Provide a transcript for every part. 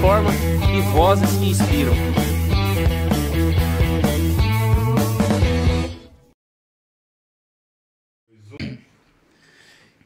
transformam e vozes que inspiram.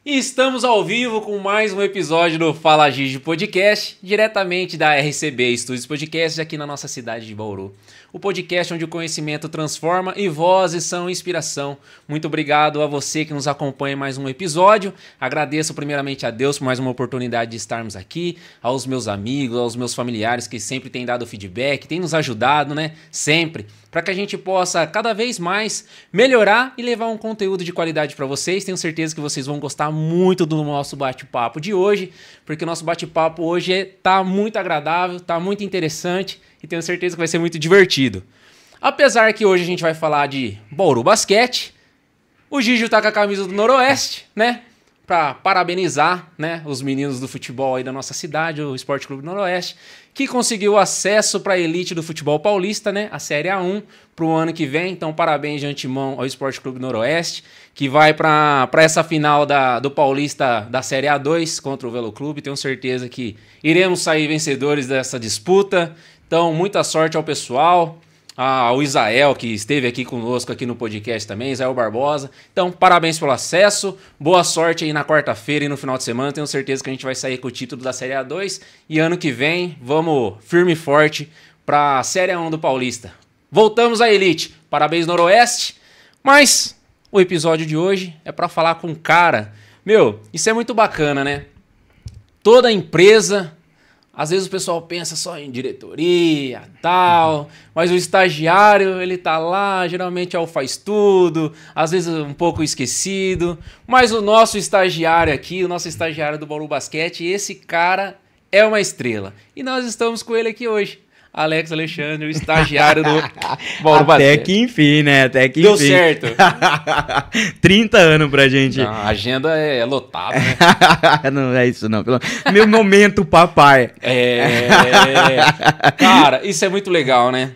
E estamos ao vivo com mais um episódio do Fala Gigi Podcast, diretamente da RCB Estúdios Podcast, aqui na nossa cidade de Bauru. O podcast onde o conhecimento transforma e vozes são inspiração. Muito obrigado a você que nos acompanha em mais um episódio. Agradeço primeiramente a Deus por mais uma oportunidade de estarmos aqui, aos meus amigos, aos meus familiares que sempre têm dado feedback, têm nos ajudado, né? Sempre para que a gente possa cada vez mais melhorar e levar um conteúdo de qualidade para vocês. Tenho certeza que vocês vão gostar muito do nosso bate-papo de hoje, porque o nosso bate-papo hoje está é, muito agradável, está muito interessante e tenho certeza que vai ser muito divertido. Apesar que hoje a gente vai falar de Bauru Basquete, o Gigi tá com a camisa do Noroeste, né? Para parabenizar né, os meninos do futebol aí da nossa cidade, o Esporte Clube Noroeste que conseguiu acesso para a elite do futebol paulista, né? A Série A1 para o ano que vem. Então, parabéns de antemão ao Esporte Clube Noroeste, que vai para essa final da, do Paulista da Série A2 contra o Velo Clube. Tenho certeza que iremos sair vencedores dessa disputa. Então, muita sorte ao pessoal ao ah, Isael, que esteve aqui conosco aqui no podcast também, Isael Barbosa. Então, parabéns pelo acesso, boa sorte aí na quarta-feira e no final de semana. Tenho certeza que a gente vai sair com o título da Série A2 e ano que vem vamos firme e forte para a Série A1 do Paulista. Voltamos à Elite. Parabéns Noroeste. Mas o episódio de hoje é para falar com um cara. Meu, isso é muito bacana, né? Toda empresa às vezes o pessoal pensa só em diretoria, tal, mas o estagiário, ele tá lá, geralmente é o faz tudo, às vezes um pouco esquecido, mas o nosso estagiário aqui, o nosso estagiário do Bauru Basquete, esse cara é uma estrela. E nós estamos com ele aqui hoje. Alex Alexandre, o estagiário do Até que enfim, né? Até que Deu enfim. Deu certo. 30 anos pra gente. Não, a agenda é lotada, né? não é isso não. Meu momento papai. É... Cara, isso é muito legal, né?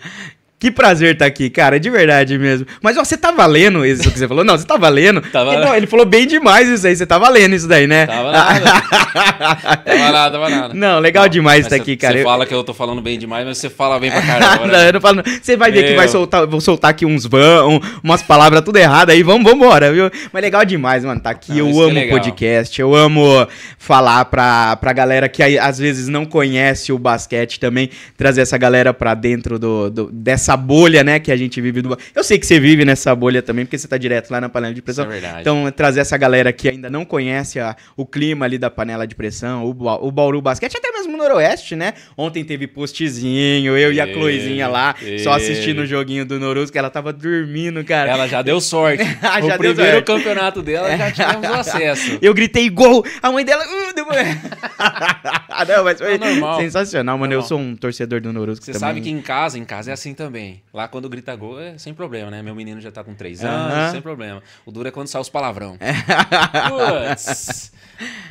Que prazer estar tá aqui, cara, de verdade mesmo. Mas ó, você tá valendo isso que você falou? Não, você tá valendo. Tá valendo. Não, ele falou bem demais isso aí, você tá valendo isso daí, né? Tava nada. tava nada, tava nada. Não, legal não, demais estar tá aqui, cara. Você fala que eu tô falando bem demais, mas você fala bem pra caramba. Né? não, eu não falo. Você vai ver que vai soltar, vou soltar aqui uns vão, umas palavras tudo errado aí, vamos embora, viu? Mas legal demais, mano, tá aqui. Não, eu é amo é podcast, eu amo falar pra, pra galera que às vezes não conhece o basquete também, trazer essa galera pra dentro do, do dessa nessa bolha, né, que a gente vive do. Eu sei que você vive nessa bolha também, porque você está direto lá na panela de pressão. Isso é verdade. Então, trazer essa galera que ainda não conhece a, o clima ali da panela de pressão, o, o Bauru Basquete, até mesmo no Noroeste, né? Ontem teve postzinho, eu e, e a é, Cloizinha lá, e... só é. assistindo o joguinho do Norus, que ela tava dormindo, cara. Ela já deu sorte. já o primeiro sorte. campeonato dela já tivemos o acesso. Eu gritei gol, a mãe dela. Uh, deu... não, mas foi é sensacional, mano. Normal. Eu sou um torcedor do Norus. Você também... sabe que em casa, em casa é assim também bem. Lá quando grita gol é sem problema, né? Meu menino já tá com três anos, uhum. sem problema. O duro é quando sai os palavrão. É. Putz,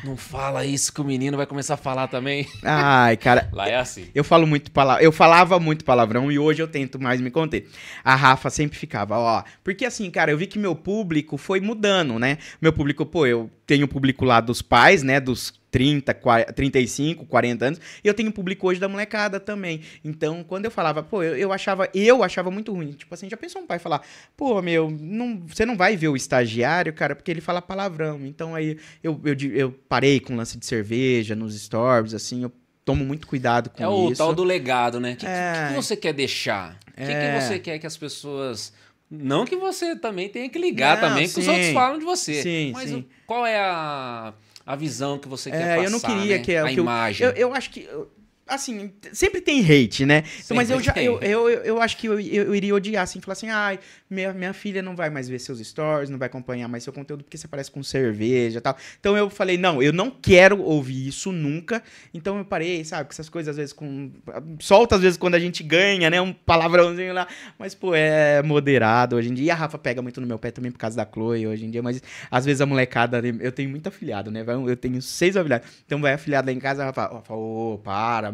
não fala isso que o menino vai começar a falar também. Ai, cara. Lá é assim. Eu falo muito palavrão. Eu falava muito palavrão e hoje eu tento mais me conter. A Rafa sempre ficava, ó. Porque assim, cara, eu vi que meu público foi mudando, né? Meu público, pô, eu tenho o público lá dos pais, né? Dos 30, 40, 35, 40 anos, e eu tenho público hoje da molecada também. Então, quando eu falava, pô, eu, eu achava, eu achava muito ruim. Tipo assim, já pensou um pai falar, pô, meu, não, você não vai ver o estagiário, cara, porque ele fala palavrão. Então aí eu, eu, eu parei com o lance de cerveja nos stories, assim, eu tomo muito cuidado com isso. É o tal do legado, né? O que, é... que, que, você quer deixar? O é... que, você quer que as pessoas não que você também tenha que ligar não, também, que os outros falam de você. Sim, mas sim. qual é a a visão que você quer é, eu não queria né? que é a, que imagem. Eu, eu, acho que assim, sempre tem hate, né? Então, mas eu já eu, eu, eu, acho que eu, eu, iria odiar, assim, falar assim, ai, minha, minha filha não vai mais ver seus stories, não vai acompanhar mais seu conteúdo, porque você parece com cerveja e tal. Então eu falei, não, eu não quero ouvir isso nunca. Então eu parei, sabe, com essas coisas, às vezes, com. Solta, às vezes, quando a gente ganha, né? Um palavrãozinho lá. Mas, pô, é moderado hoje em dia. E a Rafa pega muito no meu pé também por causa da Chloe hoje em dia, mas às vezes a molecada. Eu tenho muito afilhado, né? Eu tenho seis afilhados. Então vai afiliado lá em casa, a Rafa, ô, oh, para,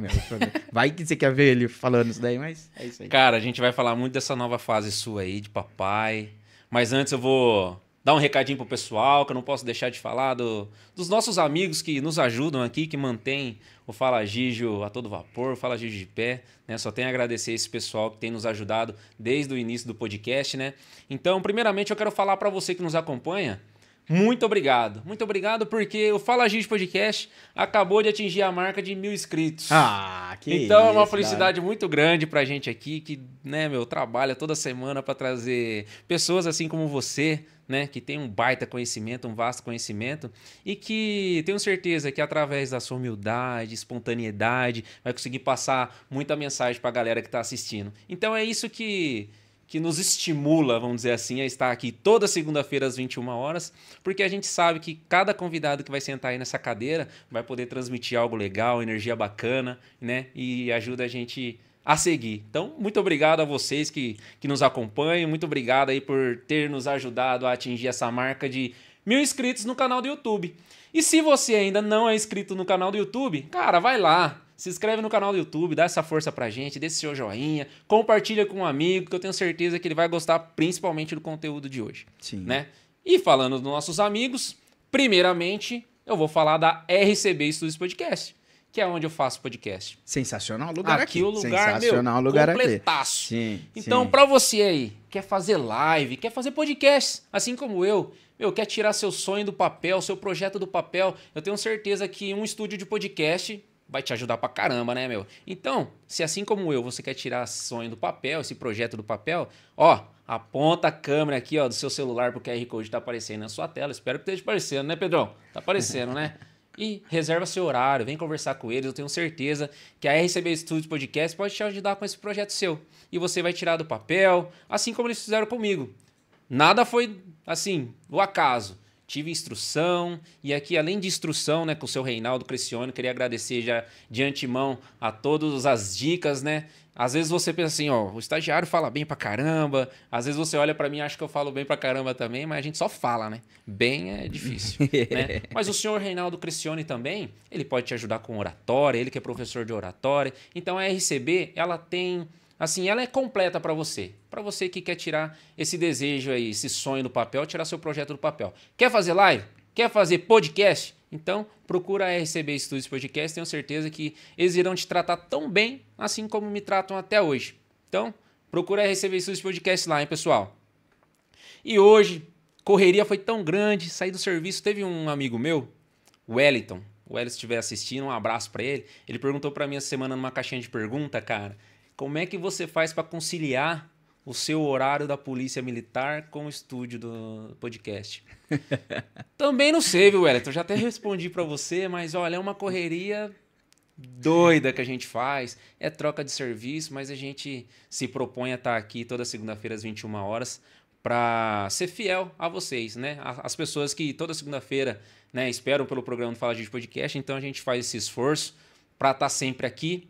Vai que você quer ver ele falando isso daí, mas é isso aí. Cara, a gente vai falar muito dessa nova fase sua aí, de papai. Mas antes eu vou dar um recadinho pro pessoal, que eu não posso deixar de falar do, dos nossos amigos que nos ajudam aqui, que mantêm o Fala Gijo a todo vapor, o Fala Gijo de pé, né? Só tenho a agradecer esse pessoal que tem nos ajudado desde o início do podcast, né? Então, primeiramente eu quero falar para você que nos acompanha, muito obrigado. Muito obrigado porque o Fala Gente Podcast acabou de atingir a marca de mil inscritos. Ah, que Então isso, é uma felicidade cara. muito grande pra gente aqui que, né, meu, trabalha toda semana para trazer pessoas assim como você, né, que tem um baita conhecimento, um vasto conhecimento e que tenho certeza que através da sua humildade, espontaneidade, vai conseguir passar muita mensagem pra galera que tá assistindo. Então é isso que que nos estimula, vamos dizer assim, a estar aqui toda segunda-feira às 21 horas, porque a gente sabe que cada convidado que vai sentar aí nessa cadeira vai poder transmitir algo legal, energia bacana, né? E ajuda a gente a seguir. Então, muito obrigado a vocês que, que nos acompanham, muito obrigado aí por ter nos ajudado a atingir essa marca de mil inscritos no canal do YouTube. E se você ainda não é inscrito no canal do YouTube, cara, vai lá, se inscreve no canal do YouTube, dá essa força pra gente, deixa seu joinha, compartilha com um amigo, que eu tenho certeza que ele vai gostar principalmente do conteúdo de hoje. Sim. Né? E falando dos nossos amigos, primeiramente eu vou falar da RCB Studios Podcast, que é onde eu faço podcast. Sensacional lugar aqui. aqui. o lugar, Sensacional meu, lugar completaço. Sim, então, sim. pra você aí, quer fazer live, quer fazer podcast, assim como eu, meu, quer tirar seu sonho do papel, seu projeto do papel, eu tenho certeza que um estúdio de podcast vai te ajudar pra caramba, né, meu? Então, se assim como eu, você quer tirar sonho do papel, esse projeto do papel, ó, aponta a câmera aqui, ó, do seu celular porque o QR Code tá aparecendo na sua tela. Espero que esteja aparecendo, né, Pedrão? Tá aparecendo, né? E reserva seu horário, vem conversar com eles. Eu tenho certeza que a RCB Studio Podcast pode te ajudar com esse projeto seu. E você vai tirar do papel, assim como eles fizeram comigo. Nada foi assim, o acaso tive instrução. E aqui, além de instrução, né, com o seu Reinaldo Crescione, queria agradecer já de antemão a todas as dicas, né? Às vezes você pensa assim, ó, o estagiário fala bem pra caramba. Às vezes você olha para mim e acha que eu falo bem pra caramba também, mas a gente só fala, né? Bem é difícil, né? Mas o senhor Reinaldo Cristione também, ele pode te ajudar com oratória, ele que é professor de oratória. Então a RCB, ela tem Assim, ela é completa para você. Para você que quer tirar esse desejo aí, esse sonho do papel, tirar seu projeto do papel. Quer fazer live? Quer fazer podcast? Então, procura a RCB Studios Podcast. Tenho certeza que eles irão te tratar tão bem, assim como me tratam até hoje. Então, procura a RCB Studios Podcast lá, hein, pessoal? E hoje, correria foi tão grande, saí do serviço. Teve um amigo meu, Wellington. O Wellington estiver assistindo, um abraço para ele. Ele perguntou para mim essa semana numa caixinha de pergunta, cara como é que você faz para conciliar o seu horário da polícia militar com o estúdio do podcast? Também não sei, viu, Wellington? Já até respondi para você, mas olha, é uma correria doida que a gente faz. É troca de serviço, mas a gente se propõe a estar aqui toda segunda-feira às 21 horas para ser fiel a vocês, né? As pessoas que toda segunda-feira, né, esperam pelo programa do Fala Gente Podcast, então a gente faz esse esforço para estar sempre aqui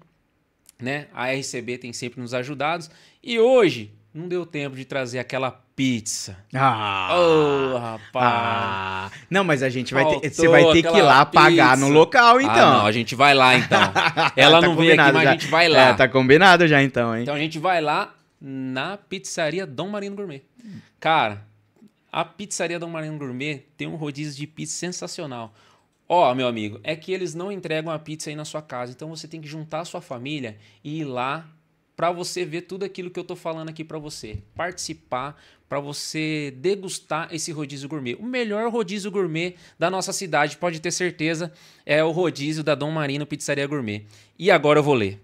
né? A RCB tem sempre nos ajudado. E hoje não deu tempo de trazer aquela pizza. Ah! Oh, rapaz! Ah, não, mas a gente vai ter. Você vai ter que ir lá pizza. pagar no local, ah, então. Ah, não, a gente vai lá então. Ela tá não veio aqui, mas já. a gente vai lá. É, tá combinado já então, hein? Então a gente vai lá na pizzaria Dom Marino Gourmet. Cara, a pizzaria Dom Marino Gourmet tem um rodízio de pizza sensacional. Ó, oh, meu amigo, é que eles não entregam a pizza aí na sua casa, então você tem que juntar a sua família e ir lá para você ver tudo aquilo que eu tô falando aqui para você, participar, para você degustar esse rodízio gourmet. O melhor rodízio gourmet da nossa cidade, pode ter certeza, é o rodízio da Dom Marino Pizzaria Gourmet. E agora eu vou ler.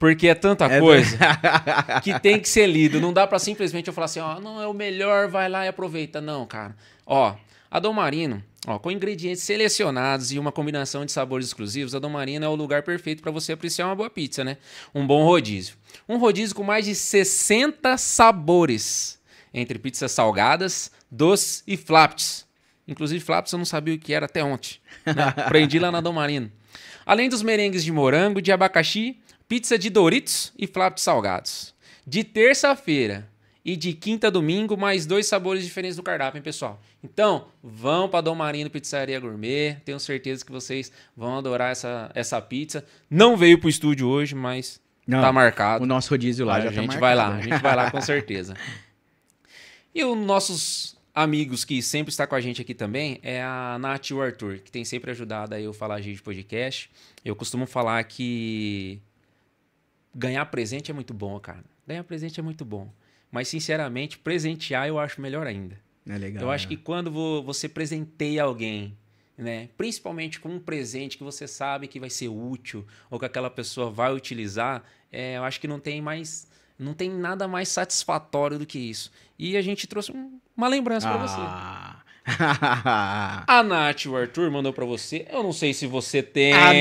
Porque é tanta é coisa que tem que ser lido. Não dá para simplesmente eu falar assim, ó, não, é o melhor, vai lá e aproveita. Não, cara. Ó, a Dom Marino, Ó, com ingredientes selecionados e uma combinação de sabores exclusivos, a Dom é o lugar perfeito para você apreciar uma boa pizza, né? Um bom rodízio. Um rodízio com mais de 60 sabores, entre pizzas salgadas, doces e flaps. Inclusive, flaps eu não sabia o que era até ontem. Né? Aprendi lá na Dom Além dos merengues de morango, de abacaxi, pizza de Doritos e flaps salgados. De terça-feira e de quinta a domingo, mais dois sabores diferentes no cardápio, hein, pessoal? Então, vão para Dom Marino Pizzaria Gourmet. Tenho certeza que vocês vão adorar essa, essa pizza. Não veio pro estúdio hoje, mas Não, tá marcado. O nosso rodízio lá a ah, já tá A gente tá vai lá, a gente vai lá com certeza. E os nossos amigos que sempre está com a gente aqui também é a Nath e o Arthur, que tem sempre ajudado a eu falar a gente de podcast. Eu costumo falar que ganhar presente é muito bom, cara. Ganhar presente é muito bom. Mas, sinceramente, presentear eu acho melhor ainda. É legal. Eu acho né? que quando você presenteia alguém, né? Principalmente com um presente que você sabe que vai ser útil ou que aquela pessoa vai utilizar, é, eu acho que não tem mais. Não tem nada mais satisfatório do que isso. E a gente trouxe um, uma lembrança ah. para você. a Nath, o Arthur mandou para você. Eu não sei se você tem. Ah,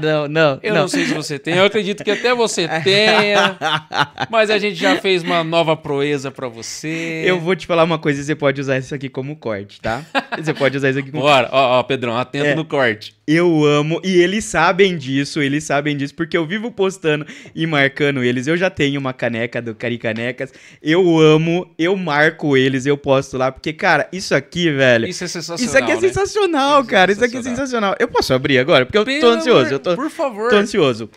não. não, não. Eu não. não sei se você tem. Eu acredito que até você tenha. mas a gente já fez uma nova proeza para você. Eu vou te falar uma coisa, você pode usar isso aqui como corte, tá? Você pode usar isso aqui como Bora, ó, ó Pedrão, atento é. no corte. Eu amo, e eles sabem disso, eles sabem disso, porque eu vivo postando e marcando eles. Eu já tenho uma caneca do Caricanecas. Eu amo, eu marco eles, eu posto lá, porque, cara, isso aqui, velho. Isso é sensacional. Isso aqui é né? sensacional, isso cara. É sensacional. Isso aqui é sensacional. Eu posso abrir agora, porque eu Pelo tô ansioso. Eu tô, por favor. Tô ansioso.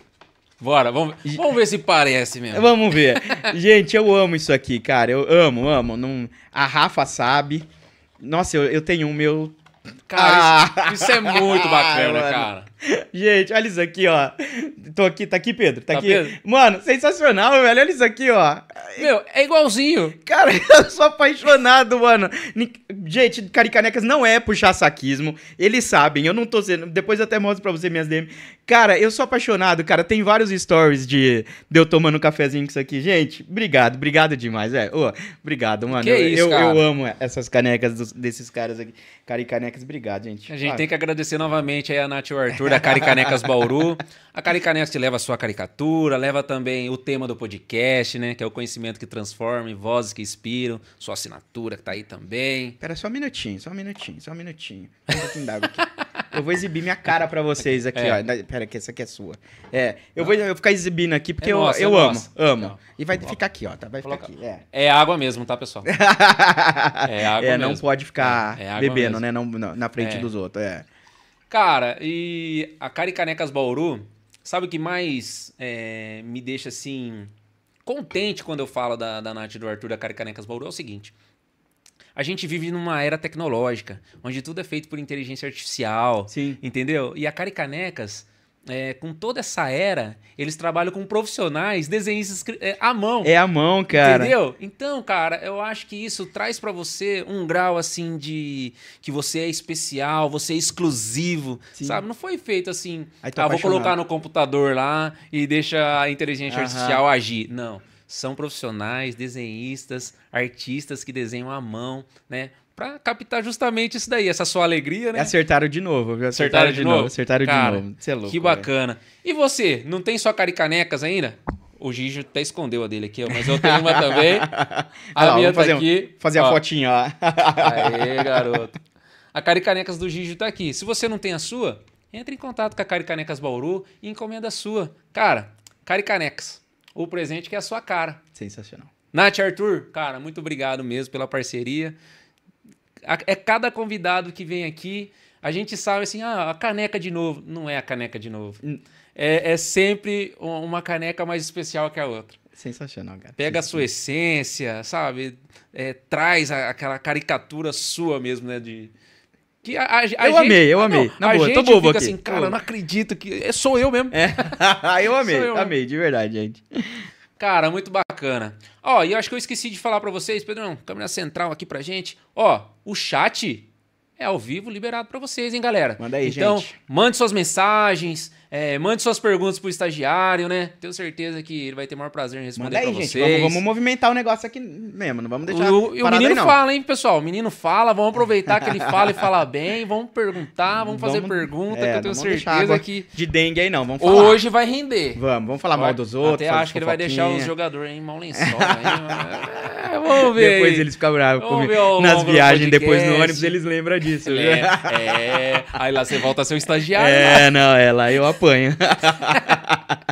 Bora, vamos, vamos ver se parece mesmo. Vamos ver. Gente, eu amo isso aqui, cara. Eu amo, amo. Não, a Rafa sabe. Nossa, eu, eu tenho um meu Cara, ah, isso, isso, é muito bacana, ah, cara. Gente, olha isso aqui, ó. Tô aqui, tá aqui, Pedro. Tá, tá aqui. Pedro? Mano, sensacional, velho. Olha isso aqui, ó. Meu, é igualzinho. Cara, eu sou apaixonado, mano. Gente, Caricanecas não é puxar saquismo. Eles sabem, eu não tô sendo. Depois eu até mostro pra você minhas DM. Cara, eu sou apaixonado, cara. Tem vários stories de, de eu tomando um cafezinho com isso aqui. Gente, obrigado, obrigado demais. É, oh, obrigado, mano. Que eu, isso, eu, cara. eu amo essas canecas dos, desses caras aqui. Caricanecas, obrigado, gente. A gente ah. tem que agradecer novamente aí a Nath e o Arthur da Caricanecas Bauru. A Caricanecas te leva a sua caricatura, leva também o tema do podcast, né? Que é o conhecimento que transforma, vozes que inspiram, sua assinatura que tá aí também. Pera só um minutinho, só um minutinho, só um minutinho. Um pouquinho d'água aqui. Eu vou exibir minha cara para vocês aqui, é. ó. Pera, que essa aqui é sua. É, eu vou, eu vou ficar exibindo aqui porque é eu, nossa, eu é amo, amo. Não. E vai Coloca. ficar aqui, ó, tá? Vai ficar aqui. É. é água mesmo, tá, pessoal? é água É, mesmo. não pode ficar é, é bebendo, mesmo. né? Não, não, na frente é. dos outros, é. Cara, e a Caricanecas Bauru, sabe o que mais é, me deixa assim contente quando eu falo da, da Nath do Arthur da Caricanecas Bauru é o seguinte. A gente vive numa era tecnológica, onde tudo é feito por inteligência artificial. Sim. Entendeu? E a Caricanecas é, com toda essa era, eles trabalham com profissionais, desenhistas é, à mão. É à mão, cara. Entendeu? Então, cara, eu acho que isso traz para você um grau assim de que você é especial, você é exclusivo, Sim. sabe? Não foi feito assim, ah, vou colocar no computador lá e deixa a inteligência artificial agir. Não são profissionais, desenhistas, artistas que desenham à mão, né? para captar justamente isso daí, essa sua alegria, né? Acertaram de novo, viu? Acertaram, Acertaram de, de, novo? Acertaram Cara, de novo. Você é louco. Que bacana. E você, não tem só caricanecas ainda? O Gijo até escondeu a dele aqui, mas eu tenho uma também. A ah, minha tá fazer aqui. fazer ó. a fotinha lá. Aê, garoto. A Caricanecas do Gijo tá aqui. Se você não tem a sua, entre em contato com a Caricanecas Bauru e encomenda a sua. Cara, Caricanecas, o presente que é a sua cara. Sensacional. Nath Arthur, cara, muito obrigado mesmo pela parceria é cada convidado que vem aqui, a gente sabe assim, ah, a caneca de novo. Não é a caneca de novo. Hum. É, é sempre uma caneca mais especial que a outra. Sensacional, cara. Pega Sensacional. a sua essência, sabe? É, traz a, aquela caricatura sua mesmo, né? De, que a, a, a eu gente, amei, eu ah, amei. Não, Na boa, gente tô bobo fica aqui. assim, cara, eu não acredito que. É, sou eu mesmo. É. eu amei, eu amei, mesmo. de verdade, gente. Cara, muito bacana. Ó, e eu acho que eu esqueci de falar para vocês, Pedrão, câmera central aqui pra gente. Ó, o chat é ao vivo liberado para vocês, hein, galera? Manda aí, então, gente. Então, mande suas mensagens, é, mande suas perguntas pro estagiário, né? Tenho certeza que ele vai ter o maior prazer em responder Manda aí, pra gente, vocês. Vamos, vamos movimentar o negócio aqui mesmo, não vamos deixar. O, o menino aí, fala, hein, pessoal? O menino fala, vamos aproveitar que ele fala e fala bem, vamos perguntar, vamos, vamos fazer pergunta, é, que eu tenho certeza que. De dengue aí não, vamos falar. Hoje vai render. Vamos, vamos falar mal dos outros. Até acho que ele vai deixar os jogadores em mão lençol, hein? vamos ver. Depois eles ficam bravos comigo. Nas viagens, depois no ônibus, eles lembram disso. É, é. Aí lá você volta a ser um estagiário. É, lá. Né? não, é lá eu apanho.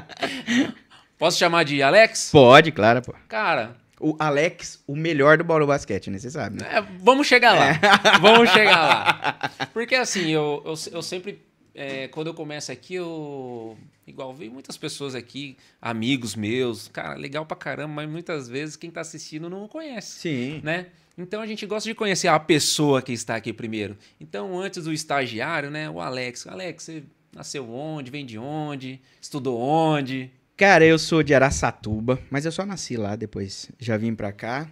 Posso chamar de Alex? Pode, claro, pô. Cara, o Alex, o melhor do Bauru Basquete, né? Você sabe, né? É, vamos chegar lá. É. Vamos chegar lá. Porque assim, eu, eu, eu sempre é, quando eu começo aqui, eu. Igual veio muitas pessoas aqui, amigos meus, cara, legal pra caramba, mas muitas vezes quem tá assistindo não conhece. Sim. Né? Então a gente gosta de conhecer a pessoa que está aqui primeiro. Então, antes do estagiário, né? O Alex. Alex, você nasceu onde? Vem de onde? Estudou onde? Cara, eu sou de Araçatuba, mas eu só nasci lá depois. Já vim pra cá.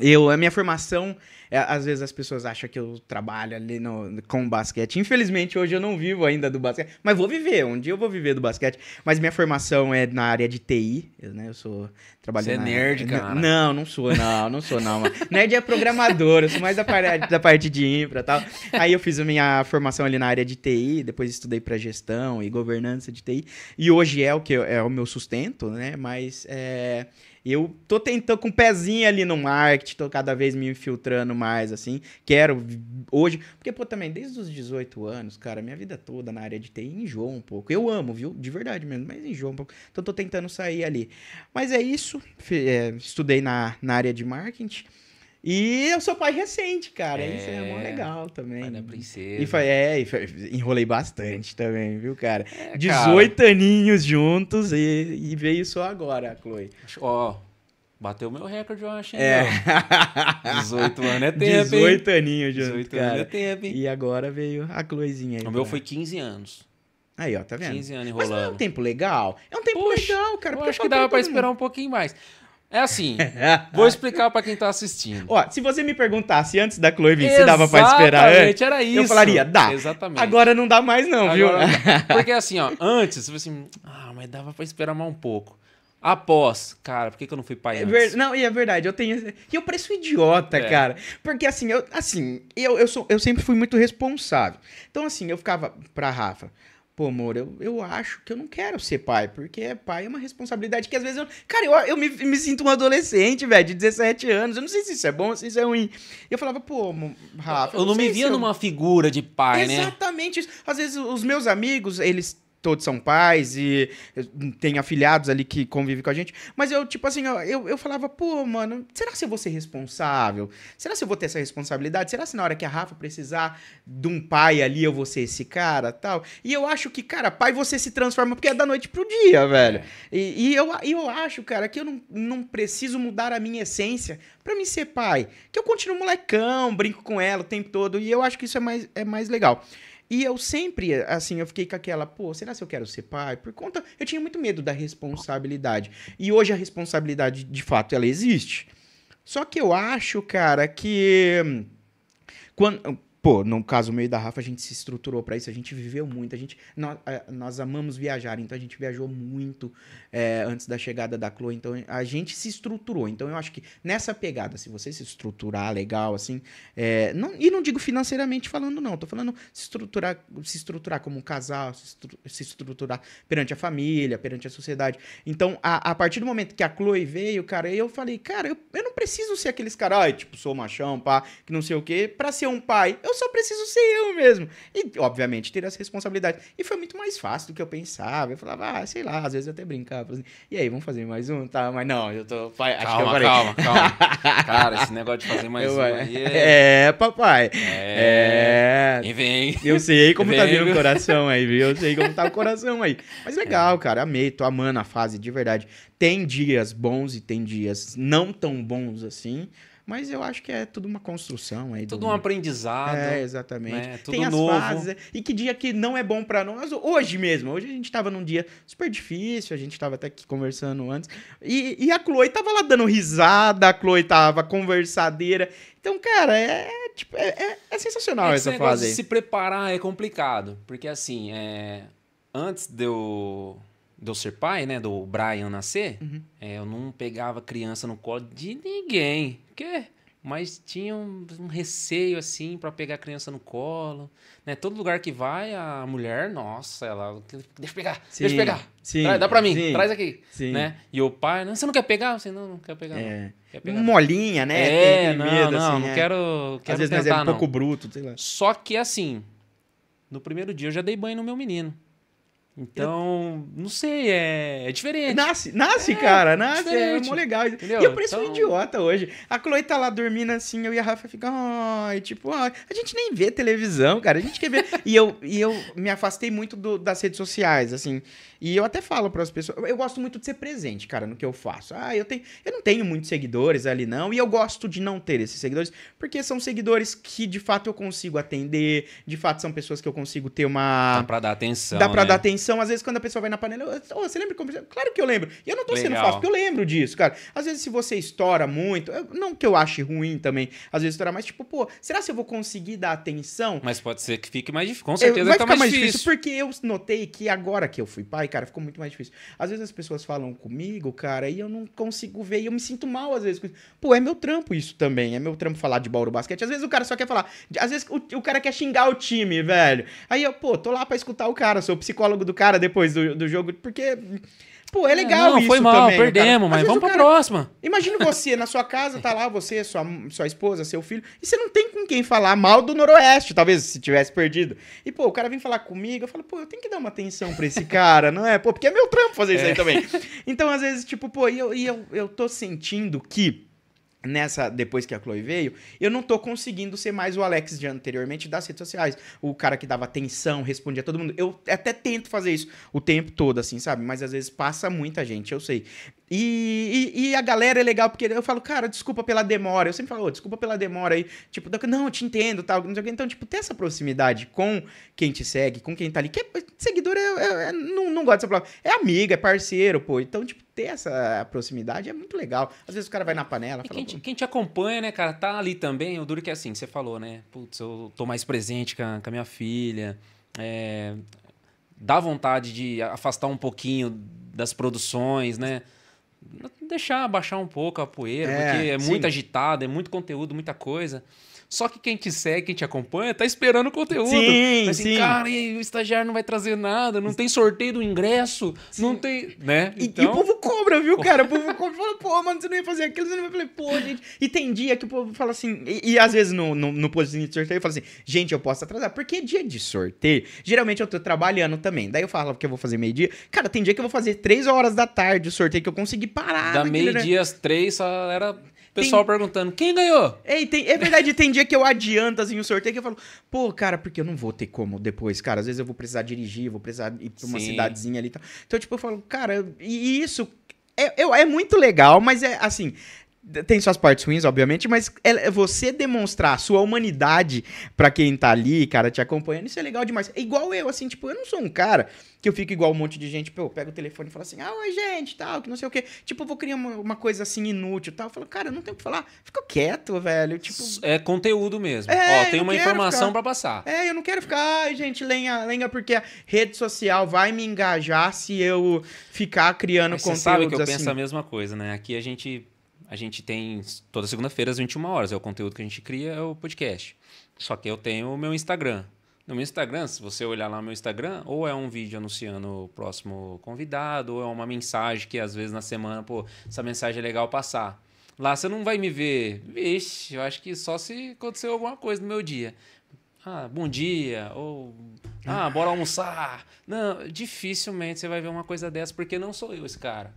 Eu, a minha formação, é, às vezes as pessoas acham que eu trabalho ali no, com basquete. Infelizmente, hoje eu não vivo ainda do basquete, mas vou viver, um dia eu vou viver do basquete. Mas minha formação é na área de TI, né? Eu sou trabalho Você é nerd, é cara. Não, não sou, não, não sou, não. nerd é programador, eu sou mais da, parte da parte de infra e tal. Aí eu fiz a minha formação ali na área de TI, depois estudei para gestão e governança de TI. E hoje é o que é o meu sustento, né? Mas é, eu tô tentando com o um pezinho ali no marketing, tô cada vez me infiltrando mais, assim. Quero hoje. Porque, pô, também, desde os 18 anos, cara, minha vida toda na área de TI enjoa um pouco. Eu amo, viu? De verdade mesmo, mas enjoa um pouco. Então, tô tentando sair ali. Mas é isso. É, estudei na, na área de marketing. E eu sou pai recente, cara. É... Isso é mó é. legal também. Mano, é princesa. E foi, é, e foi, enrolei bastante também, viu, cara? É, 18 cara... aninhos juntos e, e, veio só agora, Chloe. Ó, bateu o meu recorde, eu acho. É. 18 anos é tempo. 18 hein? aninhos juntos. 18 cara. anos é tempo, hein? E agora veio a Chloezinha aí. O meu foi 15 anos. Aí, ó, tá vendo? 15 anos enrolando. Mas não é um tempo legal. É um tempo Puxa, legal, cara. Eu acho que dava pra esperar um pouquinho mais. É assim, vou explicar para quem tá assistindo. Ó, se você me perguntasse antes da Chloe vir se dava para esperar antes, era isso. eu falaria, dá. Exatamente. Agora não dá mais não, Agora, viu? Porque assim, ó, antes, você assim, ah, mas dava para esperar mais um pouco. Após, cara, por que, que eu não fui pai é antes? Não, e é verdade, eu tenho. E eu preço idiota, é. cara. Porque assim, eu, assim, eu, eu, sou, eu sempre fui muito responsável. Então, assim, eu ficava pra Rafa pô, amor, eu, eu acho que eu não quero ser pai, porque pai é uma responsabilidade que às vezes eu. Cara, eu, eu me, me sinto um adolescente, velho, de 17 anos. Eu não sei se isso é bom, se isso é ruim. E eu falava, pô, Rafa. Eu, eu não, não me via eu... numa figura de pai, Exatamente né? Exatamente isso. Às vezes os meus amigos, eles todos são pais e eh, tem afiliados ali que convivem com a gente. Mas eu, tipo assim, eu, eu falava, pô, mano, será que eu vou ser responsável? Será que eu vou ter essa responsabilidade? Será que na hora que a Rafa precisar de um pai ali, eu vou ser esse cara tal? E eu acho que, cara, pai você se transforma porque é da noite pro dia, velho. E, e eu, eu acho, cara, que eu não, não preciso mudar a minha essência para mim ser pai. Que eu continuo molecão, brinco com ela o tempo todo. E eu acho que isso é mais, é mais legal. E eu sempre, assim, eu fiquei com aquela, pô, será que eu quero ser pai? Por conta, eu tinha muito medo da responsabilidade. E hoje a responsabilidade, de fato, ela existe. Só que eu acho, cara, que hum, quando, pô, no caso meio da Rafa, a gente se estruturou para isso, a gente viveu muito, a gente, nós, nós amamos viajar, então a gente viajou muito é, antes da chegada da Chloe, então a gente se estruturou. Então eu acho que nessa pegada, se você se estruturar legal, assim, é, não, e não digo financeiramente falando, não, tô falando se estruturar, se estruturar como um casal, se, estru, se estruturar perante a família, perante a sociedade. Então, a, a, partir do momento que a Chloe veio, cara, eu falei, cara, eu, eu não preciso ser aqueles caras, tipo, sou machão, pá, que não sei o quê, pra ser um pai. Eu eu só preciso ser eu mesmo. E, obviamente, ter as responsabilidades E foi muito mais fácil do que eu pensava. Eu falava, ah, sei lá, às vezes eu até brincava. Assim, e aí, vamos fazer mais um? Tá, mas não, eu tô. Pai, calma, é calma, calma. Cara, esse negócio de fazer mais eu, um aí é... é. papai. É. é... E vem. Eu sei como vem. tá vindo o coração aí, viu? Eu sei como tá o coração aí. Mas legal, é. cara, amei, tô amando a fase de verdade. Tem dias bons e tem dias não tão bons assim. Mas eu acho que é tudo uma construção aí. Tudo do... um aprendizado. É, né? exatamente. Né? Tudo Tem as novo. fases. E que dia que não é bom para nós, hoje mesmo. Hoje a gente tava num dia super difícil, a gente tava até aqui conversando antes. E, e a Chloe tava lá dando risada, a Chloe tava conversadeira. Então, cara, é, é tipo, é, é, é sensacional é essa fase. se preparar é complicado. Porque assim, é... antes de eu de eu ser pai, né? Do Brian nascer, uhum. é, eu não pegava criança no colo de ninguém. Quê? mas tinha um, um receio assim para pegar a criança no colo, né? Todo lugar que vai a mulher, nossa, ela deixa eu pegar, sim, deixa eu pegar, sim, dá para mim, sim, traz aqui, né? E o pai, não, você não quer pegar, você não, não quer pegar, é. não. Quer pegar. Molinha, né? É, não, medo, assim, não, é. não quero, quero às vezes tentar, né, é um não. pouco bruto, sei lá. Só que assim, no primeiro dia eu já dei banho no meu menino. Então, não sei, é, é diferente. Nasce, nasce, é, cara, nasce, diferente. é mó legal. Entendeu? E eu pareço é então... um idiota hoje. A Chloe tá lá dormindo assim, eu e a Rafa fica, ai, oh, tipo, oh, a gente nem vê televisão, cara, a gente quer ver. e, eu, e eu me afastei muito do, das redes sociais, assim. E eu até falo para as pessoas, eu gosto muito de ser presente, cara, no que eu faço. Ah, eu tenho, eu não tenho muitos seguidores ali não, e eu gosto de não ter esses seguidores, porque são seguidores que de fato eu consigo atender, de fato são pessoas que eu consigo ter uma Dá para dar atenção. Dá para né? dar atenção, às vezes quando a pessoa vai na panela, oh, você lembra como? Claro que eu lembro. E eu não tô Legal. sendo fácil, porque eu lembro disso, cara. Às vezes se você estoura muito, não que eu ache ruim também, às vezes estoura mas tipo, pô, será que eu vou conseguir dar atenção? Mas pode ser que fique mais difícil, com é, certeza eu, vai, vai tá ficar mais difícil. difícil porque eu notei que agora que eu fui pai, cara? Ficou muito mais difícil. Às vezes as pessoas falam comigo, cara, e eu não consigo ver, e eu me sinto mal às vezes. Pô, é meu trampo isso também. É meu trampo falar de Bauru Basquete. Às vezes o cara só quer falar. Às vezes o, o cara quer xingar o time, velho. Aí eu, pô, tô lá pra escutar o cara, sou o psicólogo do cara depois do, do jogo, porque Pô, é, é legal não, isso foi mal, também, perdemos, mas vamos pra cara, próxima. Imagina você na sua casa, tá lá você, sua, sua esposa, seu filho, e você não tem com quem falar mal do Noroeste, talvez se tivesse perdido. E, pô, o cara vem falar comigo, eu falo, pô, eu tenho que dar uma atenção pra esse cara, não é? Pô, porque é meu trampo fazer isso é. aí também. Então, às vezes, tipo, pô, e eu, e eu, eu tô sentindo que nessa depois que a Chloe veio, eu não tô conseguindo ser mais o Alex de anteriormente das redes sociais, o cara que dava atenção, respondia todo mundo. Eu até tento fazer isso o tempo todo assim, sabe? Mas às vezes passa muita gente, eu sei. E, e, e a galera é legal porque eu falo, cara, desculpa pela demora. Eu sempre falo, oh, desculpa pela demora aí. Tipo, não, eu te entendo, tal, não sei o que. Então, tipo, ter essa proximidade com quem te segue, com quem tá ali. Que é, seguidor é, é, é não, não gosto dessa palavra. É amiga, é parceiro, pô. Então, tipo, ter essa proximidade é muito legal. Às vezes o cara vai na panela. E fala, quem, te, quem, te, acompanha, né, cara, tá ali também. O duro que é assim, você falou, né? Putz, eu tô mais presente com a, com a minha filha. É, dá vontade de afastar um pouquinho das produções, né? Deixar baixar um pouco a poeira, é, porque é sim. muito agitado, é muito conteúdo, muita coisa. Só que quem te segue, quem te acompanha, tá esperando o conteúdo. Sim, assim, sim. Cara, e o estagiário não vai trazer nada, não tem sorteio do ingresso, sim. não tem. Né? Então... E, e, o então povo cobra, viu, cara? O povo cobra e fala, pô, mano, você não ia fazer aquilo, você não ia falar, pô, gente. E tem dia que o povo fala assim, e, e às vezes no, no, no de sorteio fala assim, gente, eu posso atrasar, porque dia de sorteio. Geralmente eu tô trabalhando também. Daí eu falo que eu vou fazer meio-dia. Cara, tem dia que eu vou fazer três horas da tarde o sorteio que eu consegui parar. Da meio-dia às três, era Pessoal tem... perguntando, quem ganhou? Ei, tem... É verdade, tem dia que eu adianto assim, o sorteio que eu falo, pô, cara, porque eu não vou ter como depois, cara. Às vezes eu vou precisar dirigir, vou precisar ir pra uma Sim. cidadezinha ali e tal. Então, tipo, eu falo, cara, e isso é, é, muito legal, mas é assim, tem suas partes ruins, obviamente, mas é você demonstrar a sua humanidade para quem tá ali, cara, te acompanhando, isso é legal demais. É igual eu, assim, tipo, eu não sou um cara que eu fico igual um monte de gente, pô, eu pego o telefone e falo assim, ah, oi, gente, tal, que não sei o quê. Tipo, eu vou criar uma, uma coisa assim inútil tal. Eu falo, cara, eu não tenho o que falar, fica quieto, velho. Tipo. É conteúdo mesmo. É, Ó, tem uma informação para passar. É, eu não quero ficar, ai, gente, lenha, lenha, porque a rede social vai me engajar se eu ficar criando conteúdo. Você sabe que eu assim. penso a assim. mesma coisa, né? Aqui a gente a gente tem toda segunda-feira às 21 horas, é o conteúdo que a gente cria, é o podcast. Só que eu tenho o meu Instagram. No meu Instagram, se você olhar lá no meu Instagram, ou é um vídeo anunciando o próximo convidado, ou é uma mensagem que às vezes na semana, pô, essa mensagem é legal passar. Lá você não vai me ver, vixe, eu acho que só se aconteceu alguma coisa no meu dia. Ah, bom dia, ou ah, bora almoçar. Não, dificilmente você vai ver uma coisa dessa, porque não sou eu esse cara.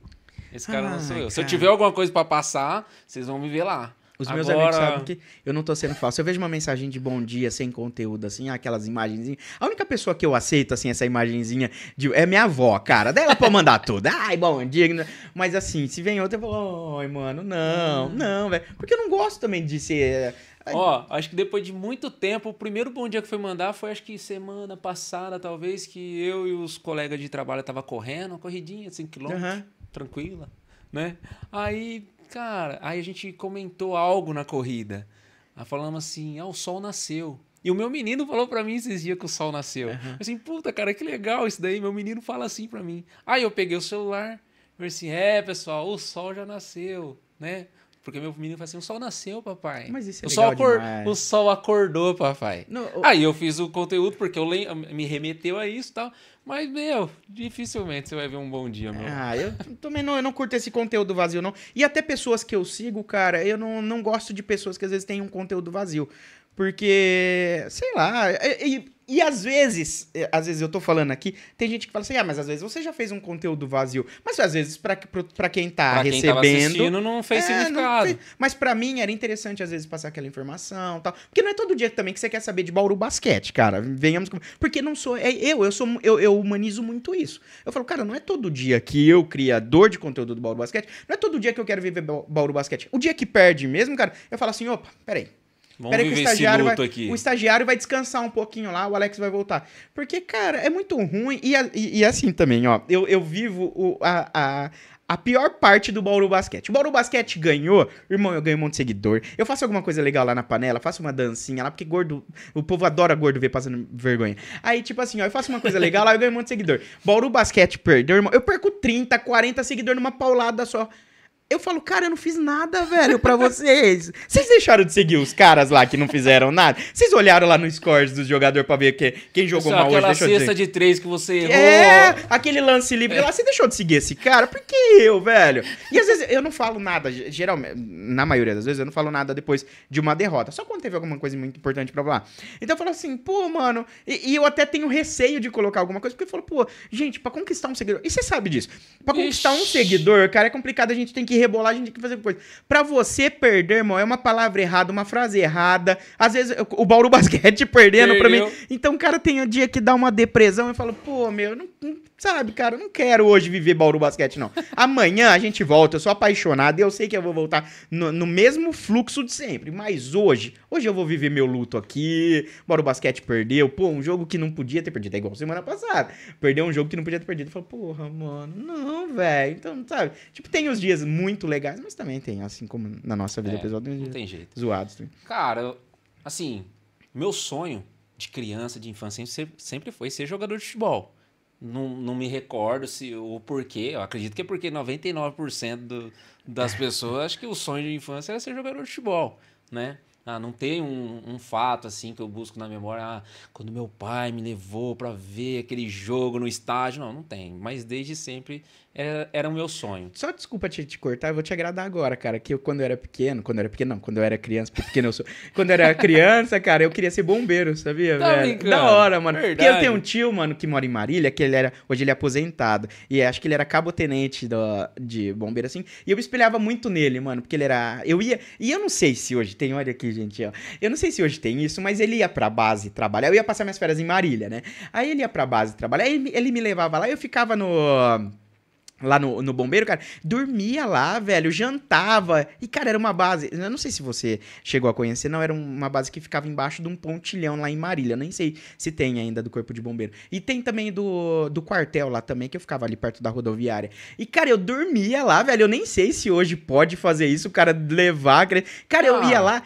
Esse cara ah, não sou ah, eu. Cara. Se eu tiver alguma coisa para passar, vocês vão me ver lá. Os Agora... meus amigos sabem que eu não tô sendo falso. Eu vejo uma mensagem de bom dia sem conteúdo, assim, aquelas imagenzinhas. A única pessoa que eu aceito, assim, essa imagenzinha de... é minha avó, cara. Dela ela mandar tudo. Ai, bom dia. Mas assim, se vem outra, eu vou. ai, mano, não, hum. não, velho. Porque eu não gosto também de ser. É, Ó, acho que depois de muito tempo, o primeiro bom dia que foi mandar foi acho que semana passada, talvez, que eu e os colegas de trabalho tava correndo, uma corridinha, 5 quilômetros. Uhum tranquila, né? Aí, cara, aí a gente comentou algo na corrida. Aí falamos assim: ah, o sol nasceu. E o meu menino falou para mim esses dias que o sol nasceu. Uhum. Assim, puta, cara, que legal isso daí. Meu menino fala assim para mim. Aí eu peguei o celular, falei assim: é, pessoal, o sol já nasceu, né? Porque meu menino fala assim: o sol nasceu, papai. Mas isso é o sol acor... O sol acordou, papai. Não, o... Aí eu fiz o conteúdo porque eu le... me remeteu a isso e tal. Mas, meu, dificilmente você vai ver um bom dia, meu. Ah, eu também não, eu não curto esse conteúdo vazio, não. E até pessoas que eu sigo, cara, eu não, não gosto de pessoas que às vezes têm um conteúdo vazio. Porque, sei lá, e, e e às vezes, eh, às vezes eu tô falando aqui, tem gente que fala assim: "Ah, mas às vezes você já fez um conteúdo vazio". Mas às vezes para para quem tá pra recebendo, quem assistindo, não fez é, significado. Não, mas para mim era interessante às vezes passar aquela informação, tal. Porque não é todo dia também que você quer saber de Bauru Basquete, cara. Venhamos porque não sou é, eu, eu sou eu, eu humanizo muito isso. Eu falo, cara, não é todo dia que eu criador de conteúdo do Bauru Basquete, não é todo dia que eu quero viver Bauru Basquete. O dia que perde mesmo, cara, eu falo assim: "Opa, peraí, Vamos Pera viver esse luto vai, aqui. O estagiário vai descansar um pouquinho lá, o Alex vai voltar. Porque, cara, é muito ruim. E, e, e assim também, ó. Eu, eu vivo o, a, a, a pior parte do Bauru Basquete. O Bauru Basquete ganhou, irmão, eu ganho um monte de seguidor. Eu faço alguma coisa legal lá na panela, faço uma dancinha lá, porque gordo, o povo adora gordo ver passando vergonha. Aí, tipo assim, ó, eu faço uma coisa legal lá, eu ganho um monte de seguidor. Bauru Basquete perdeu, irmão. Eu perco 30, 40 seguidores numa paulada só. Eu falo, cara, eu não fiz nada, velho, pra vocês. Vocês deixaram de seguir os caras lá que não fizeram nada? Vocês olharam lá no scores do jogador pra ver que, quem jogou Pessoal, mal hoje? Aquela cesta de, de, três que você errou. É, aquele lance livre é. lá. Você deixou de seguir esse cara? Por que eu, velho? E às vezes eu não falo nada, geralmente, na maioria das vezes, eu não falo nada depois de uma derrota. Só quando teve alguma coisa muito importante pra falar. Então eu falo assim, pô, mano, e, e eu até tenho receio de colocar alguma coisa, porque eu falo, pô, gente, pra conquistar um seguidor, e você sabe disso, pra conquistar Ixi. um seguidor, cara, é complicado, a gente tem que rebolagem rebolar, a gente tem que fazer coisa. Pra você perder, irmão, é uma palavra errada, uma frase errada. Às vezes o Bauru Basquete perdendo Perdeu. pra mim. Então o cara tem um dia que dá uma depressão e fala, pô, meu, não, não Sabe, cara, não quero hoje viver Bauru Basquete, não. Amanhã a gente volta, eu sou apaixonado, eu sei que eu vou voltar no, no, mesmo fluxo de sempre. Mas hoje, hoje eu vou viver meu luto aqui. Bauru Basquete perdeu, pô, um jogo que não podia ter perdido. É igual semana passada. Perdeu um jogo que não podia ter perdido. falo, porra, mano, não, velho. Então, sabe? Tipo, tem os dias muito legais, mas também tem, assim como na nossa vida é, pessoal, tem não tem jeito. zoados. Tem. Cara, assim, meu sonho de criança, de infância, sempre foi ser jogador de futebol. Não, não me recordo se o porquê. Eu acredito que é porque 99% do, das é. pessoas acho que o sonho de infância era ser jogador de futebol, né? Ah, não tem um, um, fato assim que eu busco na memória. Ah, quando meu pai me levou para ver aquele jogo no estádio. Não, não tem. Mas desde sempre era, era o meu sonho. Só desculpa te, te, cortar, eu vou te agradar agora, cara. Que eu, quando eu era pequeno, quando eu era pequeno, não, quando eu era criança, pequeno eu sou. quando eu era criança, cara, eu queria ser bombeiro, sabia? Tá velho? Da hora, mano. Verdade. Porque eu tenho um tio, mano, que mora em Marília, que ele era. Hoje ele é aposentado. E acho que ele era cabo-tenente de bombeiro, assim. E eu me espelhava muito nele, mano, porque ele era. Eu ia. E eu não sei se hoje tem, olha aqui, gente, ó. Eu não sei se hoje tem isso, mas ele ia pra base trabalhar. Eu ia passar minhas férias em Marília, né? Aí ele ia pra base trabalhar, ele, ele me levava lá, eu ficava no lá no, no bombeiro, cara, dormia lá, velho, jantava. E, cara, era uma base. Eu não sei se você chegou a conhecer, não. Era uma base que ficava embaixo de um pontilhão lá em Marília. Eu nem sei se tem ainda do Corpo de Bombeiro. E tem também do, do quartel lá também, que eu ficava ali perto da rodoviária. E, cara, eu dormia lá, velho. Eu nem sei se hoje pode fazer isso, o cara levar. Cara, eu ah. ia lá.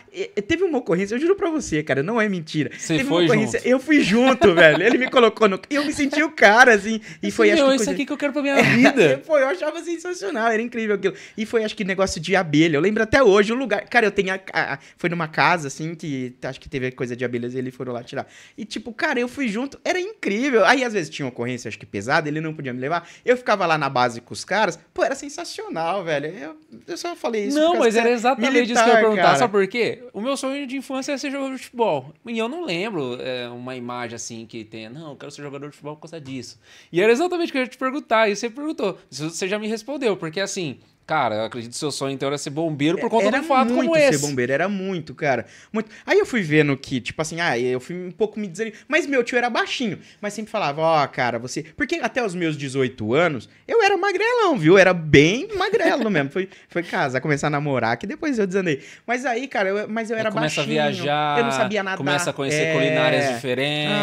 Teve uma ocorrência, eu juro pra você, cara, não é mentira. Você teve foi uma ocorrência. Junto. Eu fui junto, velho. Ele me colocou no. Eu me senti o cara, assim. E foi meu, Isso coisa... aqui que eu quero pra minha é, vida. Pô, eu achava sensacional, era incrível aquilo. E foi, acho que, negócio de abelha. Eu lembro até hoje o lugar. Cara, eu tenho a, a, Foi numa casa, assim, que acho que teve coisa de abelhas e eles foram lá tirar. E, tipo, cara, eu fui junto, era incrível. Aí, às vezes, tinha ocorrência, acho que pesada, ele não podia me levar. Eu ficava lá na base com os caras. Pô, era sensacional, velho. Eu, eu só falei isso. Não, mas era exatamente militar, isso que eu ia perguntar. Sabe por quê? O meu sonho de infância é ser jogador de futebol. E eu não lembro é, uma imagem assim que tenha, não, eu quero ser jogador de futebol por causa disso. E era exatamente o que eu ia te perguntar. E você perguntou, você já me respondeu, porque assim, Cara, eu acredito que seu sonho então era ser bombeiro por é, conta era de um fato muito como esse. ser bombeiro, era muito, cara. Muito. Aí eu fui vendo que, tipo assim, ah, eu fui um pouco me desanimando. Mas meu tio era baixinho, mas sempre falava, ó, oh, cara, você. Porque até os meus 18 anos, eu era magrelão, viu? era bem magrelo mesmo. Foi, foi casar, começar a namorar, que depois eu desandei. Mas aí, cara, eu, mas eu era começa baixinho. Começa a viajar. Eu não sabia nada. Começa a conhecer é... culinárias diferentes.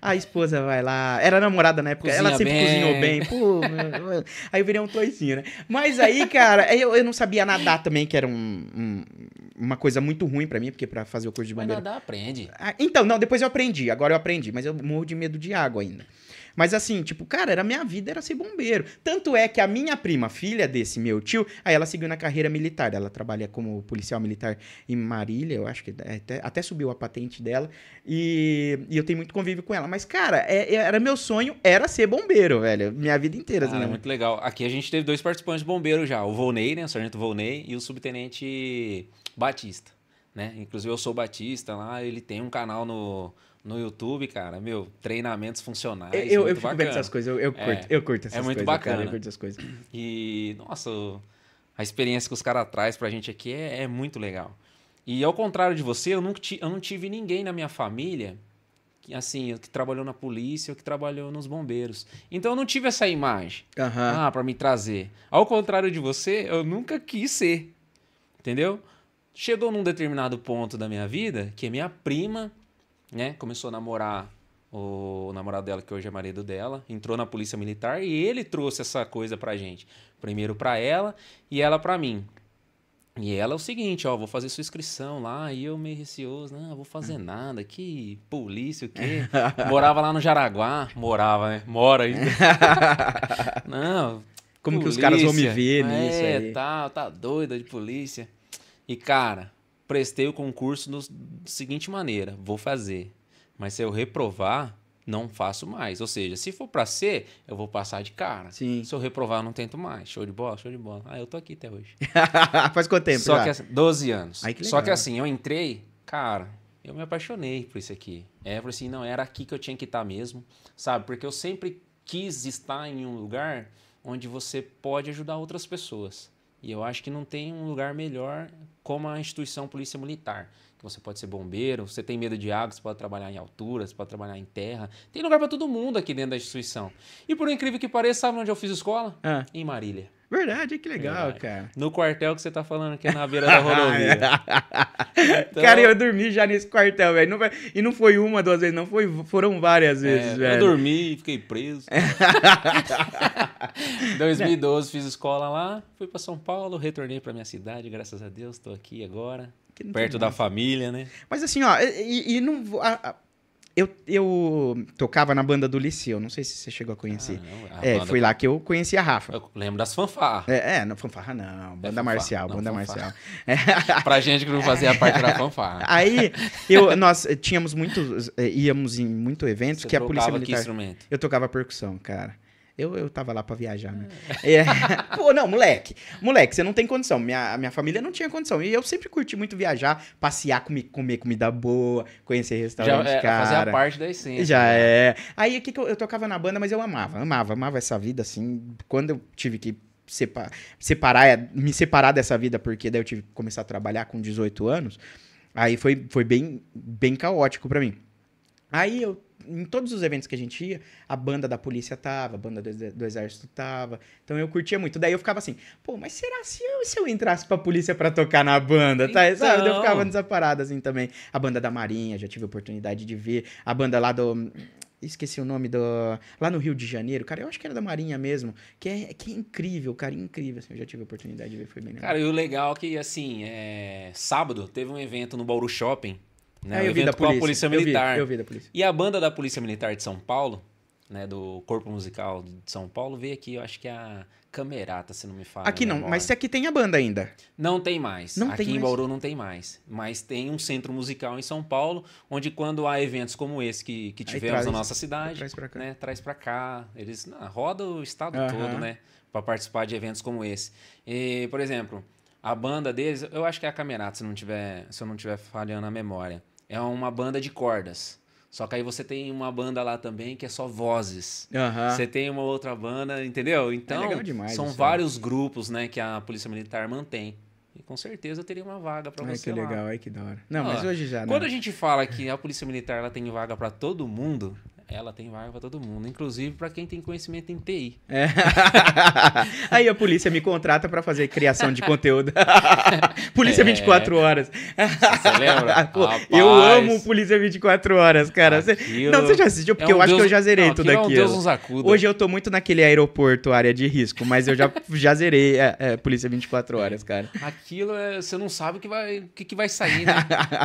a esposa vai lá. Era namorada na época, Cozinha ela sempre bem. cozinhou bem. Pô, aí eu virei um toicinho, né? Mas aí, cara, eu, eu não sabia nadar também, que era um, um uma coisa muito ruim para mim, porque para fazer o curso de mas bandeira... Mas nadar aprende. Ah, então, não, depois eu aprendi. Agora eu aprendi, mas eu morro de medo de água ainda. Mas assim, tipo, cara, era minha vida, era ser bombeiro. Tanto é que a minha prima, filha desse meu tio, aí ela seguiu na carreira militar. Ela trabalha como policial militar em Marília, eu acho que é até, até subiu a patente dela. E, e, eu tenho muito convívio com ela. Mas, cara, é, é era meu sonho, era ser bombeiro, velho. Minha vida inteira. ah, né? muito legal. Aqui a gente teve dois participantes bombeiros já. O Volney, né? O Sargento Volney e o Subtenente Batista. Né? Inclusive eu sou Batista lá, ele tem um canal no, no YouTube, cara, meu, treinamentos funcionais. Eu, eu fico vendo essas coisas, eu, eu é, curto, eu curto é essas coisas. É muito coisas, bacana. Cara, eu curto essas coisas. E, nossa, a experiência que os caras trazem pra gente aqui é, é, muito legal. E ao contrário de você, eu, nunca eu não tive ninguém na minha família que, assim, que trabalhou na polícia ou que trabalhou nos bombeiros. Então eu não tive essa imagem uhum. ah, para me trazer. Ao contrário de você, eu nunca quis ser. Entendeu? Chegou num determinado ponto da minha vida que minha prima né? Começou a namorar o namorado dela, que hoje é marido dela, entrou na polícia militar e ele trouxe essa coisa pra gente. Primeiro pra ela e ela pra mim. E ela é o seguinte, ó, vou fazer sua inscrição lá, e eu meio receoso, não, vou fazer hum. nada, que polícia, o quê? Morava lá no Jaraguá, morava, né? Mora ainda. não, Como polícia, que os caras vão me ver nisso é, aí? É, tá, tá doida de polícia. E, cara, prestei o concurso da seguinte maneira: vou fazer. Mas se eu reprovar, não faço mais. Ou seja, se for para ser, eu vou passar de cara. Sim. Se eu reprovar, não tento mais. Show de bola, show de bola. Ah, eu tô aqui até hoje. Faz quanto tempo? Só já? Que, 12 assim, anos. Ai, que Só que assim, eu entrei, cara, eu me apaixonei por isso aqui. É, eu falei assim, não, era aqui que eu tinha que estar mesmo, sabe? Porque eu sempre quis estar em um lugar onde você pode ajudar outras pessoas. E eu acho que não tem um lugar melhor como a instituição polícia militar. Que você pode ser bombeiro, você tem medo de água, você pode trabalhar em altura, você pode trabalhar em terra. Tem lugar para todo mundo aqui dentro da instituição. E por incrível que pareça, sabe onde eu fiz escola? É. Em Marília. Verdade, que legal, cara. No quartel que você tá falando aqui é na beira da rodovia. É. então... Cara, eu dormi já nesse quartel, velho. E não foi uma, duas vezes, não. Foi, foram várias é, vezes, é, velho. Eu dormi, fiquei preso. É. Em 2012 fiz escola lá, fui para São Paulo, retornei para minha cidade, graças a Deus, tô aqui agora. Perto da família, né? Mas assim, ó, e, e não. A, a, eu, eu tocava na banda do Liceu, não sei se você chegou a conhecer. Ah, é a é, foi lá que eu conheci a Rafa. Eu lembro das fanfarras. É, é não, fanfarra não, é banda é fanfarra, marcial, não, banda fanfarra. marcial. pra gente que não fazia é. parte da fanfarra. Aí, eu, nós eh, tínhamos muitos, eh, íamos em muito eventos você que a Polícia Militar... Que instrumento? Eu tocava percussão, cara. Eu, eu tava lá pra viajar, né? É. é. Pô, não, moleque. Moleque, você não tem condição. Minha, minha família não tinha condição. E eu sempre curti muito viajar, passear, comer, comer comida boa, conhecer restaurante, Já, é, cara. Fazer a parte da essência. Já né? é. Aí, o que, que eu, eu tocava na banda, mas eu amava, amava, amava essa vida, assim. Quando eu tive que separar é, me separar dessa vida, porque daí eu tive que começar a trabalhar com 18 anos, aí foi, foi bem, bem caótico para mim. Aí eu em todos os eventos que a gente ia, a banda da polícia tava, a banda do, do exército tava. Então eu curtia muito. Daí eu ficava assim, pô, mas será se eu, se eu entrasse pra polícia pra tocar na banda? Tá? Então... Sabe? Eu ficava nessa então. parada assim também. A banda da Marinha, já tive a oportunidade de ver. A banda lá do esqueci o nome do. Lá no Rio de Janeiro, cara, eu acho que era da Marinha mesmo. Que é, que é incrível, cara, incrível. Assim, eu já tive a oportunidade de ver, foi bem legal. Cara, e o legal é que, assim, é... sábado teve um evento no Bauru Shopping né? É, eu vi da polícia. a polícia militar. Eu vi, eu vi da polícia. E a banda da Polícia Militar de São Paulo, né, do Corpo Musical de São Paulo, veio aqui, eu acho que é a Camerata, se não me fala. Aqui não, memória. mas se aqui tem a banda ainda. Não tem mais. Não aqui tem em mais. Bauru não tem mais. Mas tem um centro musical em São Paulo, onde quando há eventos como esse que, que tivemos traz, na nossa cidade, traz pra cá. Né, traz pra cá. Eles não, roda o estado uh -huh. todo, né? para participar de eventos como esse. E, por exemplo, a banda deles, eu acho que é a Camerata, se não tiver, se eu não tiver falhando a memória é uma banda de cordas. Só que aí você tem uma banda lá também que é só vozes. Uhum. Você tem uma outra banda, entendeu? Então, é demais, são né? vários é. grupos né, que a Polícia Militar mantém. E com certeza teria uma vaga para você. Que legal, lá. ai que da hora. Não, ah, mas hoje já. Né? Quando a gente fala que a Polícia Militar ela tem vaga para todo mundo, ela tem vaga pra todo mundo, inclusive para quem tem conhecimento em TI. É. Aí a polícia me contrata para fazer criação de conteúdo. polícia é. 24 horas. Você lembra? Pô, eu amo Polícia 24 horas, cara. Aquilo... Não, você já assistiu? Porque é um eu acho Deus... que eu já zerei Não, tudo aqui É um Deus Hoje eu tô muito naquele aeroporto, área de risco, mas eu já, já zerei é, é, Polícia 24 horas, cara. Aquilo é, você não sabe o que vai, que, que vai sair, né?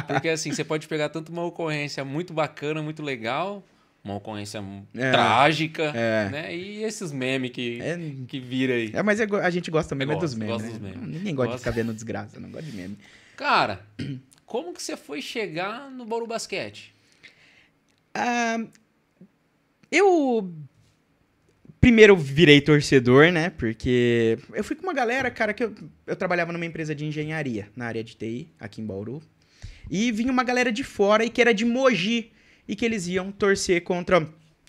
Porque assim, você pode pegar tanto uma ocorrência muito bacana, muito legal, uma ocorrência é, trágica, é. né? E esses memes que, é, que vira aí. É, mas é a gente gosta mesmo é gosto, dos memes. Né? Dos memes. Ninguém gosta de ficar vendo desgraça, não gosta de meme. Cara, como que você foi chegar no Bauru Basquete? Ah, eu primeiro eu virei torcedor, né? Porque eu fui com uma galera, cara, que eu, eu trabalhava numa empresa de engenharia, na área de TI, aqui em Bauru. E vinha uma galera de fora e que era de Mogi e que eles iam torcer contra.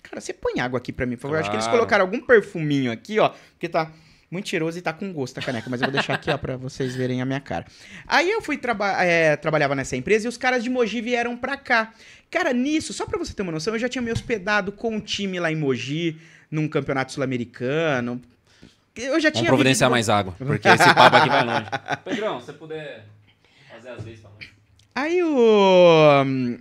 Cara, você põe água aqui para mim, por favor. Claro. Acho que eles colocaram algum perfuminho aqui, ó, porque tá muito cheiroso e tá com gosto a caneca, mas eu vou deixar aqui, ó, pra vocês verem a minha cara. Aí eu fui é, trabalhava nessa empresa e os caras de Mogi vieram pra cá. Cara, nisso, só pra você ter uma noção, eu já tinha me hospedado com um time lá em Mogi, num campeonato sul-americano. Eu já Vamos tinha. providenciar vivido... mais água, porque esse papo aqui vai longe. Pedrão, se puder fazer as vezes pra nós. Aí o. Hum,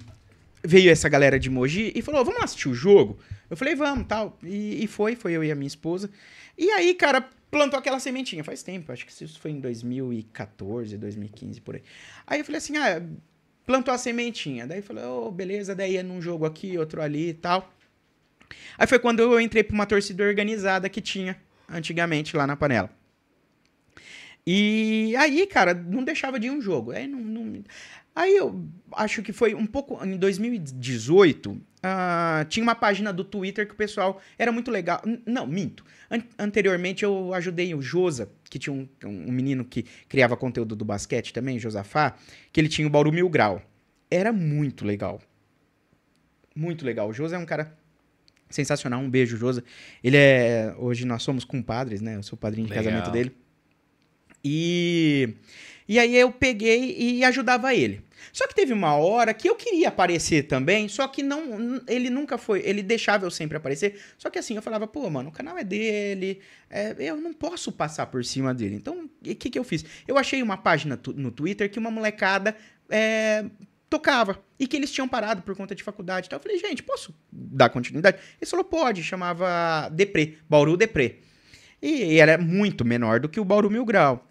veio essa galera de Moji e falou: vamos assistir o jogo? Eu falei, vamos, tal. E, e, foi, foi eu e a minha esposa. E aí, cara, plantou aquela sementinha. Faz tempo, acho que isso foi em 2014, 2015, por aí. Aí eu falei assim, ah, plantou a sementinha. Daí falei, ô, oh, beleza, daí é num jogo aqui, outro ali e tal. Aí foi quando eu entrei pra uma torcida organizada que tinha antigamente lá na panela. E aí, cara, não deixava de ir um jogo. Aí não, não... Aí eu acho que foi um pouco. Em 2018, uh, ah, tinha uma página do Twitter que o pessoal era muito legal. Não, minto. An anteriormente eu ajudei o Josa, que tinha um, um, menino que criava conteúdo do basquete também, Josafá, que ele tinha o Bauru Mil Grau. Era muito legal. Muito legal. O Josa é um cara sensacional. Um beijo, Josa. Ele é. Hoje nós somos compadres, né? Eu sou padrinho de legal. casamento dele. E. E aí eu peguei e ajudava ele. Só que teve uma hora que eu queria aparecer também, só que não, ele nunca foi, ele deixava eu sempre aparecer. Só que assim, eu falava, pô, mano, o canal é dele, é, eu não posso passar por cima dele. Então, o que, que eu fiz? Eu achei uma página no Twitter que uma molecada é, tocava e que eles tinham parado por conta de faculdade. Então, eu falei, gente, posso dar continuidade? Ele falou, pode, chamava Depré, Bauru Depré. E, e era muito menor do que o Bauru Mil Grau.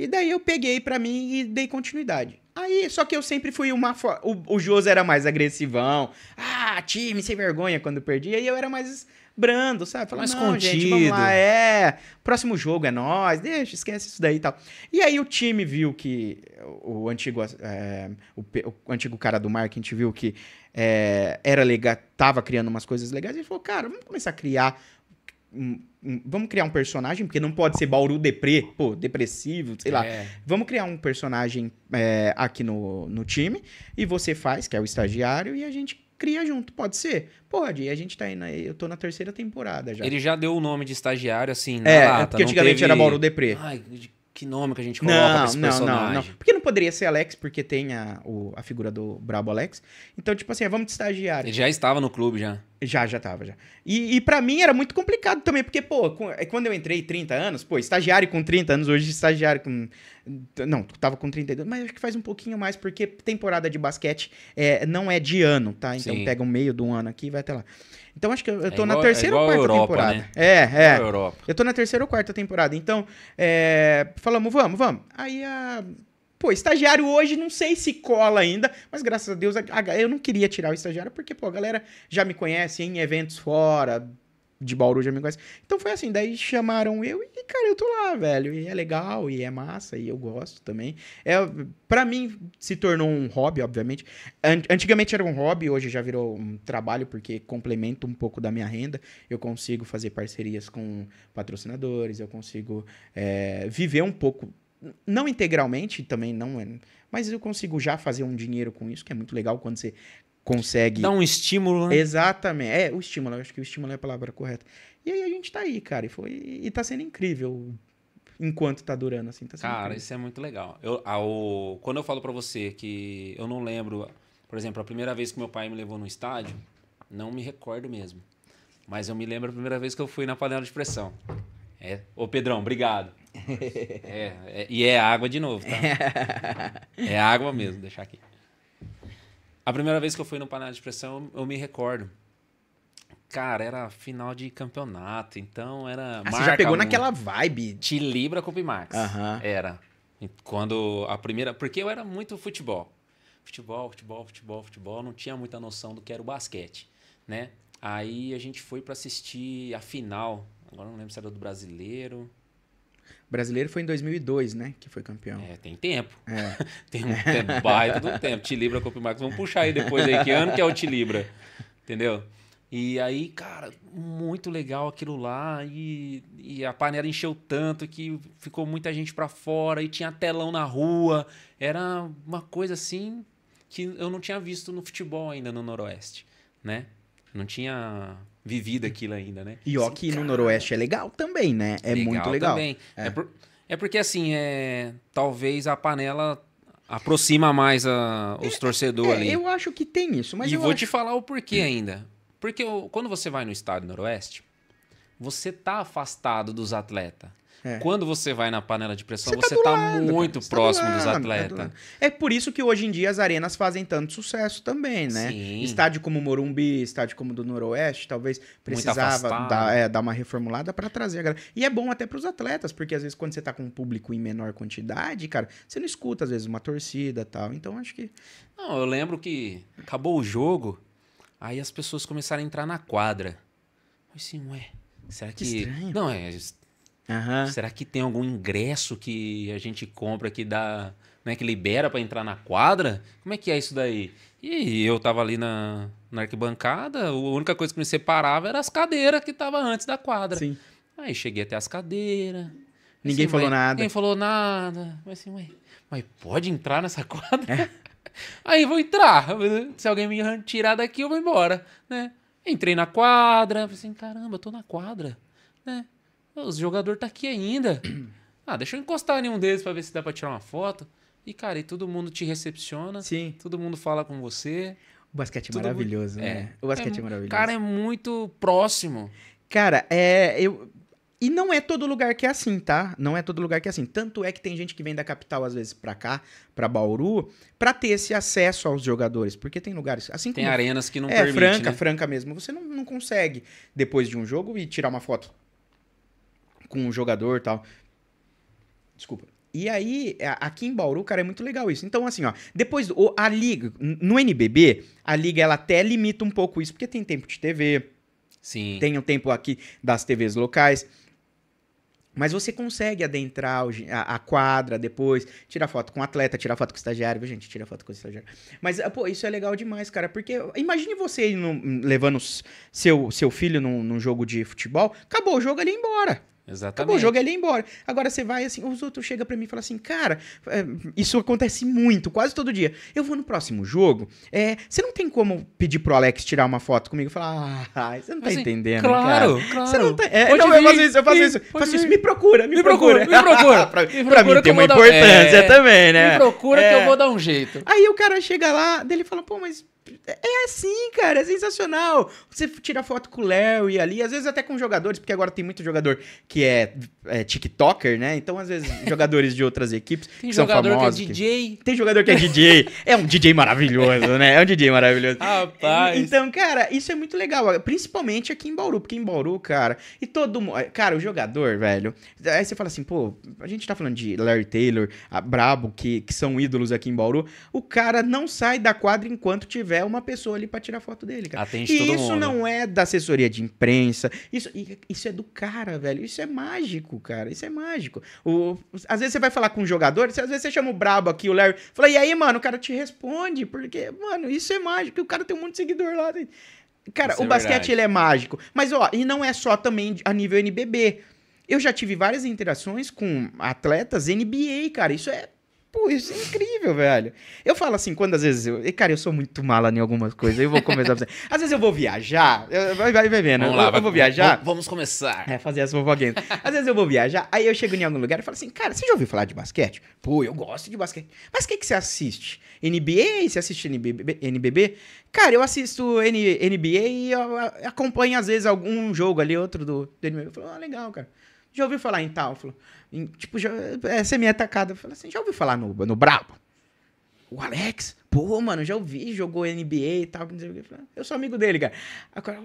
E daí eu peguei para mim e dei continuidade. Aí, só que eu sempre fui uma. Fo... O, o José era mais agressivão. Ah, time, sem vergonha quando perdia. E eu era mais brando, sabe? Falava, mais não, contido. gente, vamos lá, é. Próximo jogo é nós, deixa, esquece isso daí e tal. E aí o time viu que. O antigo, é, o, o, antigo cara do marketing viu que é, era legal, tava criando umas coisas legais. E ele falou, cara, vamos começar a criar vamos criar um personagem, porque não pode ser Bauru Deprê, pô, depressivo, sei lá. É. Vamos criar um personagem é, aqui no, no time e você faz, que é o estagiário, e a gente cria junto. Pode ser? Pode. E a gente tá indo aí, eu tô na terceira temporada já. Ele já deu o nome de estagiário, assim, na é, é lata. É, porque antigamente teve... era Bauru Deprê. Ai, que nome que a gente coloca não, esse personagem. Não, não, não. Porque não poderia ser Alex, porque tem a, o, a figura do Brabo Alex. Então, tipo assim, é, vamos de estagiário. Ele já estava no clube, já. Já, já tava, já. E, e para mim era muito complicado também, porque, pô, é, quando eu entrei 30 anos, pô, estagiário com 30 anos, hoje estagiário com. Não, tava com 32, mas acho que faz um pouquinho mais, porque temporada de basquete é, não é de ano, tá? Então Sim. pega o um meio do ano aqui e vai até lá. Então acho que eu, é tô é igual, na terceira é ou quarta Europa, temporada. Né? É, é. é eu tô na terceira ou quarta temporada. Então, é, falamos, vamos, vamos. Aí a Pô, estagiário hoje não sei se cola ainda, mas graças a Deus a, a, eu não queria tirar o estagiário porque, pô, a galera já me conhece em eventos fora, de Bauru já me conhece. Então foi assim, daí chamaram eu e, cara, eu tô lá, velho. E é legal, e é massa, e eu gosto também. É, para mim, se tornou um hobby, obviamente. Antigamente era um hobby, hoje já virou um trabalho, porque complementa um pouco da minha renda. Eu consigo fazer parcerias com patrocinadores, eu consigo é, viver um pouco não integralmente também, não, é, mas eu consigo já fazer um dinheiro com isso, que é muito legal quando você consegue. Dá um estímulo, né? Exatamente. É, o estímulo, eu acho que o estímulo é a palavra correta. E aí a gente tá aí, cara, e foi e tá sendo incrível enquanto tá durando assim, tá sendo Cara, incrível. isso é muito legal. Eu ao, quando eu falo para você que eu não lembro, por exemplo, a primeira vez que meu pai me levou no estádio, não me recordo mesmo. Mas eu me lembro a primeira vez que eu fui na panela de pressão. É. Ô, Pedrão, obrigado. É, é, e é água de novo, tá? É água mesmo, deixar aqui. A primeira vez que eu fui no panela de pressão, eu, eu me recordo. Cara, era final de campeonato, então era. Ah, você já pegou um, naquela vibe. Te libra com o Pimax. Uhum. Era. Quando a primeira. Porque eu era muito futebol. Futebol, futebol, futebol, futebol. Não tinha muita noção do que era o basquete, né? Aí a gente foi para assistir a final. Agora não lembro se era do brasileiro brasileiro foi em 2002, né? Que foi campeão. É, tem tempo. É. tem um tempo, baita do tempo. Te Libra, Copa Marcos. Vamos puxar aí depois aí. Que ano que é o Te Libra? Entendeu? E aí, cara, muito legal aquilo lá. E, e a panela encheu tanto que ficou muita gente para fora e tinha telão na rua. Era uma coisa assim que eu não tinha visto no futebol ainda no Noroeste, né? Não tinha vivido aquilo ainda, né? E ó, assim, que no Noroeste é legal também, né? É legal muito legal. Também. É. É, por, é porque, assim, é, talvez a panela aproxima mais a, os é, torcedores é, ali. Eu acho que tem isso, mas. E vou acho... te falar o porquê ainda. Porque eu, quando você vai no estádio Noroeste, você tá afastado dos atletas. É. Quando você vai na panela de pressão, você, está tá, tá muito você próximo tá do lado, dos atletas. Tá do é por isso que hoje em dia as arenas fazem tanto sucesso também, né? Sim. Estádio como Morumbi, estádio como do Noroeste, talvez precisava dar, é, dar, uma reformulada para trazer a galera. E é bom até para os atletas, porque às vezes quando você está com um público em menor quantidade, cara, você não escuta às vezes uma torcida tal. Então acho que. Não, eu lembro que acabou o jogo, aí as pessoas começaram a entrar na quadra. Eu assim, ué. Será que. que Não, é Uhum. Será que tem algum ingresso que a gente compra que dá, né, que libera para entrar na quadra? Como é que é isso daí? E eu tava ali na, na arquibancada, a única coisa que me separava era as cadeiras que tava antes da quadra. Sim. Aí cheguei até as cadeiras. Ninguém assim, falou nada. Ninguém falou nada. Mas assim, ué, mas pode entrar nessa quadra? É. Aí vou entrar. Se alguém me tirar daqui, eu vou embora, né? Entrei na quadra, falei assim, caramba, eu tô na quadra, né? Os jogador tá aqui ainda. Ah, deixa eu encostar em um deles para ver se dá para tirar uma foto. E, cara, e todo mundo te recepciona. Sim. Todo mundo fala com você. O basquete é maravilhoso, mundo... É, né? É. O basquete é, é maravilhoso. Cara, é muito próximo. Cara, é. Eu, e não é todo lugar que é assim, tá? Não é todo lugar que é assim. Tanto é que tem gente que vem da capital, às vezes, pra cá, pra Bauru, pra ter esse acesso aos jogadores. Porque tem lugares. assim Tem arenas que não é, Franca, né? Franca mesmo. Você não, não consegue, depois de um jogo, ir tirar uma foto com o jogador e tal. Desculpa. E aí, aqui em Bauru, cara, é muito legal isso. Então, assim, ó, depois, a liga, no NBB, a liga, ela até limita um pouco isso, porque tem tempo de TV. Sim. Tem o um tempo aqui das TVs locais. Mas você consegue adentrar a, a quadra depois, tirar foto com o atleta, tirar foto com o estagiário, viu, gente? Tirar foto com o estagiário. Mas, ah, pô, isso é legal demais, cara, porque imagine você no, levando seu, seu filho num, num jogo de futebol, acabou o jogo, ele ia embora. Exatamente. Acabou o jogo, é ele ia embora. Agora você vai assim, os outros chegam para mim e falam assim, cara, é, isso acontece muito, quase todo dia. Eu vou no próximo jogo, é, você não tem como pedir pro Alex tirar uma foto comigo e falar, ah, você não tá assim, entendendo, claro, cara. Claro, claro. não tá... É, não, vir, eu faço isso, eu faço isso. Faço isso, me procura, me, me procura. procura. Me procura, pra, me procura. pra mim tem uma importância dar... é, também, né? Me procura que eu é. vou dar um jeito. Aí o cara chega lá, dele fala, pô, mas é assim, cara, é sensacional. Você tira foto com o Léo e ali, às vezes até com jogadores, porque agora tem muito jogador que é, é TikToker, né? Então, às vezes, jogadores de outras equipes tem que são é famosos. Tem jogador que é DJ. Que... Tem jogador que é DJ. é um DJ maravilhoso, né? É um DJ maravilhoso. Rapaz. Então, cara, isso é muito legal, principalmente aqui em Bauru, porque em Bauru, cara, e todo mundo. Cara, o jogador, velho. Aí você fala assim, pô, a gente tá falando de Larry Taylor, a Brabo, que, que são ídolos aqui em Bauru. O cara não sai da quadra enquanto tiver tiver uma pessoa ali para tirar foto dele, cara. Atende e isso mundo. não é da assessoria de imprensa. Isso, isso é do cara, velho. Isso é mágico, cara. Isso é mágico. O, às vezes você vai falar com um jogador, às vezes você chama o brabo aqui, o Larry, fala, e aí, mano, o cara te responde, porque, mano, isso é mágico. O cara tem um monte de seguidor lá. Cara, isso é o é basquete, ele é mágico. Mas, ó, e não é só também a nível NBB. Eu já tive várias interações com atletas NBA, cara. Isso é Pô, isso é incrível, velho. Eu falo assim, quando às vezes eu. Cara, eu sou muito mala em algumas coisas. Eu vou começar. às vezes eu vou viajar. Eu, vai, vai, vai Vamos lá, eu vai, vou viajar. Vamos começar. É, fazer as fofoquinhas. às vezes eu vou viajar, aí eu chego em algum lugar e falo assim, cara, você já ouviu falar de basquete? Pô, eu gosto de basquete. Mas o que, que você assiste? NBA? Você assiste NBB, NBB? Cara, eu assisto N, NBA e acompanho às vezes algum jogo ali, outro do, do NBB. Eu falo, ah, legal, cara. Já ouviu falar em tal? Falou, em, tipo, já, essa é minha atacada. Falou assim, já ouviu falar no, no Brabo? O Alex? Pô, mano, já ouvi, jogou NBA e tal. Não sei o que. Eu sou amigo dele, cara. Agora,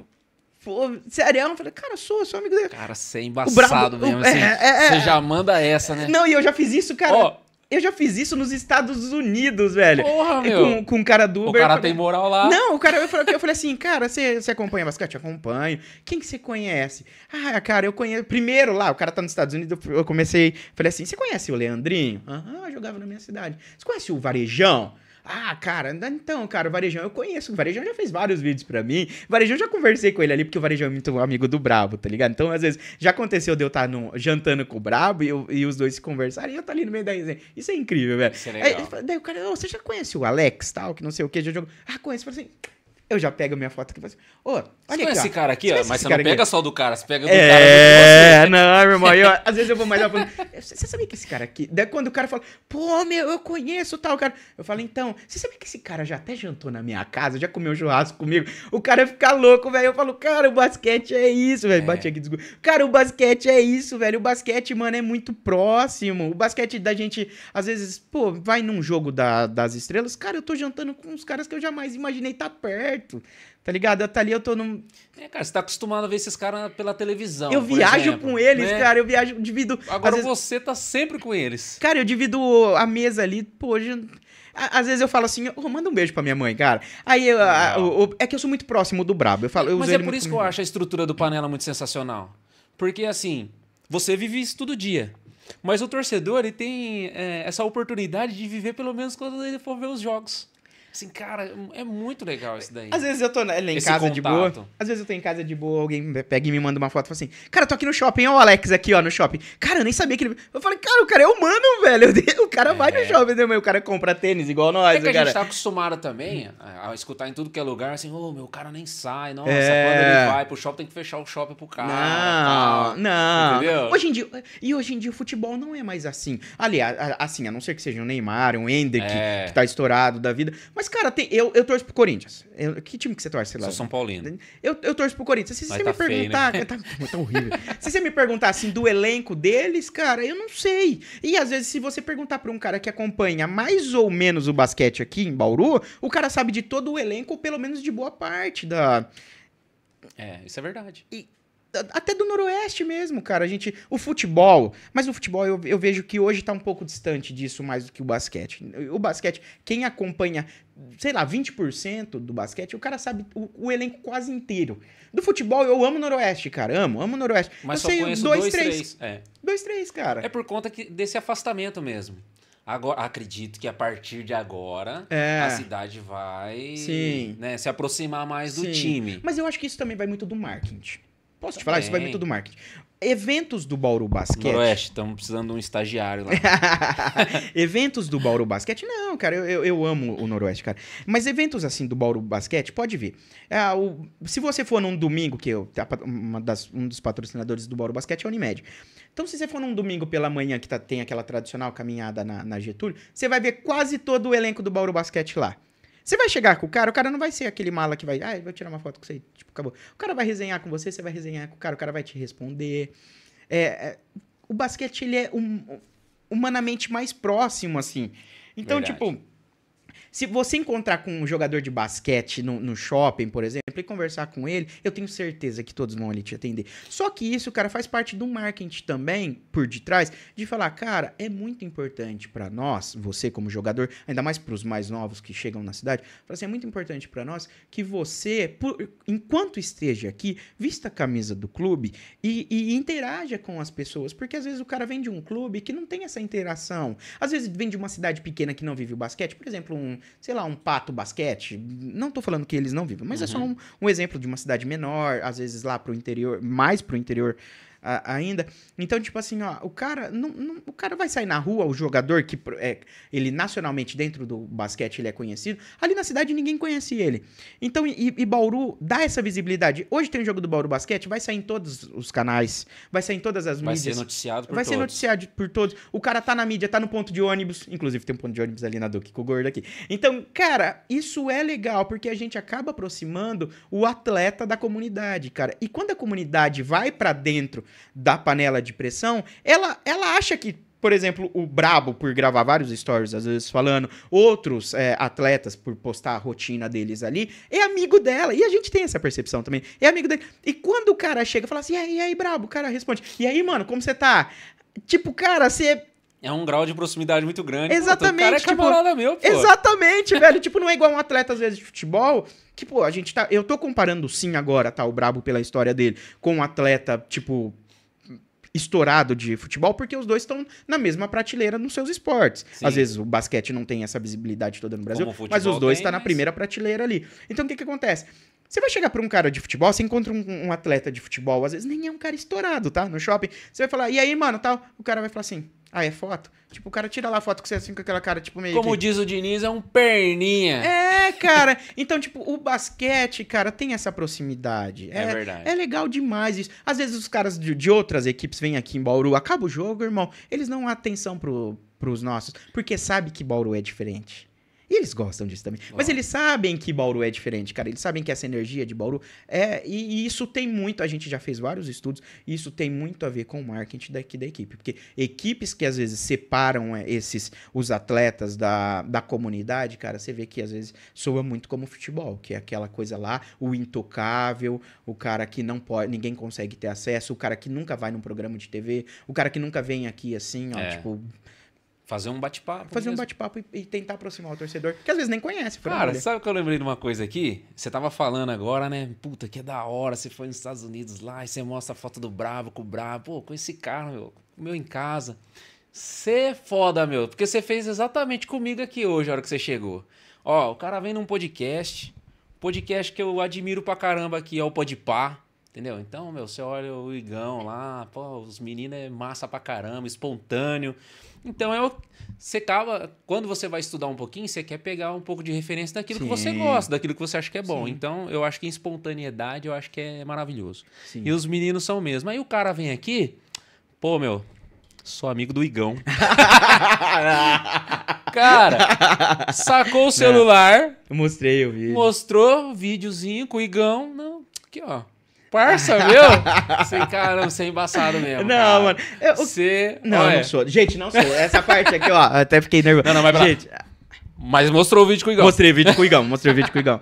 Pô, sério? Eu falei, cara, sou, sou amigo dele. Cara, você é embaçado brabo, mesmo. O, assim, é, é, é, você é, já manda essa, né? Não, e eu já fiz isso, cara. Ó, eu já fiz isso nos Estados Unidos, velho. Porra, meu. Com, com um cara do Uber. O cara falei, tem moral lá. Não, o cara eu falei, eu falei assim, cara, você, você acompanha basquete? Eu acompanho. Quem que você conhece? Ah, cara, eu conheço. Primeiro lá, o cara tá nos Estados Unidos, eu comecei. Falei assim, você conhece o Leandrinho? Aham, uhum, jogava na minha cidade. Você conhece o Varejão? Ah, cara, então, cara, o Varejão eu conheço. O Varejão já fez vários vídeos para mim. O Varejão já conversei com ele ali, porque o Varejão é muito amigo do Brabo, tá ligado? Então, às vezes, já aconteceu de eu estar tá num, jantando com o Brabo e, eu, e os dois se conversarem e eu tá ali no meio da resenha. Isso é incrível, velho. Isso é legal. Aí, daí o cara, oh, você já conhece o Alex, tal, que não sei o que, já jogou. Ah, conheço. Eu falei assim, eu já pego minha foto aqui e falo assim, ô, olha você é aqui, esse cara aqui, é ó, mas você não pega aqui? só do cara, você pega do é, cara. É, não, meu irmão, eu, às vezes eu vou mais lá falo, você sabia que esse cara aqui... Daí quando o cara fala, pô, meu, eu conheço tal cara. Eu falo, então, você sabia que esse cara já até jantou na minha casa, já comeu um churrasco comigo? O cara fica louco, velho. Eu falo, cara, o basquete é isso, velho. É. Bati aqui, desculpa. Cara, o basquete é isso, velho. O basquete, mano, é muito próximo. O basquete da gente, às vezes, pô, vai num jogo da, das estrelas, cara, eu tô jantando com uns caras que eu jamais imaginei estar tá perto. Tá ligado? Eu tá ali, eu tô num. É, cara, você tá acostumado a ver esses caras pela televisão. Eu viajo exemplo, com eles, né? cara. Eu viajo, divido. Agora vezes... você tá sempre com eles. Cara, eu divido a mesa ali, pô, hoje. Às vezes eu falo assim, oh, manda um beijo pra minha mãe, cara. Aí eu, eu, eu, é que eu sou muito próximo do Brabo. Eu falo, eu Mas é por isso que eu acho a estrutura do panela muito sensacional. Porque assim, você vive isso todo dia. Mas o torcedor ele tem é, essa oportunidade de viver pelo menos quando ele for ver os jogos. Assim, cara, é muito legal isso daí. Às vezes eu tô ali em casa contato. de boa. Às vezes eu tô em casa de boa, alguém pega e me manda uma foto e fala assim: Cara, tô aqui no shopping, ó, o Alex aqui, ó, no shopping. Cara, eu nem sabia que ele. Eu falei, cara, o cara é humano, velho. O cara é. vai no é. shopping, né? o cara compra tênis igual nós. É que a cara... gente tá acostumado também a escutar em tudo que é lugar, assim, ô, oh, meu cara nem sai, nossa, é... quando ele vai pro shopping tem que fechar o shopping pro cara. Não, tal. não. Entendeu? Hoje em dia, e hoje em dia o futebol não é mais assim. Aliás, assim, a não ser que seja um Neymar, um Ender é. que, que tá estourado da vida. Mas mas, cara, tem, eu, eu torço pro Corinthians. Eu, que time que você torce, lá? Sou São Paulino. Eu, eu torço pro Corinthians. Se, se você tá me né? perguntar. né? tá, tá horrível. se você me perguntar assim do elenco deles, cara, eu não sei. E às vezes, se você perguntar pra um cara que acompanha mais ou menos o basquete aqui em Bauru, o cara sabe de todo o elenco, ou pelo menos de boa parte da. É, isso é verdade. E, até do Noroeste mesmo, cara. A gente, o futebol, mas o futebol eu, eu vejo que hoje tá um pouco distante disso mais do que o basquete. O basquete, quem acompanha, sei lá, 20% do basquete, o cara sabe o, o, elenco quase inteiro. Do futebol, eu amo o Noroeste, cara. Amo, amo o Noroeste. Mas eu só sei conheço dois, dois três. três. É. Dois, três, cara. É por conta que, desse afastamento mesmo. Agora, acredito que a partir de agora é. a cidade vai né, se aproximar mais do time. Mas eu acho que isso também vai muito do marketing. Posso te falar? Isso vai vir tudo marketing. Eventos do Bauru Basquete. Noroeste, estamos precisando de um estagiário lá. eventos do Bauru Basquete, não, cara, eu, eu, amo o Noroeste, cara. Mas eventos assim do Bauru Basquete, pode vir. É, o, se você for num domingo, que eu, tá, das, um dos patrocinadores do Bauru Basquete é a Unimed. Então, se você for num domingo pela manhã, que tá, tem aquela tradicional caminhada na, na Getúlio, você vai ver quase todo o elenco do Bauru Basquete lá. Você vai chegar com o cara, o cara não vai ser aquele mala que vai, ah, vou tirar uma foto com você, tipo, acabou. O cara vai resenhar com você, você vai resenhar com o cara, o cara vai te responder. É, é, o basquete, ele é um, humanamente mais próximo, assim. Então, Verdade. tipo se você encontrar com um jogador de basquete no, no shopping, por exemplo, e conversar com ele, eu tenho certeza que todos vão ali te atender. Só que isso, cara, faz parte do marketing também, por detrás, de falar, cara, é muito importante para nós, você como jogador, ainda mais para os mais novos que chegam na cidade, falar assim, é muito importante para nós que você, por, enquanto esteja aqui, vista a camisa do clube e, e interaja com as pessoas, porque às vezes o cara vem de um clube que não tem essa interação. Às vezes vem de uma cidade pequena que não vive o basquete, por exemplo, um, sei lá, um pato basquete. Não tô falando que eles não vivem, mas uhum. é só uhum. um, um, exemplo de uma cidade menor, às vezes lá pro interior, mais pro interior ainda. Então, tipo assim, ó, o cara, não, não, o cara vai sair na rua, o jogador que é, ele nacionalmente dentro do basquete ele é conhecido, ali na cidade ninguém conhece ele. Então, e, e Bauru dá essa visibilidade. Hoje tem o um jogo do Bauru Basquete, vai sair em todos os canais, vai sair em todas as mídias. Vai ser noticiado por vai todos. Vai ser noticiado por todos. O cara tá na mídia, tá no ponto de ônibus, inclusive tem um ponto de ônibus ali na Duque com o gordo aqui. Então, cara, isso é legal porque a gente acaba aproximando o atleta da comunidade, cara. E quando a comunidade vai para dentro da panela de pressão, ela, ela acha que por exemplo, o Brabo por gravar vários stories, às vezes falando, outros é, atletas por postar a rotina deles ali, é amigo dela. E a gente tem essa percepção também. É amigo dele. E quando o cara chega e fala assim, e aí, e aí, Brabo, o cara responde, e aí, mano, como você tá? Tipo, cara, você é um grau de proximidade muito grande. Exatamente. Portanto, o cara é tipo, camarada meu, pô. Exatamente, velho. Tipo, não é igual um atleta, às vezes, de futebol. Que, pô, a gente tá. Eu tô comparando sim agora, tá? O Brabo pela história dele com um atleta, tipo, estourado de futebol, porque os dois estão na mesma prateleira nos seus esportes. Sim. Às vezes o basquete não tem essa visibilidade toda no Brasil, mas os dois estão tá na mas... primeira prateleira ali. Então o que, que acontece? Você vai chegar para um cara de futebol, você encontra um, um, atleta de futebol, às vezes nem é um cara estourado, tá? No shopping. Você vai falar, e aí, mano, tal? O cara vai falar assim, ah, é foto? Tipo, o cara tira lá a foto que você é assim com aquela cara, tipo, meio. Como que... diz o Diniz, é um perninha. É, cara. então, tipo, o basquete, cara, tem essa proximidade. É, é verdade. É legal demais isso. Às vezes os caras de, de outras equipes vêm aqui em Bauru, acaba o jogo, irmão. Eles não dão atenção pro, pros nossos, porque sabe que Bauru é diferente. E eles gostam disso também. Mas eles sabem que Bauru é diferente, cara. Eles sabem que essa energia de Bauru é. E, e, isso tem muito. A gente já fez vários estudos. E isso tem muito a ver com o marketing daqui da equipe. Porque equipes que às vezes separam é, esses os atletas da, da comunidade, cara, você vê que às vezes soa muito como futebol, que é aquela coisa lá, o intocável, o cara que não pode, ninguém consegue ter acesso, o cara que nunca vai num programa de TV, o cara que nunca vem aqui assim, ó, é. tipo Fazer um bate-papo. Fazer mesmo. um bate-papo e, e, tentar aproximar o torcedor, que às vezes nem conhece. Cara, sabe sabe que eu lembrei de uma coisa aqui? Você tava falando agora, né? Puta, que é da hora, você foi nos Estados Unidos lá e você mostra a foto do Bravo com o Bravo. Pô, com esse carro, meu, meu em casa. Você é foda, meu, porque você fez exatamente comigo aqui hoje, a hora que você chegou. Ó, o cara vem num podcast, podcast que eu admiro pra caramba aqui, é o Podpah Entendeu? Então, meu, você olha o Igão lá, pô, os meninos é massa pra caramba, espontâneo. Então, eu, é você acaba, quando você vai estudar um pouquinho, você quer pegar um pouco de referência daquilo Sim. que você gosta, daquilo que você acha que é bom. Sim. Então, eu acho que em espontaneidade, eu acho que é maravilhoso. Sim. E os meninos são mesmo. Aí o cara vem aqui, pô, meu, sou amigo do Igão. cara, sacou o celular. Não, mostrei o vídeo. Mostrou videozinho com o Igão. Não, aqui, ó Parça, meu! Sem caramba, você é embaçado mesmo. Não, cara. mano. Eu, você. Não, olha. não sou. Gente, não sou. Essa parte aqui, ó, até fiquei nervoso. Não, não, vai pra Gente. Lá. Mas mostrou o vídeo com o Igão. Mostrei o vídeo com o Igão, mostrei o vídeo com o Igão.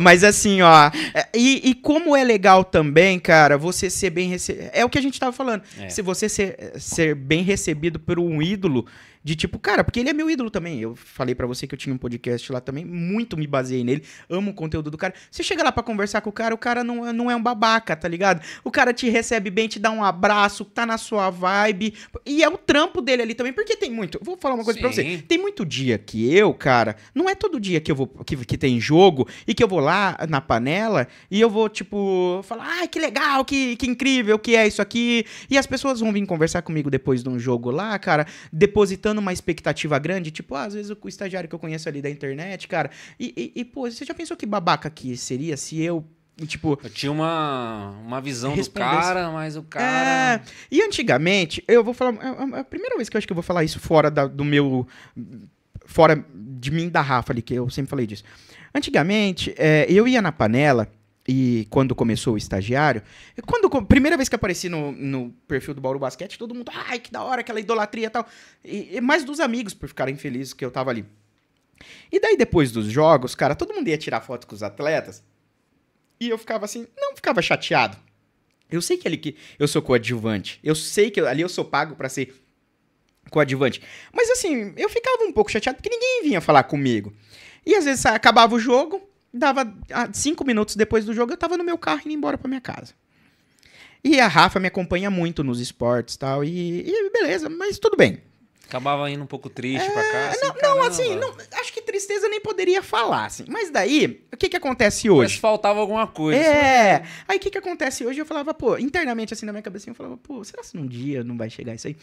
mas assim, ó. É, e, e, como é legal também, cara, você ser bem recebido. É o que a gente tava falando. É. Se você ser, ser bem recebido por um ídolo, de tipo, cara, porque ele é meu ídolo também. Eu falei para você que eu tinha um podcast lá também, muito me baseei nele, amo o conteúdo do cara. Você chega lá para conversar com o cara, o cara não, é, não é um babaca, tá ligado? O cara te recebe bem, te dá um abraço, tá na sua vibe. E é o trampo dele ali também, porque tem muito. Vou falar uma coisa Sim. pra você. Tem muito dia que eu, cara, não é todo dia que eu vou que, que tem jogo e que eu vou lá na panela e eu vou, tipo, falar, ai, ah, que legal, que, que incrível, que é isso aqui. E as pessoas vão vir conversar comigo depois de um jogo lá, cara, depositando criando uma expectativa grande, tipo, ah, às vezes o estagiário que eu conheço ali da internet, cara. E, e, e pô, você já pensou que babaca que seria se eu Tipo, eu tinha uma, uma visão do cara, mas o cara. É, e antigamente, eu vou falar. É, é, é a primeira vez que eu acho que eu vou falar isso fora da, do meu. Fora de mim da Rafa ali, que eu sempre falei disso. Antigamente, é, eu ia na panela e quando começou o estagiário, quando primeira vez que apareci no, no perfil do Bauru Basquete, todo mundo, ai, que da hora, aquela idolatria tal. e tal. mais dos amigos por ficarem felizes que eu tava ali. E daí depois dos jogos, cara, todo mundo ia tirar foto com os atletas. E eu ficava assim, não ficava chateado. Eu sei que é ali que eu sou coadjuvante. Eu sei que eu, ali eu sou pago para ser coadjuvante. Mas assim, eu ficava um pouco chateado porque ninguém vinha falar comigo. E às vezes acabava o jogo, dava ah, cinco minutos depois do jogo, eu tava no meu carro indo embora pra minha casa. E a Rafa me acompanha muito nos esportes tal, e, e beleza, mas tudo bem. Acabava indo um pouco triste é, pra casa. Assim, não, assim, não, assim não, acho que tristeza nem poderia falar, assim. Mas daí, o que que acontece hoje? Mas faltava alguma coisa. É. Aí o que que acontece hoje? Eu falava, pô, internamente assim na minha cabecinha, eu falava, pô, será que num dia não vai chegar isso aí?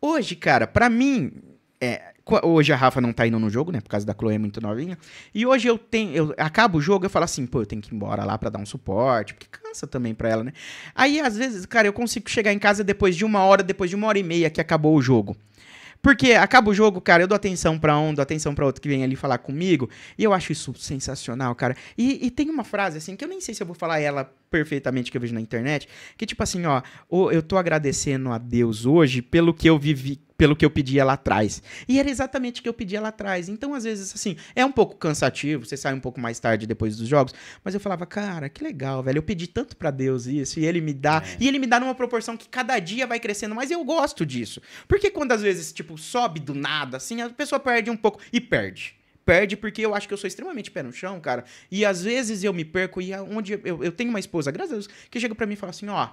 Hoje, cara, pra mim, é, Hoje a Rafa não tá indo no jogo, né? Por causa da Chloe é muito novinha. E hoje eu tenho. Eu acabo o jogo, eu falo assim, pô, eu tenho que ir embora lá para dar um suporte, porque cansa também pra ela, né? Aí, às vezes, cara, eu consigo chegar em casa depois de uma hora, depois de uma hora e meia que acabou o jogo. Porque acaba o jogo, cara, eu dou atenção pra um, dou atenção pra outro que vem ali falar comigo. E eu acho isso sensacional, cara. E, e, tem uma frase, assim, que eu nem sei se eu vou falar ela perfeitamente que eu vejo na internet, que tipo assim, ó, eu tô agradecendo a Deus hoje pelo que eu vivi, pelo que eu pedia lá atrás. E era exatamente o que eu pedia lá atrás. Então, às vezes, assim, é um pouco cansativo, você sai um pouco mais tarde depois dos jogos, mas eu falava, cara, que legal, velho, eu pedi tanto para Deus isso, e ele me dá, é. e ele me dá numa proporção que cada dia vai crescendo, mas eu gosto disso. Porque quando às vezes, tipo, sobe do nada, assim, a pessoa perde um pouco, e perde perde, porque eu acho que eu sou extremamente pé no chão, cara. E às vezes eu me perco e é onde eu, eu tenho uma esposa, graças a Deus, que chega para mim e fala assim, ó,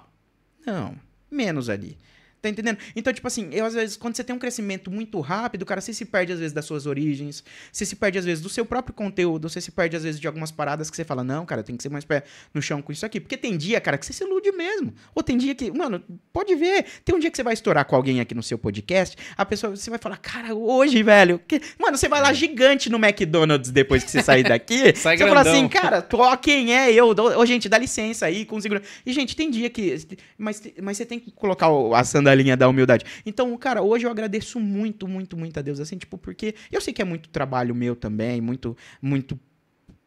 não, menos ali. Tá entendendo? Então, tipo assim, eu às vezes, quando você tem um crescimento muito rápido, cara, você se perde às vezes das suas origens, você se perde às vezes do seu próprio conteúdo, você se perde às vezes de algumas paradas que você fala, não, cara, tem que ser mais pé no chão com isso aqui. Porque tem dia, cara, que você se ilude mesmo. Ou tem dia que, mano, pode ver, tem um dia que você vai estourar com alguém aqui no seu podcast, a pessoa, você vai falar, cara, hoje, velho, que... mano, você vai lá é. gigante no McDonald's depois que você sair daqui, Sai você grandão. fala assim, cara, tô, quem é eu? Ô, gente, dá licença aí, com segurança. E, gente, tem dia que, mas, mas você tem que colocar a Sandra da linha da humildade. Então, cara, hoje eu agradeço muito, muito, muito a Deus, assim, tipo, porque eu sei que é muito trabalho meu também, muito, muito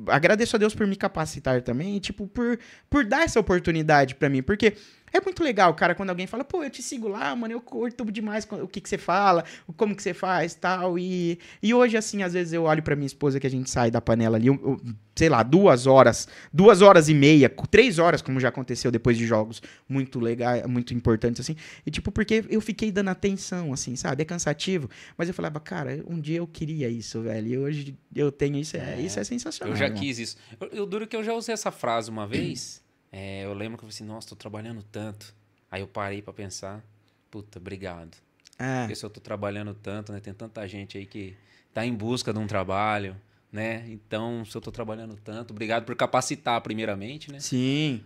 agradeço a Deus por me capacitar também, tipo, por, por dar essa oportunidade para mim, porque é muito legal, cara, quando alguém fala, pô, eu te sigo lá, mano, eu curto demais o que, que você fala, como que você faz tal. E, e hoje, assim, às vezes eu olho pra minha esposa que a gente sai da panela ali, eu, eu, sei lá, duas horas, duas horas e meia, três horas, como já aconteceu depois de jogos muito legais, muito importantes, assim. E tipo, porque eu fiquei dando atenção, assim, sabe? É cansativo. Mas eu falava, cara, um dia eu queria isso, velho. E hoje eu tenho isso, é, é isso é sensacional. Eu já mano. Né? quis isso. Eu, eu duro que eu já usei essa frase uma vez. É, eu lembro que eu falei assim, nossa, tô trabalhando tanto. Aí eu parei para pensar, puta, obrigado. É. Porque se eu tô trabalhando tanto, né? Tem tanta gente aí que tá em busca de um trabalho, né? Então, se eu tô trabalhando tanto, obrigado por capacitar primeiramente, né? Sim.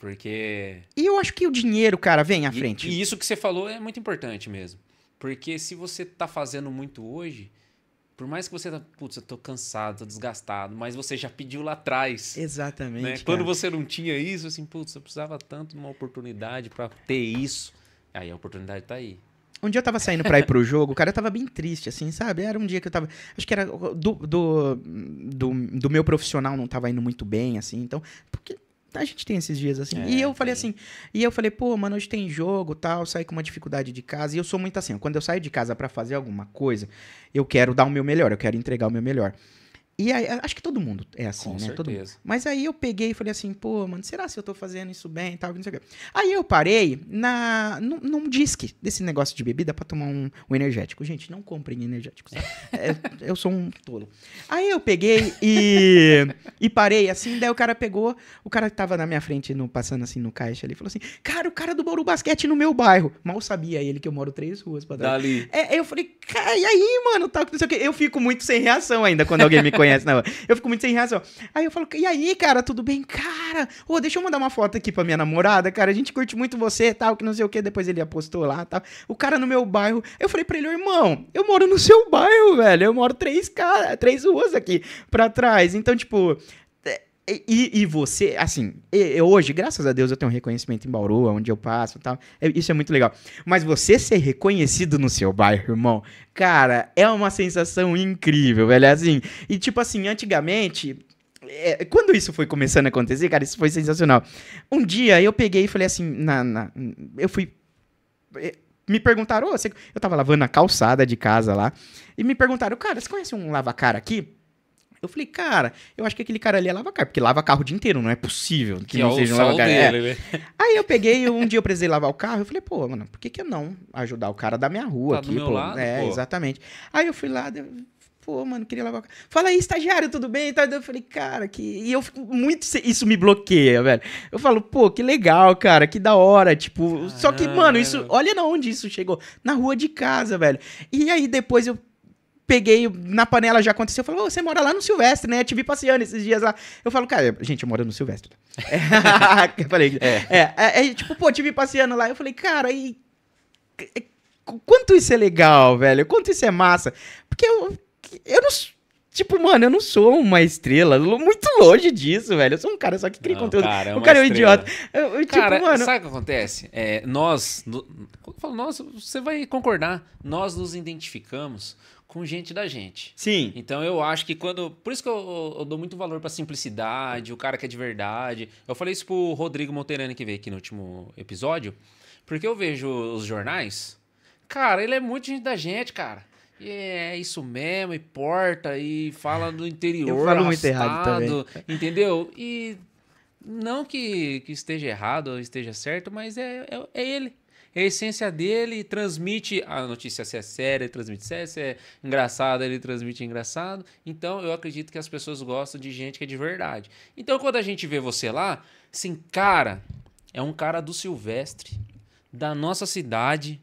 Porque. E eu acho que o dinheiro, cara, vem à e, frente. E isso que você falou é muito importante mesmo. Porque se você tá fazendo muito hoje, por mais que você tá, putz, eu tô cansado, tô desgastado, mas você já pediu lá atrás. Né? Exatamente. Né? Quando você não tinha isso, assim, putz, eu precisava tanto de uma oportunidade para ter isso. Aí a oportunidade tá aí. Um dia eu tava saindo pra ir pro jogo, o cara tava bem triste, assim, sabe? Era um dia que eu tava. Acho que era. Do, do, do, do meu profissional não tava indo muito bem, assim. Então, porque a gente tem esses dias assim. É, e eu falei assim, e eu falei, pô, mano, hoje tem jogo, tal, saí com uma dificuldade de casa, e eu sou muito assim, quando eu saio de casa para fazer alguma coisa, eu quero dar o meu melhor, eu quero entregar o meu melhor. E aí, acho que todo mundo é assim, Com né? Todo mundo. Mas aí eu peguei e falei assim, pô, mano, será se eu tô fazendo isso bem e tal, não sei o quê. Aí eu parei na, num, num disque desse negócio de bebida para tomar um, um, energético. Gente, não comprem energéticos. Tá? é, eu sou um tolo. Aí eu peguei e, e parei assim, daí o cara pegou, o cara que tava na minha frente, no, passando assim no caixa ali, falou assim, cara, o cara do Bauru Basquete no meu bairro. Mal sabia ele que eu moro três ruas pra trás. Dali. É, eu falei, cara, e aí, mano, tal, não sei o quê. Eu fico muito sem reação ainda quando alguém me conhece conhece Eu fico muito sem reação. Aí eu falo, e aí, cara, tudo bem? Cara, ô, deixa eu mandar uma foto aqui pra minha namorada, cara. A gente curte muito você, tal, que não sei o que. Depois ele apostou lá, tal. O cara no meu bairro. Eu falei pra ele, irmão, eu moro no seu bairro, velho. Eu moro três, cara, três ruas aqui pra trás. Então, tipo, e, e, você, assim, eu, hoje, graças a Deus, eu tenho um reconhecimento em Bauru, onde eu passo e tal. É, isso é muito legal. Mas você ser reconhecido no seu bairro, irmão, cara, é uma sensação incrível, velho. Assim, e tipo assim, antigamente. É, quando isso foi começando a acontecer, cara, isso foi sensacional. Um dia eu peguei e falei assim, na, na eu fui. É, me perguntaram, oh, você... eu tava lavando a calçada de casa lá, e me perguntaram, cara, você conhece um lavacar aqui? Eu falei, cara, eu acho que aquele cara ali é lava-carro, porque lava carro o dia inteiro, não é possível que, que não é seja um lava-carro. É. Né? Aí eu peguei, um dia eu precisei lavar o carro, eu falei, pô, mano, por que, que eu não ajudar o cara da minha rua tá aqui? pô? Lado, é, pô. exatamente. Aí eu fui lá, pô, mano, queria lavar o carro. Fala aí, estagiário, tudo bem? Eu falei, cara, que. E eu fico muito. Isso me bloqueia, velho. Eu falo, pô, que legal, cara, que da hora. Tipo, ah, só que, mano, isso. Olha na onde isso chegou. Na rua de casa, velho. E aí depois eu peguei na panela já aconteceu. Falou, oh, você mora lá no Silvestre, né? Eu te vi passeando esses dias lá. Eu falo, cara, gente, eu moro no Silvestre. eu falei, é. É, é, é. Tipo, pô, te vi passeando lá. Eu falei, cara, e. É, quanto isso é legal, velho? Quanto isso é massa? Porque eu. Eu não. Tipo, mano, eu não sou uma estrela, muito longe disso, velho. Eu sou um cara só que cria não, conteúdo. Cara, é um cara é um idiota. Eu, eu, tipo, cara, tipo, mano... sabe o que acontece? É, nós, no, quando eu falo nós, você vai concordar, nós nos identificamos com gente da gente. Sim. Então eu acho que quando. Por isso que eu, eu dou muito valor pra simplicidade, o cara que é de verdade. Eu falei isso pro Rodrigo Monterani que veio aqui no último episódio, porque eu vejo os jornais. Cara, ele é muito gente da gente, cara. E é isso mesmo, e porta, e fala do interior. Eu falo muito errado também. Entendeu? E não que, que esteja errado ou esteja certo, mas é, é, é ele a essência dele transmite a notícia se é séria, ele transmite séria, se é engraçada, ele transmite engraçado. Então eu acredito que as pessoas gostam de gente que é de verdade. Então quando a gente vê você lá, assim, cara, é um cara do Silvestre, da nossa cidade.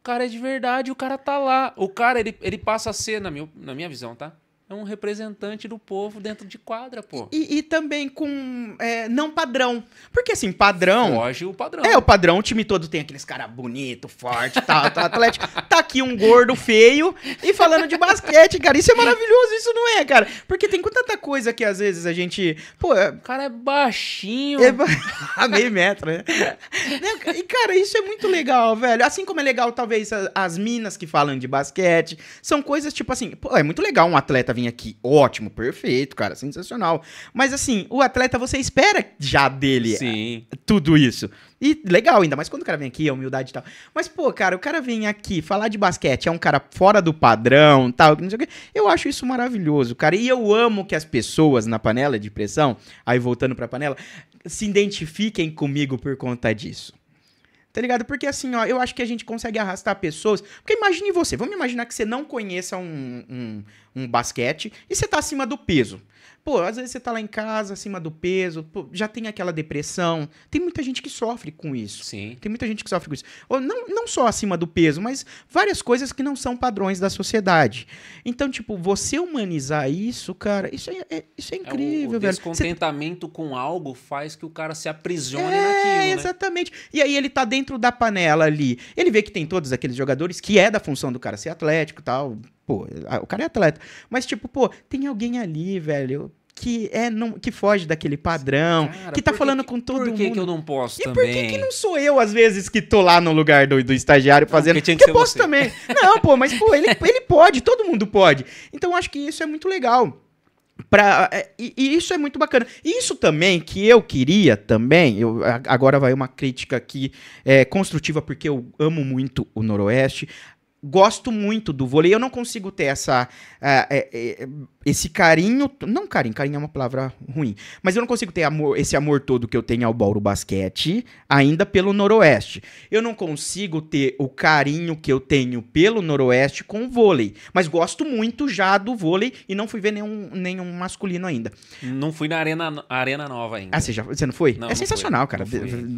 O cara é de verdade, o cara tá lá. O cara, ele, ele passa a ser, na minha, na minha visão, tá? é um representante do povo dentro de quadra, pô. E, e também com é, não padrão. Porque assim, padrão. Foge o padrão. É, o padrão, o time todo tem aqueles caras bonito, forte, tal, tá, tá, atlético. Tá aqui um gordo feio e falando de basquete, cara. Isso é maravilhoso, isso não é, cara. Porque tem tanta coisa que às vezes a gente. Pô, é... o cara é baixinho. É ba... a meio metro, né? e, cara, isso é muito legal, velho. Assim como é legal, talvez, as minas que falam de basquete. São coisas tipo assim, pô, é muito legal um atleta vir aqui. Ótimo, perfeito, cara, sensacional. Mas assim, o atleta você espera já dele Sim. Eh, tudo isso. E legal, ainda mais quando o cara vem aqui, a humildade e tal. Mas, pô, cara, o cara vem aqui falar de basquete, é um cara fora do padrão, tal, não sei o quê. Eu acho isso maravilhoso, cara. E eu amo que as pessoas na panela de pressão, aí voltando pra panela, se identifiquem comigo por conta disso. Tá ligado? Porque assim, ó, eu acho que a gente consegue arrastar pessoas. Porque imagine você, vamos imaginar que você não conheça um, um, um basquete e você tá acima do peso. Pô, às vezes você tá lá em casa, acima do peso, pô, já tem aquela depressão. Tem muita gente que sofre com isso. Sim. Tem muita gente que sofre com isso. Ou não, não só acima do peso, mas várias coisas que não são padrões da sociedade. Então, tipo, você humanizar isso, cara, isso é, é isso é incrível, é, o, o velho. Tá descontentamento você... com algo faz que o cara se aprisione é, naquilo. É, exatamente. Né? E aí ele tá dentro da panela ali. Ele vê que tem todos aqueles jogadores que é da função do cara ser atlético tal, Pô, ah, o cara é atleta. Mas, tipo, pô, tem alguém ali, velho que é não, que foge daquele padrão, Cara, que tá falando que, com todo por mundo. Por que, eu não posso e também? E por que, que não sou eu, às vezes, que tô lá no lugar do, do estagiário fazendo? Não, porque, porque eu posso você. também. não, pô, mas pô, ele, ele pode, todo mundo pode. Então acho que isso é muito legal. Pra, é, e, e, isso é muito bacana. Isso também que eu queria também, eu, agora vai uma crítica aqui é, construtiva, porque eu amo muito o Noroeste gosto muito do vôlei. Eu não consigo ter essa, uh, esse carinho. Não carinho, carinho é uma palavra ruim. Mas eu não consigo ter amor, esse amor todo que eu tenho ao Bauru Basquete, ainda pelo Noroeste. Eu não consigo ter o carinho que eu tenho pelo Noroeste com o vôlei. Mas gosto muito já do vôlei e não fui ver nenhum, nenhum masculino ainda. Não fui na Arena, Arena Nova ainda. Ah, você, já, você não foi? Não, é não sensacional, fui. cara.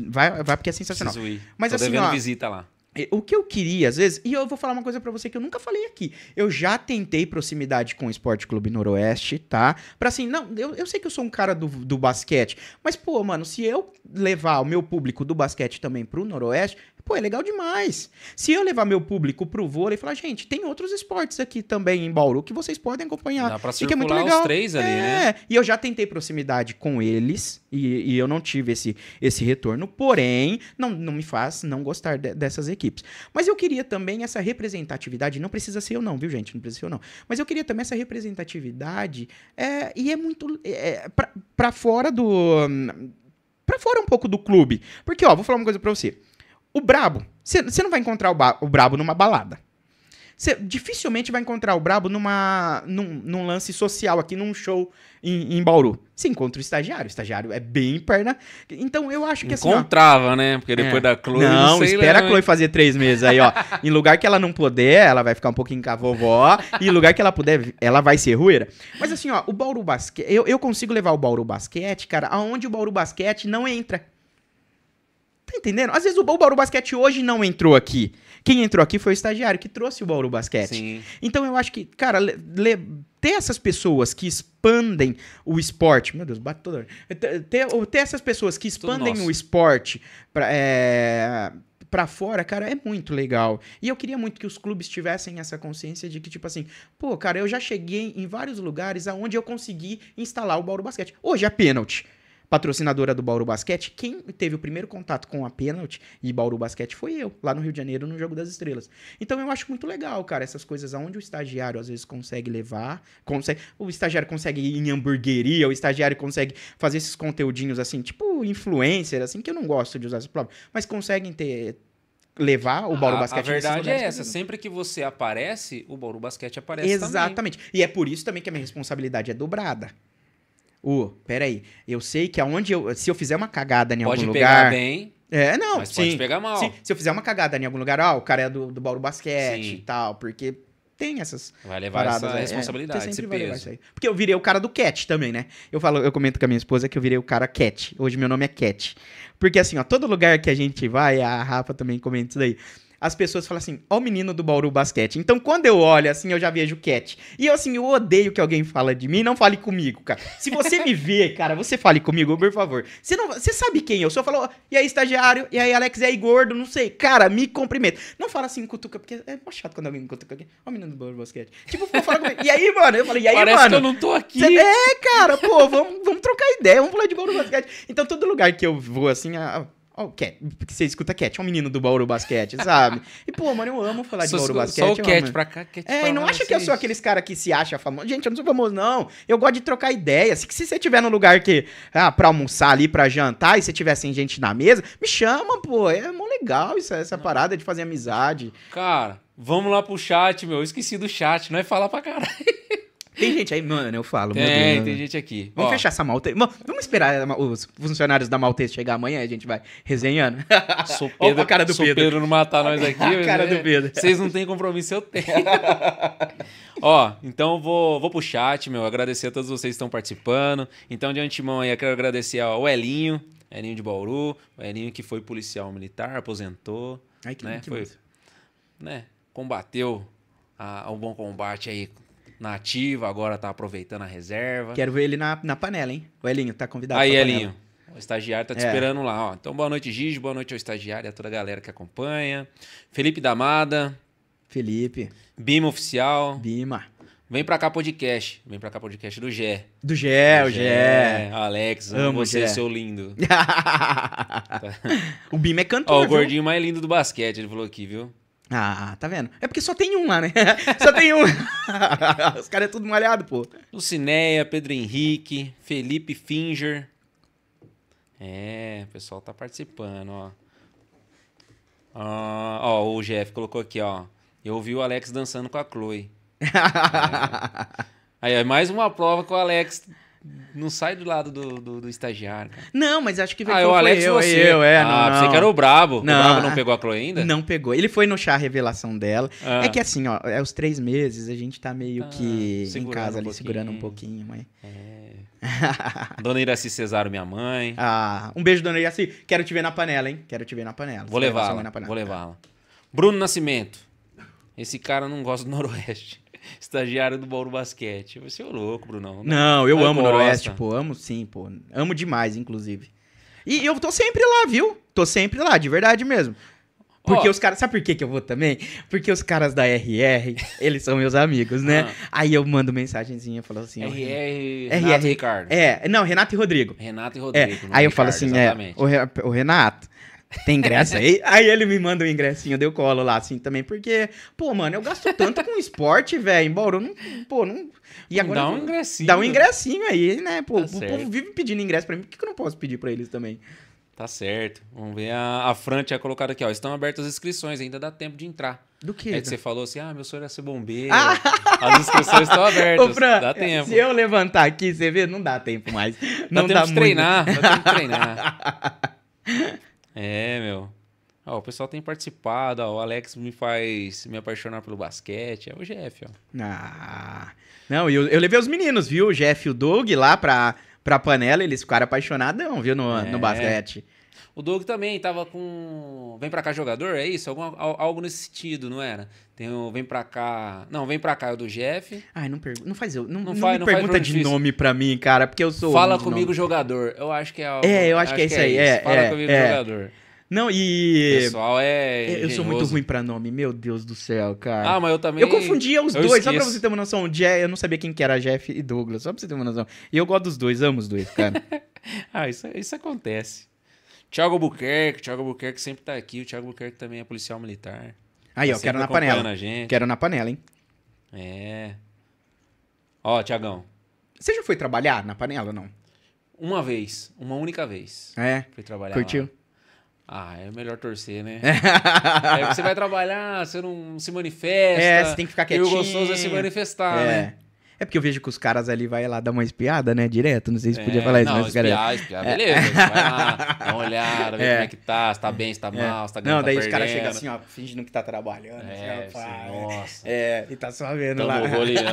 Vai, vai porque é sensacional. Mas Tô assim, ó, visita lá. É, o que eu queria, às vezes, e eu vou falar uma coisa para você que eu nunca falei aqui. Eu já tentei proximidade com o Esporte Clube Noroeste, tá? Pra assim, não, eu, eu sei que eu sou um cara do, do basquete, mas, pô, mano, se eu levar o meu público do basquete também pro Noroeste, Pô, é legal demais. Se eu levar meu público pro vôlei e falar, gente, tem outros esportes aqui também em Bauru que vocês podem acompanhar. Dá pra circular é muito legal. os três ali, né? é. né? E eu já tentei proximidade com eles e, e, eu não tive esse, esse retorno. Porém, não, não me faz não gostar de, dessas equipes. Mas eu queria também essa representatividade. Não precisa ser eu não, viu, gente? Não precisa ser eu não. Mas eu queria também essa representatividade. É, e é muito... É, pra, pra fora do... Pra fora um pouco do clube. Porque, ó, vou falar uma coisa pra você. O brabo. Você não vai encontrar o, o, brabo numa balada. Você dificilmente vai encontrar o brabo numa, num, num lance social aqui, num show em, em Bauru. Você encontra o estagiário. O estagiário é bem perna. Então eu acho que Encontrava, assim. Encontrava, né? Porque depois é. da Chloe. Não, espera lá, a Chloe fazer três meses aí, ó. em lugar que ela não puder, ela vai ficar um pouquinho com a vovó. e em lugar que ela puder, ela vai ser rueira. Mas assim, ó, o Bauru Basquete. Eu, eu consigo levar o Bauru Basquete, cara, aonde o Bauru Basquete não entra. Tá entendendo? Às vezes o, Bauru Basquete hoje não entrou aqui. Quem entrou aqui foi o estagiário que trouxe o Bauru Basquete. Sim. Então eu acho que, cara, le, le, ter essas pessoas que expandem o esporte. Meu Deus, bate toda ter, ter, essas pessoas que expandem o esporte pra, é, pra fora, cara, é muito legal. E eu queria muito que os clubes tivessem essa consciência de que, tipo assim, pô, cara, eu já cheguei em vários lugares aonde eu consegui instalar o Bauru Basquete. Hoje é pênalti patrocinadora do Bauru Basquete, quem teve o primeiro contato com a pênalti e Bauru Basquete foi eu, lá no Rio de Janeiro, no Jogo das Estrelas. Então eu acho muito legal, cara, essas coisas aonde o estagiário às vezes consegue levar, consegue, o estagiário consegue ir em hamburgueria, o estagiário consegue fazer esses conteúdinhos assim, tipo influencer, assim, que eu não gosto de usar essa palavra, mas conseguem ter levar o Bauru Basquete. A verdade é essa, sempre que você aparece, o Bauru Basquete aparece Exatamente. Também. E é por isso também que a minha responsabilidade é dobrada o, peraí, eu sei que aonde eu, se eu fizer uma cagada em pode algum lugar... Pode pegar bem... É, não, mas sim, pode pegar mal. Sim, se eu fizer uma cagada em algum lugar, ó, o cara é do, do Bauru Basquete sim. e tal, porque tem essas Vai levar paradas, essa é, responsabilidade, é, esse peso. Porque eu virei o cara do cat também, né? Eu falo, eu comento com a minha esposa que eu virei o cara cat. Hoje meu nome é cat. Porque assim, ó, todo lugar que a gente vai, a Rafa também comenta isso daí as pessoas falam assim: ó, o menino do Bauru Basquete. Então, quando eu olho assim, eu já vejo Cat. E eu, assim, eu odeio que alguém fala de mim. Não fale comigo, cara. Se você me vê, cara, você fale comigo, por favor. Você, não, você sabe quem eu sou? Falou, e aí, estagiário? E aí, Alex? E aí, gordo? Não sei. Cara, me cumprimenta. Não fala assim, cutuca, porque é mais chato quando alguém cutuca aqui. Ó, o menino do Bauru Basquete. Tipo, fala comigo. E aí, mano? Eu falei, e aí, Parece mano? Parece que eu não tô aqui. Você, é, cara, pô, vamos, vamos trocar ideia. Vamos falar de Bauru Basquete. Então, todo lugar que eu vou, assim, a Oh, Cat, porque você escuta Cat, é um menino do Bauru Basquete, sabe? E, pô, mano, eu amo falar de só, Bauru Basquete. Só o Cat pra cá, Cat É, e não acha que eu sou aqueles cara que se acha famoso. Gente, eu não sou famoso, não. Eu gosto de trocar ideia. Se, se você tiver num lugar que, ah, pra almoçar ali, pra jantar, e se tiver sem gente na mesa, me chama, pô. É mó legal isso, essa não. parada de fazer amizade. Cara, vamos lá pro chat, meu. Eu esqueci do chat, não é falar pra caralho. Tem gente aí, mano, eu falo. Tem, Deus, né? tem gente aqui. Vamos Ó. fechar essa Maltese. Vamos esperar os funcionários da Maltese chegar amanhã e a gente vai resenhando. Sou Pedro, Olha a cara do Pedro. Pedro não matar nós aqui. a cara né? do Pedro. Vocês não têm compromisso, eu tenho. Ó, então vou, vou pro chat, meu. Agradecer a todos vocês que estão participando. Então, de antemão aí, eu quero agradecer ao Elinho, Elinho de Bauru, o Elinho que foi policial militar, aposentou. Ai, que, né? que foi, né? Combateu a, o bom combate aí na ativa, agora tá aproveitando a reserva. Quero ver ele na, na panela, hein? O Elinho tá convidado. Aí, Elinho. O estagiário tá te é. esperando lá, ó. Então, boa noite, Gigi, boa noite ao estagiário e a toda a galera que acompanha. Felipe Damada. Felipe. Bima Oficial. Bima. Vem pra cá podcast. Vem pra cá podcast do Gé. Do Gé, o Gé. Alex, amo, você, Gé. seu lindo. Tá. o Bima é cantor, Ó, o viu? gordinho mais lindo do basquete, ele falou aqui, viu? Ah, tá vendo? É porque só tem um lá, né? Só tem um. Os caras é tudo malhado, pô. Lucinéia, Pedro Henrique, Felipe Finger. É, o pessoal tá participando, ó. Ah, ó, o Jeff colocou aqui, ó. Eu ouvi o Alex dançando com a Chloe. é. Aí mais uma prova com o Alex não sai do lado do, do, do estagiário. Cara. Não, mas acho que veio ah, é o Alex eu, você. Eu, é, ah, não, não. você que era o Brabo. Não, o Brabo não pegou a Chloe ainda? Não pegou. Ele foi no chá revelação dela. Ah. É que assim, ó, é os três meses, a gente tá meio ah, que em casa um ali, segurando um pouquinho, mãe. É. Dona Iraci Cesaro, minha mãe. Ah, um beijo, Dona Iraci. Quero te ver na panela, hein? Quero te ver na panela. Vou levá-la, vou levá-la. Bruno Nascimento. Esse cara não gosta do Noroeste. estagiário do Bauru Basquete. Você é louco, Brunão. Não, não eu, amo o Noroeste, pô. Amo sim, pô. Amo demais, inclusive. E eu tô sempre lá, viu? Tô sempre lá, de verdade mesmo. Porque oh. os caras. Sabe por que, que eu vou também? Porque os caras da RR, eles são meus amigos, né? Ah. Aí eu mando mensagenzinha falando assim. RR, RR Renato e Ricardo. É, não, Renato e Rodrigo. Renato e Rodrigo. É. Aí é eu falo assim, é, exatamente. é, o, Re, o Renato. Tem ingresso aí? aí ele me manda o um ingressinho, deu colo lá, assim, também, porque, pô, mano, eu gasto tanto com esporte, velho, Embora eu não, pô, não... E agora, dá um ingressinho. Dá um ingressinho aí, né, pô, tá o certo. povo vive pedindo ingresso pra mim, por que, que eu não posso pedir pra eles também? Tá certo. Vamos ver. A, a Fran tinha colocado aqui, ó. Estão abertas as inscrições, ainda dá tempo de entrar. Do que? É que você falou assim: ah, meu sonho era é ser bombeiro. Ah! As inscrições estão abertas. Ô, Fran, dá tempo. Se eu levantar aqui, você vê, não dá tempo mais. Não dá, tempo dá de muito. treinar. Dá tempo de treinar. É, meu. Ó, o pessoal tem participado, ó, o Alex me faz me apaixonar pelo basquete, é o Jeff, ó. Ah, não, eu, eu levei os meninos, viu, o Jeff e o Doug lá pra, pra panela, eles ficaram apaixonadão, viu, no, é. no basquete. O Doug também tava com. Vem pra cá jogador, é isso? Algum, algo nesse sentido, não era? Tem o Vem pra cá. Não, Vem pra cá é o do Jeff. Ai, não pergunta. Não faz eu. Não, não, não faz, não pergunta faz de difícil. nome pra mim, cara, porque eu sou. Fala comigo, nome. jogador. Eu acho que é algo... É, eu acho, acho que é isso aí. É, Fala é, comigo, é. jogador. Não, e. Pessoal, é. Eu sou muito ruim pra nome, meu Deus do céu, cara. Ah, mas eu também. Eu confundia os eu dois, esqueço. só pra você ter uma noção. Jeff, eu não sabia quem que era Jeff e Douglas, só pra você ter uma noção. E eu gosto dos dois, amo os dois, cara. ah, isso, isso acontece. Tiago Buquerque, Tiago Buquerque sempre tá aqui. O Tiago Buquerque também é policial militar. Aí, tá ó, quero na panela. Quero na panela, hein? É. Ó, Tiagão. Você já foi trabalhar na panela ou não? Uma vez. Uma única vez. É. Fui trabalhar. Curtiu? Lá. Ah, é melhor torcer, né? é, você vai trabalhar, você não se manifesta. É, você tem que ficar quietinho. E o gostoso é se manifestar, é. né? É porque eu vejo que os caras ali vai lá dar uma espiada, né? Direto. Não sei se é, podia falar isso, não, mas Espiar, espiar, é. beleza. É. Vai lá, dá uma olhada, vê é. como é que tá, se tá bem, se tá é. mal, se tá ganhando. Não, tá daí tá os caras chegam assim, ó, fingindo que tá trabalhando. É, assim, né? nossa. É, e tá só vendo lá. lá. roleando.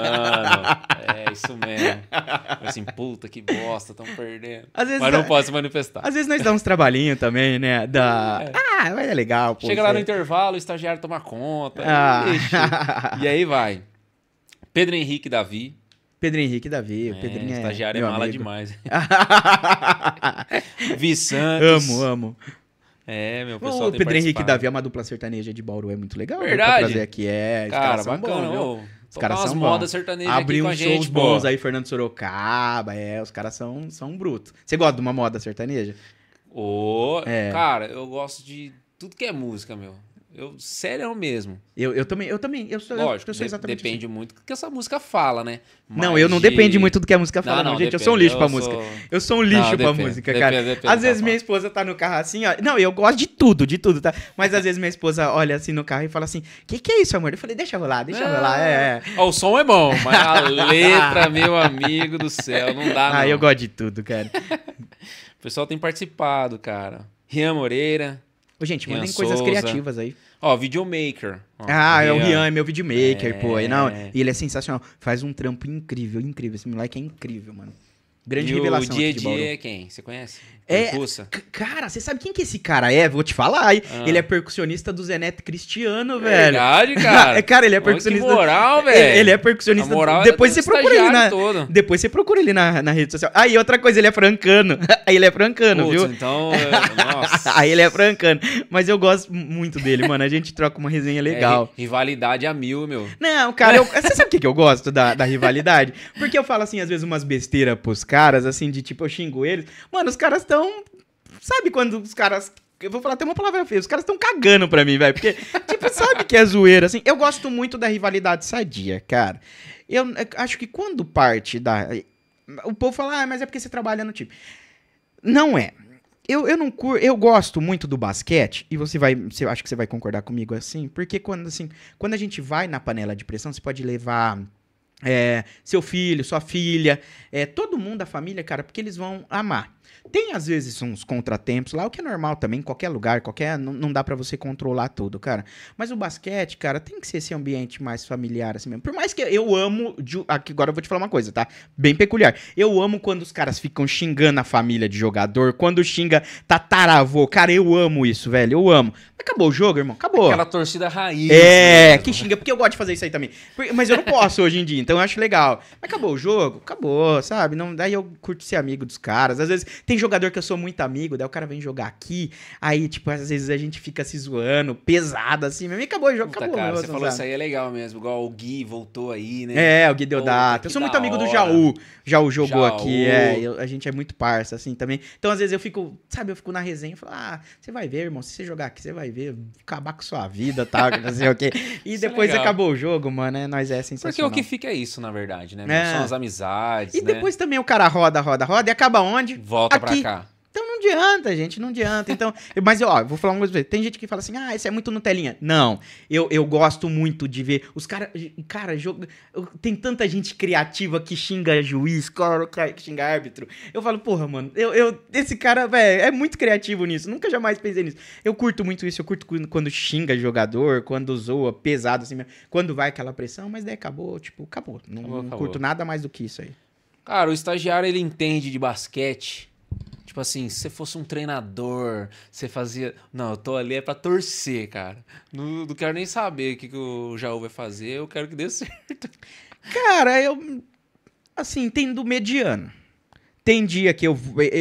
é, isso mesmo. Tipo assim, puta que bosta, tão perdendo. Às vezes, mas não tá- posso manifestar. Às vezes nós dá uns trabalhinhos também, né? Da. Ah, mas é legal, pô. Chega lá no intervalo, o estagiário toma conta. Ah. E aí vai. Pedro Henrique Davi. Pedro Henrique Davi, o é, Pedrinho é. Estagiário é mala amigo. demais. Vi Santos. Amo, amo. É, meu pessoal. O Pedro Henrique Davi é uma dupla sertaneja de Bauru, é muito legal. Verdade. Prazer trazer aqui, é. Cara, bacana, bom, os caras são modas sertanejas Abrir uns shows gente, bons pô. aí, Fernando Sorocaba, é, os caras são, são brutos. Você gosta de uma moda sertaneja? Ô, oh, é. cara, eu gosto de tudo que é música, meu. Eu, sério mesmo. Eu, eu também, eu também. Eu, sou, Lógico, eu sou exatamente depende assim. muito do que essa música fala, né? Mas não, eu não de... depende muito do que a música fala, não, não, não gente. Depende, eu sou um lixo pra sou... música. Eu sou um lixo não, pra depende, música, depende, cara. Depende, às vezes minha esposa tá no carro assim, ó. Não, eu gosto de tudo, de tudo, tá? Mas às vezes minha esposa olha assim no carro e fala assim: que que é isso, amor? Eu falei, deixa rolar, deixa é... rolar. É, é. Ó, o som é bom, mas a letra, meu amigo do céu, não dá, não. Ah, eu gosto de tudo, cara. o pessoal tem participado, cara. Rian Moreira. Ô, gente, mandem coisas criativas aí. Ó, videomaker. Ó, ah, é o Rian, é meu videomaker, é... pô. E, não, é. e ele é sensacional. Faz um trampo incrível, incrível. Esse moleque é incrível, mano. Grande e revelação. O Didier é quem? Você conhece? É, Percussa. cara, você sabe quem que esse cara é? Vou te falar. Ah. Ele é percussionista do Zeneto Cristiano, é velho. É verdade, cara. cara, ele é percussionista. Mano, que moral, é, velho. Ele é percussionista. A moral é depois você procura ele na todo. Depois você procura ele na, na rede social. Aí outra coisa, ele é francano. Aí ele é francano, Puts, viu? Então, nossa. Aí ele é francano, mas eu gosto muito dele, mano. A gente troca uma resenha legal. É, rivalidade a mil, meu. Não, cara, eu, você sabe o que, que eu gosto da, da rivalidade? Porque eu falo assim, às vezes umas besteiras pros caras, assim, de tipo, eu xingo eles. Mano, os caras estão então, sabe quando os caras. Eu vou falar até uma palavra feia. Os caras estão cagando pra mim, velho. Porque, tipo, sabe que é zoeira, assim. Eu gosto muito da rivalidade sadia, cara. Eu é, acho que quando parte da. O povo fala, ah, mas é porque você trabalha no time. Não é. Eu, eu não cur... eu gosto muito do basquete, e você vai. Você, acho que você vai concordar comigo assim, porque quando, assim, quando a gente vai na panela de pressão, você pode levar. É, seu filho, sua filha, é, todo mundo da família, cara, porque eles vão amar. Tem, às vezes, uns contratempos lá, o que é normal também, qualquer lugar, qualquer. Não, não dá para você controlar tudo, cara. Mas o basquete, cara, tem que ser esse ambiente mais familiar, assim mesmo. Por mais que eu amo. Aqui agora eu vou te falar uma coisa, tá? Bem peculiar. Eu amo quando os caras ficam xingando a família de jogador, quando xinga tataravô. Cara, eu amo isso, velho. Eu amo. Acabou o jogo, irmão. Acabou. Aquela torcida raiz. É, mesmo. que xinga, porque eu gosto de fazer isso aí também. Mas eu não posso hoje em dia, então eu acho legal. acabou o jogo, acabou, sabe? Não, daí eu curto ser amigo dos caras. Às vezes tem jogador que eu sou muito amigo, daí o cara vem jogar aqui, aí, tipo, às vezes a gente fica se zoando, pesado, assim, mesmo, e acabou o jogo, Puta, acabou. Cara, você falou isso aí, é legal mesmo, igual o Gui voltou aí, né? É, o Gui Deodato. Eu sou muito amigo hora. do Jaú, Jaú jogou Jaú. aqui, é, eu, a gente é muito parça, assim, também. Então, às vezes eu fico, sabe, eu fico na resenha e falo, ah, você vai ver, irmão, se você jogar aqui, você vai ver, acabar com sua vida, tal, não sei o quê. E isso é depois é acabou o jogo, mano, é, nós é sensacional. Porque o que fica é isso, na verdade, né? É. São as amizades, E né? depois também o cara roda, roda, roda e acaba onde? Volta aqui. Cá. Então não adianta, gente, não adianta. Então, mas ó, vou falar uma coisa pra você. Tem gente que fala assim: "Ah, isso é muito Nutelinha". Não. Eu, eu gosto muito de ver os caras, cara, joga, tem tanta gente criativa que xinga juiz, cara, que xinga árbitro. Eu falo: "Porra, mano, eu, eu esse cara, velho, é muito criativo nisso. Nunca jamais pensei nisso". Eu curto muito isso, eu curto quando xinga jogador, quando zoa pesado assim mesmo, quando vai aquela pressão, mas daí acabou, tipo, acabou. Não, acabou, não acabou. curto nada mais do que isso aí. Cara, o estagiário ele entende de basquete Tipo assim, se você fosse um treinador, você fazia. Não, eu tô ali é pra torcer, cara. Não, não quero nem saber o que, que o Jaú vai fazer, eu quero que dê certo. Cara, eu. Assim, tem do mediano tem dia que eu.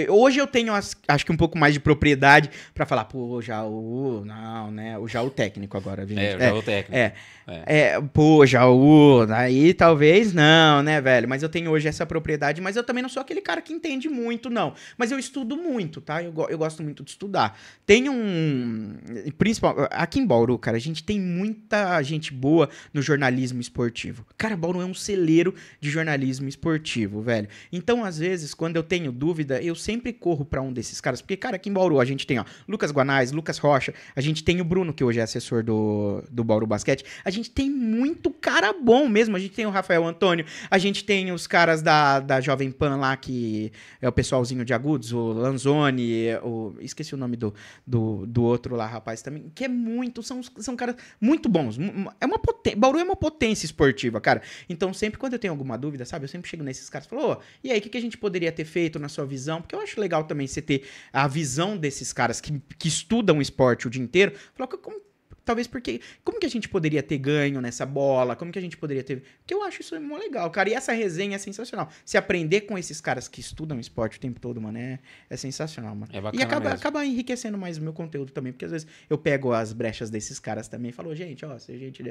Hoje eu tenho, as, acho que um pouco mais de propriedade para falar, pô, Jaú, não, né? O Jaú técnico agora, é, gente. É, o Jaú é, técnico. É, é. é. Pô, Jaú, aí talvez não, né, velho? Mas eu tenho hoje essa propriedade, mas eu também não sou aquele cara que entende muito, não. Mas eu estudo muito, tá? Eu, eu gosto muito de estudar. Tem um. Principal. Aqui em Bauru, cara, a gente tem muita gente boa no jornalismo esportivo. Cara, Bauru é um celeiro de jornalismo esportivo, velho. Então, às vezes, quando eu tenho dúvida, eu sempre corro para um desses caras. Porque, cara, aqui em Bauru a gente tem, ó, Lucas Guanais, Lucas Rocha, a gente tem o Bruno, que hoje é assessor do, do Bauru Basquete. A gente tem muito cara bom mesmo. A gente tem o Rafael Antônio, a gente tem os caras da, da Jovem Pan lá, que é o pessoalzinho de agudos, o Lanzoni, o, esqueci o nome do, do, do outro lá, rapaz, também, que é muito, são, são caras muito bons. É uma potência, Bauru é uma potência esportiva, cara. Então, sempre quando eu tenho alguma dúvida, sabe, eu sempre chego nesses caras e falo, oh, e aí, o que, que a gente poderia ter feito, na sua visão, porque eu acho legal também você ter a visão desses caras que, que estudam esporte o dia inteiro, falar como Talvez porque. Como que a gente poderia ter ganho nessa bola? Como que a gente poderia ter. Porque eu acho isso muito legal, cara. E essa resenha é sensacional. Se aprender com esses caras que estudam esporte o tempo todo, mano, é, é sensacional, mano. É E acaba, mesmo. acaba enriquecendo mais o meu conteúdo também, porque às vezes eu pego as brechas desses caras também e falo, gente, ó, se a gente.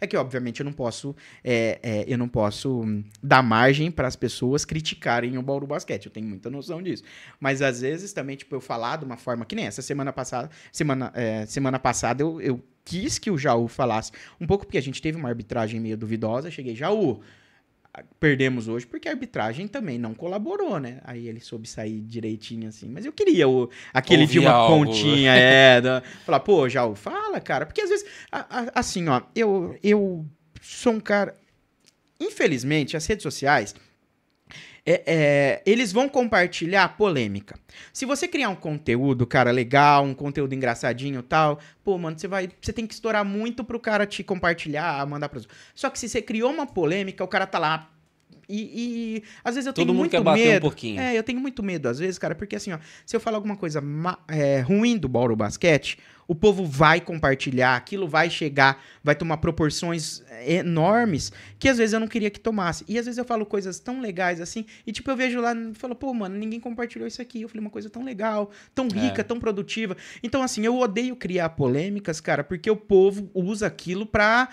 É que, obviamente, eu não posso. É, é, eu não posso hum, dar margem para as pessoas criticarem o Bauru Basquete. Eu tenho muita noção disso. Mas às vezes também, tipo, eu falar de uma forma que nem essa semana passada. Semana, é, semana passada eu, eu eu quis que o Jaú falasse. Um pouco porque a gente teve uma arbitragem meio duvidosa. Cheguei, Jaú, perdemos hoje porque a arbitragem também não colaborou, né? Aí ele soube sair direitinho assim. Mas eu queria o, aquele Ouvir de uma algo. pontinha, é. Da, falar, pô, Jaú, fala, cara. Porque às vezes, a, a, assim, ó, eu, eu sou um cara. Infelizmente, as redes sociais é, é, eles vão compartilhar polêmica. Se você criar um conteúdo, cara, legal, um conteúdo engraçadinho tal, pô, mano, você vai. Você tem que estourar muito pro cara te compartilhar, mandar pros. Só que se você criou uma polêmica, o cara tá lá e, e, às vezes eu Todo tenho muito medo. Todo mundo quer bater um pouquinho. É, eu tenho muito medo às vezes, cara, porque assim, ó, se eu falar alguma coisa é, ruim do Bauru Basquete, o povo vai compartilhar, aquilo vai chegar, vai tomar proporções é, enormes que às vezes eu não queria que tomasse. E às vezes eu falo coisas tão legais assim, e tipo, eu vejo lá e falo, pô, mano, ninguém compartilhou isso aqui. Eu falei uma coisa tão legal, tão é. rica, é. tão produtiva. Então, assim, eu odeio criar polêmicas, cara, porque o povo usa aquilo pra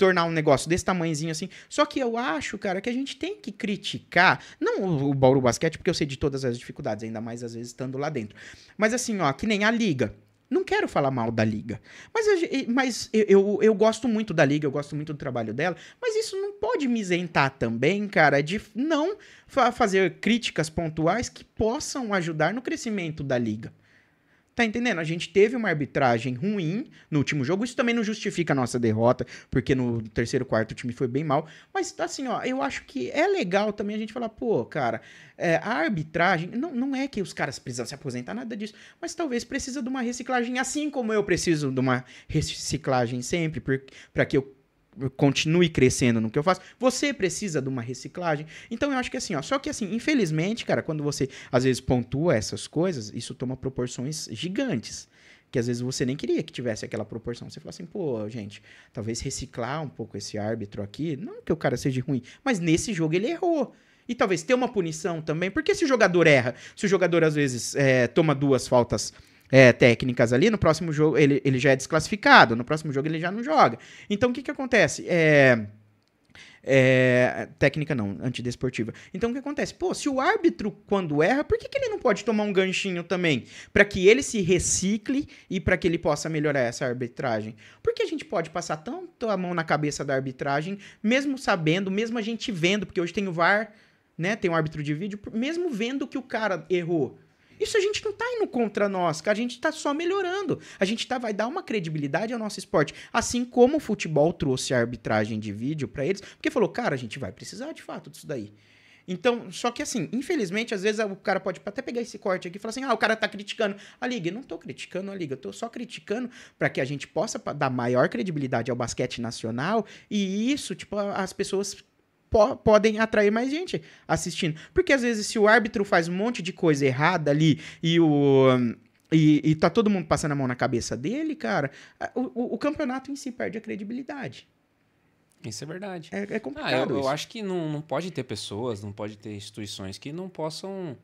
tornar um negócio desse tamanhozinho assim. Só que eu acho, cara, que a gente tem que criticar, não o, o Bauru Basquete, porque eu sei de todas as dificuldades, ainda mais às vezes estando lá dentro. Mas assim, ó, que nem a Liga. Não quero falar mal da Liga. Mas, mas eu, eu, eu, gosto muito da Liga, eu gosto muito do trabalho dela. Mas isso não pode me isentar também, cara, de não fa fazer críticas pontuais que possam ajudar no crescimento da Liga. Tá entendendo? A gente teve uma arbitragem ruim no último jogo. Isso também não justifica a nossa derrota, porque no terceiro quarto o time foi bem mal. Mas, assim, ó, eu acho que é legal também a gente falar, pô, cara, é, a arbitragem. Não, não é que os caras precisam se aposentar, nada disso. Mas talvez precisa de uma reciclagem, assim como eu preciso de uma reciclagem sempre, para que eu continue crescendo no que eu faço, você precisa de uma reciclagem. Então eu acho que assim, ó, só que assim, infelizmente, cara, quando você às vezes pontua essas coisas, isso toma proporções gigantes que às vezes você nem queria que tivesse aquela proporção. Você fala assim, pô, gente, talvez reciclar um pouco esse árbitro aqui, não que o cara seja ruim, mas nesse jogo ele errou. E talvez ter uma punição também, porque se o jogador erra, se o jogador às vezes é, toma duas faltas é, técnicas ali, no próximo jogo ele, ele já é desclassificado, no próximo jogo ele já não joga. Então o que, que acontece? É, é, técnica não, antidesportiva. Então o que acontece? Pô, se o árbitro quando erra, por que, que ele não pode tomar um ganchinho também? para que ele se recicle e para que ele possa melhorar essa arbitragem? por que a gente pode passar tanto a mão na cabeça da arbitragem, mesmo sabendo, mesmo a gente vendo, porque hoje tem o VAR, né? Tem o árbitro de vídeo, mesmo vendo que o cara errou isso a gente não tá indo contra nós, cara. A gente tá só melhorando. A gente tá, vai dar uma credibilidade ao nosso esporte. Assim como o futebol trouxe a arbitragem de vídeo para eles, porque falou, cara, a gente vai precisar de fato disso daí. Então, só que assim, infelizmente, às vezes o cara pode até pegar esse corte aqui e falar assim: ah, o cara tá criticando a liga. Eu não tô criticando a liga, eu tô só criticando para que a gente possa dar maior credibilidade ao basquete nacional e isso, tipo, as pessoas po podem atrair mais gente assistindo. Porque às vezes, se o árbitro faz um monte de coisa errada ali e o. E, e tá todo mundo passando a mão na cabeça dele, cara, o, o, o campeonato em si perde a credibilidade. Isso é verdade. É, é ah, complicado. Ah, eu, eu, acho que não, não pode ter pessoas, não pode ter instituições que não possam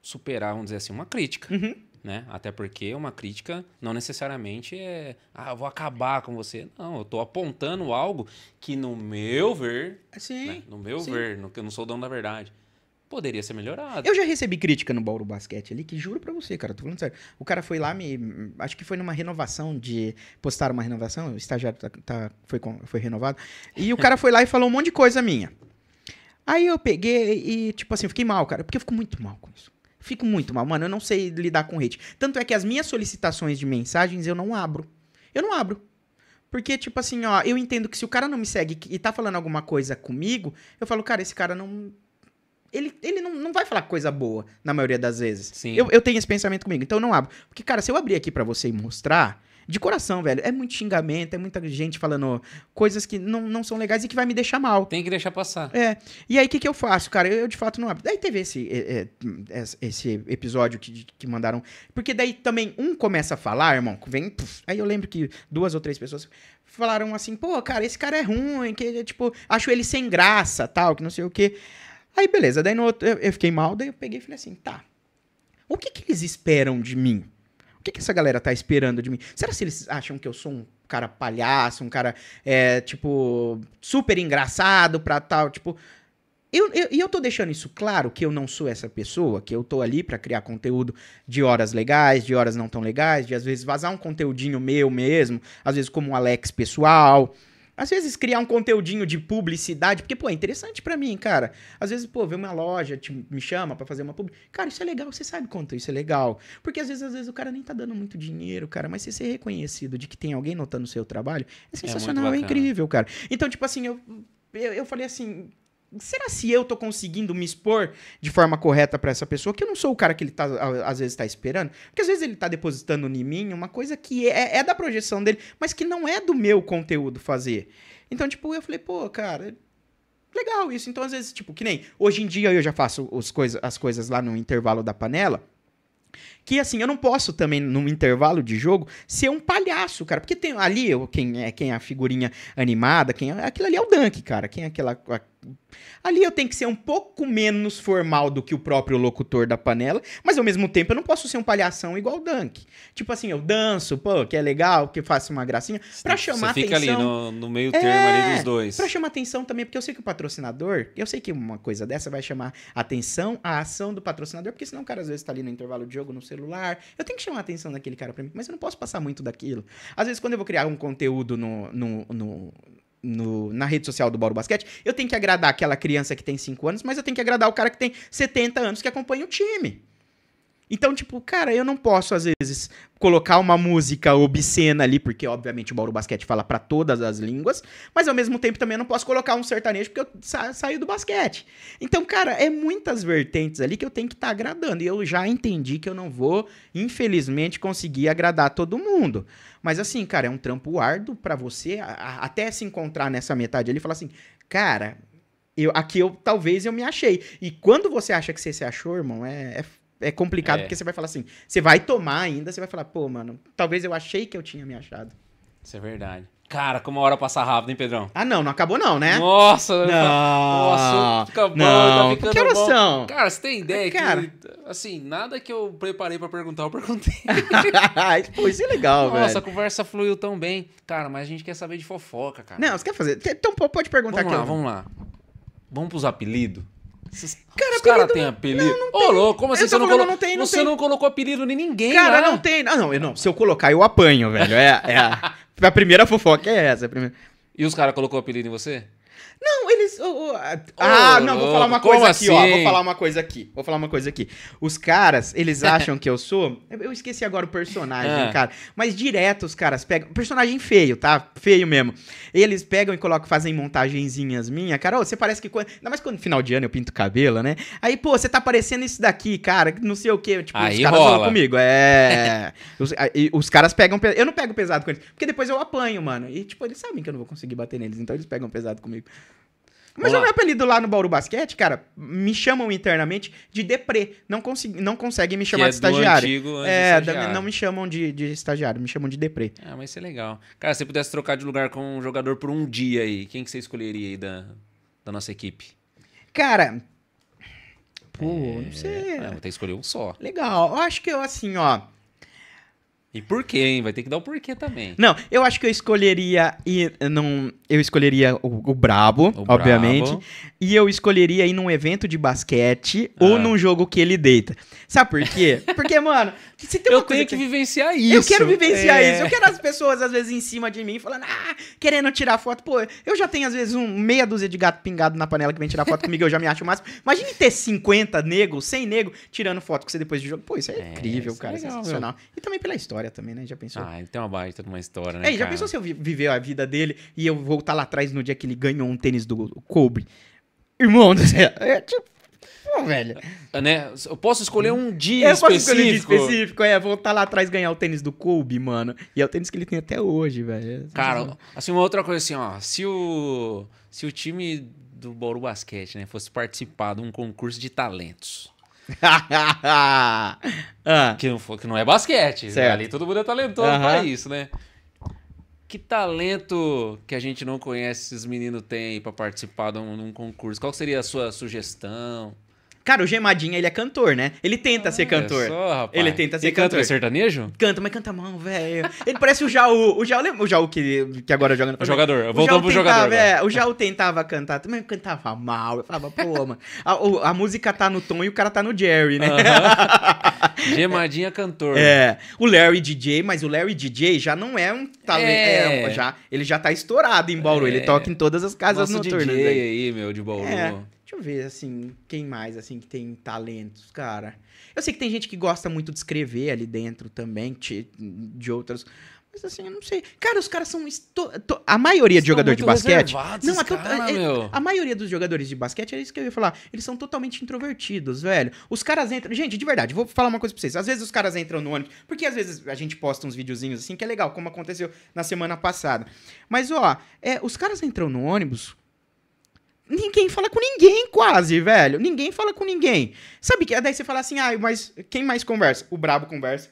superar, vamos dizer assim, uma crítica. Uhum né? Até porque uma crítica não necessariamente é, ah, vou acabar com você. Não, eu estou apontando algo que no meu ver, é, sim, né? no meu sim. ver, no que eu não sou dono da verdade, poderia ser melhorado. Eu já recebi crítica no Bauru Basquete ali, que juro pra você, cara, tô falando sério. O cara foi lá me. Acho que foi numa renovação de. Postaram uma renovação, o estagiário tá, tá foi, foi renovado. E o cara foi lá e falou um monte de coisa minha. Aí eu peguei e, tipo assim, fiquei mal, cara, porque eu fico muito mal com isso. Fico muito mal, mano. Eu não sei lidar com hate. Tanto é que as minhas solicitações de mensagens eu não abro. Eu não abro. Porque, tipo assim, ó, eu entendo que se o cara não me segue e tá falando alguma coisa comigo, eu falo, cara, esse cara não. Ele, ele não, não vai falar coisa boa, na maioria das vezes. Sim. Eu, eu tenho esse pensamento comigo, então eu não abro. Porque, cara, se eu abrir aqui para você e mostrar, de coração, velho. É muito xingamento, é muita gente falando coisas que não, não são legais e que vai me deixar mal. Tem que deixar passar. É. E aí, o que, que eu faço, cara? Eu, eu de fato não abro. Daí teve esse, é, é esse episódio que, que mandaram. Porque daí também um começa a falar, irmão, vem. Puf, aí eu lembro que duas ou três pessoas falaram assim, pô, cara, esse cara é ruim, que, tipo, acho ele sem graça, tal, que não sei o quê. Aí, beleza. Daí no outro, eu, eu fiquei mal, daí eu peguei e falei assim, tá. O que, que eles esperam de mim? que, que essa galera tá esperando de mim? Será que eles acham que eu sou um cara palhaço, um cara, é, tipo, super engraçado pra tal, tipo... E eu, eu, eu tô deixando isso claro que eu não sou essa pessoa, que eu tô ali para criar conteúdo de horas legais, de horas não tão legais, de às vezes vazar um conteúdinho meu mesmo, às vezes como um Alex pessoal, às vezes criar um conteúdinho de publicidade, porque, pô, é interessante para mim, cara. Às vezes, pô, ver uma loja, te, me chama para fazer uma publi. Cara, isso é legal, você sabe quanto isso é legal. Porque às vezes, às vezes o cara nem tá dando muito dinheiro, cara, mas você ser reconhecido de que tem alguém notando o seu trabalho é, é sensacional, é, é incrível, cara. Então, tipo assim, eu, eu, eu falei assim, será se eu tô conseguindo me expor de forma correta para essa pessoa? Que eu não sou o cara que ele tá, às vezes tá esperando. Porque às vezes ele tá depositando em mim uma coisa que é, é, é da projeção dele, mas que não é do meu conteúdo fazer. Então, tipo, eu falei, pô, cara, legal isso. Então, às vezes, tipo, que nem hoje em dia eu já faço os coisa, as coisas lá no intervalo da panela. Que assim, eu não posso também, num intervalo de jogo, ser um palhaço, cara. Porque tem ali, quem é, quem é a figurinha animada, quem é, aquilo ali é o Dunk, cara. Quem é aquela Ali eu tenho que ser um pouco menos formal do que o próprio locutor da panela, mas ao mesmo tempo eu não posso ser um palhação igual o Dunk. Tipo assim, eu danço, pô, que é legal, que faço uma gracinha, pra chamar Você fica atenção. ali no, no meio termo é, ali dos é, dois. Pra chamar atenção também, porque eu sei que o patrocinador, eu sei que uma coisa dessa vai chamar atenção à ação do patrocinador, porque senão o cara às vezes tá ali no intervalo de jogo, no celular. Eu tenho que chamar a atenção daquele cara pra mim, mas eu não posso passar muito daquilo. Às vezes quando eu vou criar um conteúdo no, no, no no, na rede social do Bauru Basquete, eu tenho que agradar aquela criança que tem 5 anos, mas eu tenho que agradar o cara que tem 70 anos que acompanha o time. Então, tipo, cara, eu não posso, às vezes, colocar uma música obscena ali, porque, obviamente, o Bauru Basquete fala para todas as línguas, mas, ao mesmo tempo, também eu não posso colocar um sertanejo, porque eu sa saio do basquete. Então, cara, é muitas vertentes ali que eu tenho que estar tá agradando. E eu já entendi que eu não vou, infelizmente, conseguir agradar todo mundo. Mas, assim, cara, é um trampo árduo para você, até se encontrar nessa metade ali e falar assim, cara, eu, aqui eu talvez eu me achei. E quando você acha que você se achou, irmão, é, é é complicado, é. porque você vai falar assim, você vai tomar ainda, você vai falar, pô, mano, talvez eu achei que eu tinha me achado. Isso é verdade. Cara, como a hora passa rápido, hein, Pedrão? Ah, não, não acabou não, né? Nossa, né? não. Nossa, fica bom, tá não. tá ficando que horas bom. São? Cara, você tem ideia é, Cara. que, assim, nada que eu preparei para perguntar, eu perguntei. Pô, isso é legal, Nossa, velho. Nossa, a conversa fluiu tão bem. Cara, mas a gente quer saber de fofoca, cara. Não, você quer fazer? Então pode perguntar vamos aqui. Lá, Vamos lá, vamos lá. Vamos pros apelidos? Esses, cara, os caras têm apelido? Ô, oh, louco, como assim? Você, não, colo... não, tem, não você tem. não colocou apelido em ninguém, Cara, lá. Né? não tem. Ah, não, não. Se eu colocar, eu apanho, velho. É, é a... a primeira fofoca é essa. A primeira... E os caras colocou apelido em você? Não, eles. Oh, oh, ah, oh, não, vou falar uma coisa aqui, assim? ó. Vou assim. falar uma coisa aqui. Vou falar uma coisa aqui. Os caras, eles acham que eu sou. Eu esqueci agora o personagem, ah. cara. Mas direto os caras pegam. Personagem feio, tá? Feio mesmo. Eles pegam e colocam, fazem montagenzinhas minhas, Cara, você parece que. Quando, ainda mais quando final de ano eu pinto cabelo, né? Aí, pô, você tá parecendo isso daqui, cara. Não sei o quê. Tipo, Aí os caras rola. falam comigo. É. os, os caras pegam. Eu não pego pesado com eles. Porque depois eu apanho, mano. E, tipo, eles sabem que eu não vou conseguir bater neles. Então eles pegam pesado comigo. Mas o meu apelido lá no Bauru Basquete, cara, me chamam internamente de Depre. Não, consegui, não conseguem me chamar é de estagiário. é, estagiário. não me chamam de, de estagiário, me chamam de Depre. Ah, mas isso é legal. Cara, se você pudesse trocar de lugar com um jogador por um dia aí, quem que você escolheria aí da, da nossa equipe? Cara. Pô, é... não sei. Ah, vou ter que escolher um só. Legal. Eu acho que eu, assim, ó. E por quê, hein? Vai ter que dar o um porquê também. Não, eu acho que eu escolheria ir num. Eu escolheria o, o Brabo, o obviamente. Brabo. E eu escolheria ir num evento de basquete ah. ou num jogo que ele deita. Sabe por quê? Porque, mano, se tem uma eu coisa. Eu tenho que, vivenciar isso. Eu quero vivenciar é. isso. Eu quero as pessoas, às vezes, em cima de mim, falando, ah, querendo tirar foto. Pô, eu já tenho, às vezes, um meia dúzia de gato pingado na panela que vem tirar foto comigo, eu já me acho o máximo. Imagine ter 50 negros, 100 negros, tirando foto com você depois de jogo. Pô, isso é, é incrível, isso é cara. É legal, sensacional. Meu. E também pela história história também, né? Já pensou? Ah, ele tem uma baita de uma história, né? É, já pensou se eu viver a vida dele e eu voltar lá atrás no dia que ele ganhou um tênis do Kobe? Irmão do céu, é tipo. Pô, velho. É, né? Eu posso escolher um dia eu específico. Eu posso escolher um dia específico, é. Voltar lá atrás ganhar o tênis do Kobe, mano. E é o tênis que ele tem até hoje, velho. Cara, assim, uma outra coisa assim, ó. Se o, se o time do Bauru Basquete, né, fosse participar de um concurso de talentos Ah. que, não, que não é basquete. Ali todo mundo é talentoso uhum. pra isso, né? Que talento que a gente não conhece esses meninos têm para participar de um, de um concurso? Qual seria a sua sugestão? Cara, o Gemadinha, ele é cantor, né? Ele tenta ah, ser cantor. É rapaz. ele tenta ser ele cantor. Canta sertanejo? Canta, mas canta mal, velho. Ele parece o Jaú. O Jaú, o Jaú que, que agora joga no O Jogador, voltando pro jogador. É, o Jaú tentava cantar, também cantava mal. Eu falava, pô, mano. A, a, música tá no Tom e o cara tá no Jerry, né? Uh -huh. Gemadinha cantor. É. O Larry DJ, mas o Larry DJ já não é um talento. É. É, já, ele já tá estourado em Bauru. Ele é. toca em todas as casas Nosso noturnas. DJ aí, meu, de Bauru. É. Deixa eu ver, assim, quem mais, assim, que tem talentos, cara. Eu sei que tem gente que gosta muito de escrever ali dentro também, de outras. Mas assim, eu não sei. Cara, os caras são. Esto... A maioria de jogador de basquete. Não, a, to... cara, é... é a, maioria dos jogadores de basquete, é isso que eu ia falar. Eles são totalmente introvertidos, velho. Os caras entram. Gente, de verdade, vou falar uma coisa pra vocês. Às vezes os caras entram no ônibus. Porque às vezes a gente posta uns videozinhos assim, que é legal, como aconteceu na semana passada. Mas, ó, é, os caras entram no ônibus ninguém fala com ninguém quase, velho. Ninguém fala com ninguém. Sabe que daí você fala assim: "Ah, mas quem mais conversa?" O brabo conversa.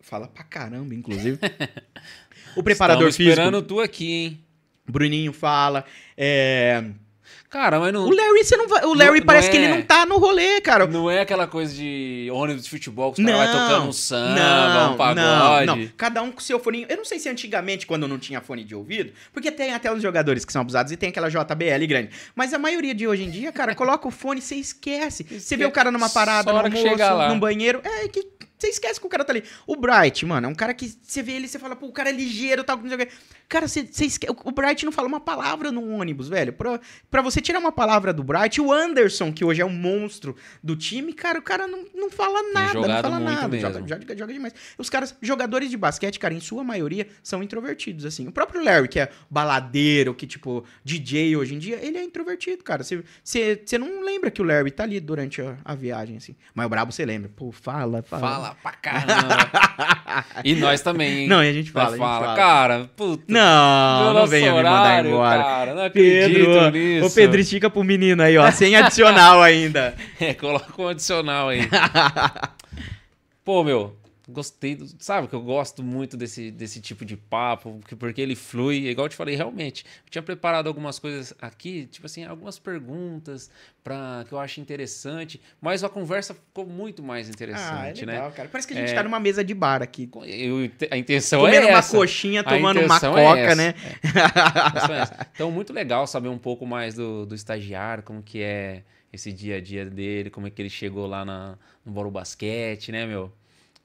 Fala pra caramba, inclusive. o preparador Estamos físico. esperando tu aqui, hein. Bruninho fala, é... Cara, mas não. O Larry, você não vai, o Larry não, parece não é, que ele é. não tá no rolê, cara. Não é aquela coisa de ônibus de futebol que os caras vai tocando um samba, não, um pagode. Não, não. Cada um com seu fone Eu não sei se antigamente, quando não tinha fone de ouvido, porque tem até os jogadores que são abusados e tem aquela JBL grande. Mas a maioria de hoje em dia, cara, coloca o fone, e você esquece. Você vê o cara numa parada, no almoço, num banheiro. É, que você esquece que o cara tá ali. O Bright, mano, é um cara que você vê ele, você fala, pô, o cara é ligeiro, tal, não sei o que. Cara, você, você esquece. O Bright não fala uma palavra no ônibus, velho. Pra, pra você tirar uma palavra do Bright, o Anderson, que hoje é um monstro do time, cara, o cara não, não fala nada, não fala nada. Joga, joga, joga, demais. Os caras, jogadores de basquete, cara, em sua maioria, são introvertidos, assim. O próprio Larry, que é baladeiro, que, tipo, DJ hoje em dia, ele é introvertido, cara. Você, você, você não lembra que o Larry tá ali durante a, a viagem, assim. Mas o Brabo você lembra. Pô, fala, fala. Fala falar pra caramba. e nós também, hein? Não, e a gente fala. A gente fala, fala. cara, puta. Não, não venha me mandar embora. Cara, não acredito Pedro, nisso. o Pedro, estica pro menino aí, ó, sem adicional ainda. é, coloca um adicional aí. Pô, meu, gostei, do, sabe, que eu gosto muito desse, desse tipo de papo, porque ele flui, é igual eu te falei, realmente. Eu tinha preparado algumas coisas aqui, tipo assim, algumas perguntas para que eu acho interessante, mas a conversa ficou muito mais interessante, ah, é né? legal, né? Cara. Parece que a gente é, tá numa mesa de bar aqui. Eu, a intenção é essa. Comendo uma coxinha, tomando uma coca, é né? É. então, muito legal saber um pouco mais do, do estagiário, como que é esse dia a dia dele, como é que ele chegou lá na, no Boro Basquete, né, meu?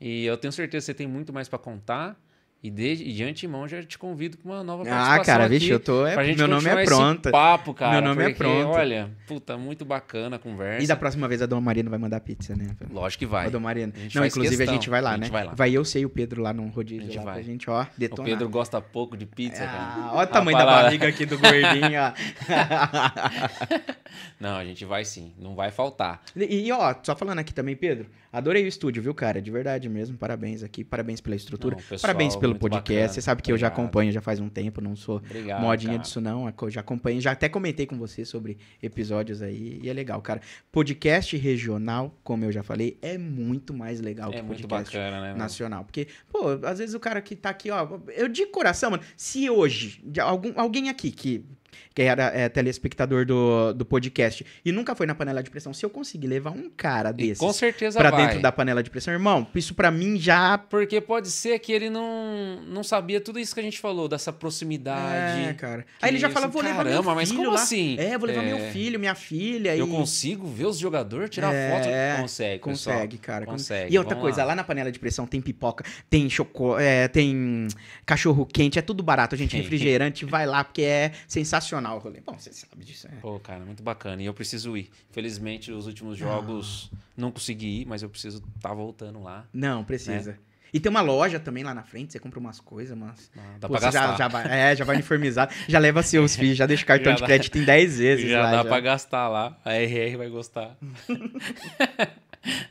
E eu tenho certeza que você tem muito mais para contar. E, desde, e de antemão já te convido para uma nova ah, participação Ah, cara, aqui, vixe, eu tô. É, meu nome é pronto. papo, cara. Meu nome é pronto. Olha, puta, muito bacana a conversa. E da próxima vez a Dona Marina vai mandar pizza, né? Lógico que vai. A Dona Marina. A Não, inclusive questão. a gente vai lá, gente né? Vai, lá. vai eu sei o Pedro lá no rodízio. A gente lá, vai. Pra gente, ó, detonar. O Pedro gosta pouco de pizza, ah, cara. Ah, Olha o tamanho da barriga aqui do gordinho, ó. Não, a gente vai sim. Não vai faltar. E, e, ó, só falando aqui também, Pedro. Adorei o estúdio, viu, cara? De verdade mesmo. Parabéns aqui. Parabéns pela estrutura. Não, pessoal, parabéns pelo pelo podcast. Bacana. Você sabe que Obrigado. eu já acompanho já faz um tempo, não sou Obrigado, modinha cara. disso não, eu é já acompanho, já até comentei com você sobre episódios aí e é legal, cara. Podcast regional, como eu já falei, é muito mais legal é que podcast bacana, né, nacional, porque pô, às vezes o cara que tá aqui, ó, eu de coração, mano, se hoje algum, alguém aqui que que era é, telespectador do, do podcast, e nunca foi na panela de pressão, se eu conseguir levar um cara desse com certeza pra dentro da panela de pressão, irmão, isso para mim já. Porque pode ser que ele não, não sabia tudo isso que a gente falou, dessa proximidade. É, cara. Aí ele já fala, vou levar caramba, meu filho. mas como lá. assim? É, vou levar é... meu filho, minha filha. Eu e... consigo ver os jogadores, tirar é... foto? Consegue, Consegue, cara. Consegue. E outra Vamos coisa, lá. lá. na panela de pressão tem pipoca, tem choco, é, tem cachorro quente, é tudo barato, gente. Refrigerante, vai lá, porque é sensacional sensacional o rolê. Bom, você sabe disso, é. Pô, cara, muito bacana. E eu preciso ir. Felizmente, os últimos jogos ah. não consegui ir, mas eu preciso estar tá voltando lá. Não, precisa. Né? E tem uma loja também lá na frente, você compra umas coisas, mas. Ah, dá Pô, pra gastar. Já, já, vai, é, já vai uniformizado, já leva seus filhos, já deixa o cartão já de crédito dá, em 10 vezes. Já lá, dá já. pra gastar lá. A RR vai gostar.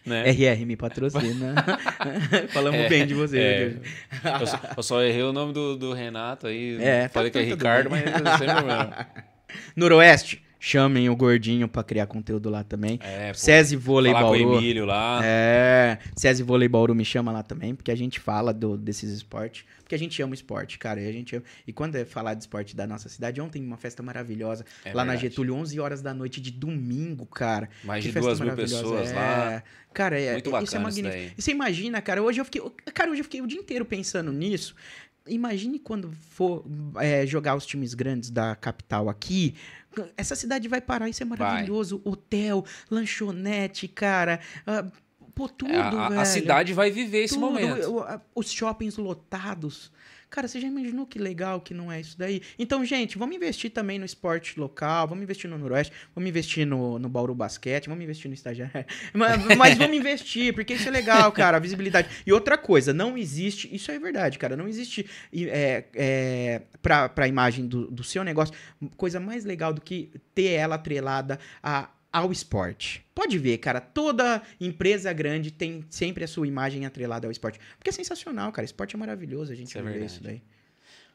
né? RR me patrocina. Falamos é, bem de você. É. Né, eu, só, eu, só, errei o nome do, do Renato aí. É, tá falei tá que é Ricardo, mas não é problema. Noroeste. Chamem o gordinho para criar conteúdo lá também. É, SESI Voleibol. Falar com o Emílio lá. É. SESI Voleibol me chama lá também, porque a gente fala do, desses esportes porque a gente ama esporte, cara. E a gente ama... E quando é falar de esporte da nossa cidade, ontem uma festa maravilhosa é lá verdade. na Getúlio, 11 horas da noite de domingo, cara. Mais que de duas mil pessoas é... lá. Cara, é, Muito é, isso é magnífico. Isso e você imagina, cara, hoje eu fiquei. Cara, hoje eu fiquei o dia inteiro pensando nisso. Imagine quando for é, jogar os times grandes da capital aqui, essa cidade vai parar, isso é maravilhoso. Vai. Hotel, lanchonete, cara. Uh, Pô, é, tudo, a, velho. A cidade vai viver esse tudo. momento. Os shoppings lotados. Cara, você já imaginou que legal que não é isso daí? Então, gente, vamos investir também no esporte local, vamos investir no Noroeste, vamos investir no, no Bauru Basquete, vamos investir no estagiário. Mas, mas vamos investir, porque isso é legal, cara, a visibilidade. E outra coisa, não existe, isso é verdade, cara, não existe é, é, para a imagem do, do seu negócio coisa mais legal do que ter ela atrelada a ao esporte. Pode ver, cara, toda empresa grande tem sempre a sua imagem atrelada ao esporte. Porque é sensacional, cara. Esporte é maravilhoso, a gente isso é isso daí.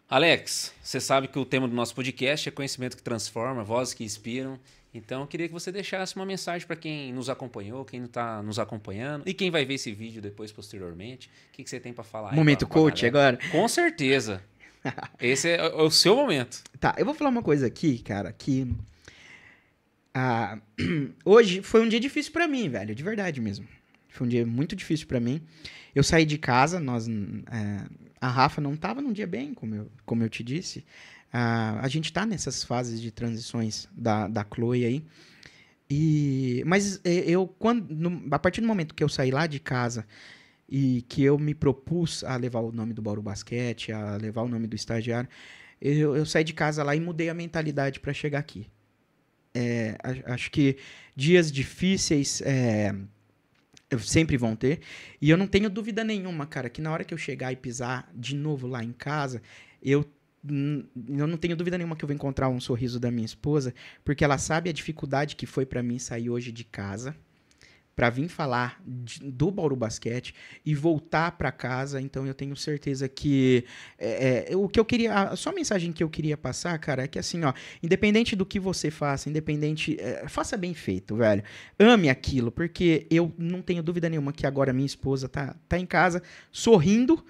Alex, você sabe que o tema do nosso podcast é conhecimento que transforma, vozes que inspiram. Então, eu queria que você deixasse uma mensagem para quem nos acompanhou, quem não está nos acompanhando e quem vai ver esse vídeo depois, posteriormente. O que, que você tem para falar? Momento aí, pra, coach agora? Com certeza. esse é, é o seu momento. Tá, eu vou falar uma coisa aqui, cara, que ah, hoje foi um dia difícil para mim, velho, de verdade mesmo. Foi um dia muito difícil para mim. Eu saí de casa, nós, é, a Rafa não tava num dia bem, como eu, como eu te disse. Ah, a gente tá nessas fases de transições da, da Chloe aí. E, mas eu, quando, no, a partir do momento que eu saí lá de casa e que eu me propus a levar o nome do Bauru Basquete, a levar o nome do estagiário, eu, eu saí de casa lá e mudei a mentalidade para chegar aqui é, acho que dias difíceis é, sempre vão ter. E eu não tenho dúvida nenhuma, cara, que na hora que eu chegar e pisar de novo lá em casa, eu eu não tenho dúvida nenhuma que eu vou encontrar um sorriso da minha esposa, porque ela sabe a dificuldade que foi para mim sair hoje de casa para vir falar de, do Bauru Basquete e voltar para casa. Então eu tenho certeza que é, é, o que eu queria, a, só a mensagem que eu queria passar, cara, é que assim, ó, independente do que você faça, independente, é, faça bem feito, velho. Ame aquilo, porque eu não tenho dúvida nenhuma que agora minha esposa tá tá em casa sorrindo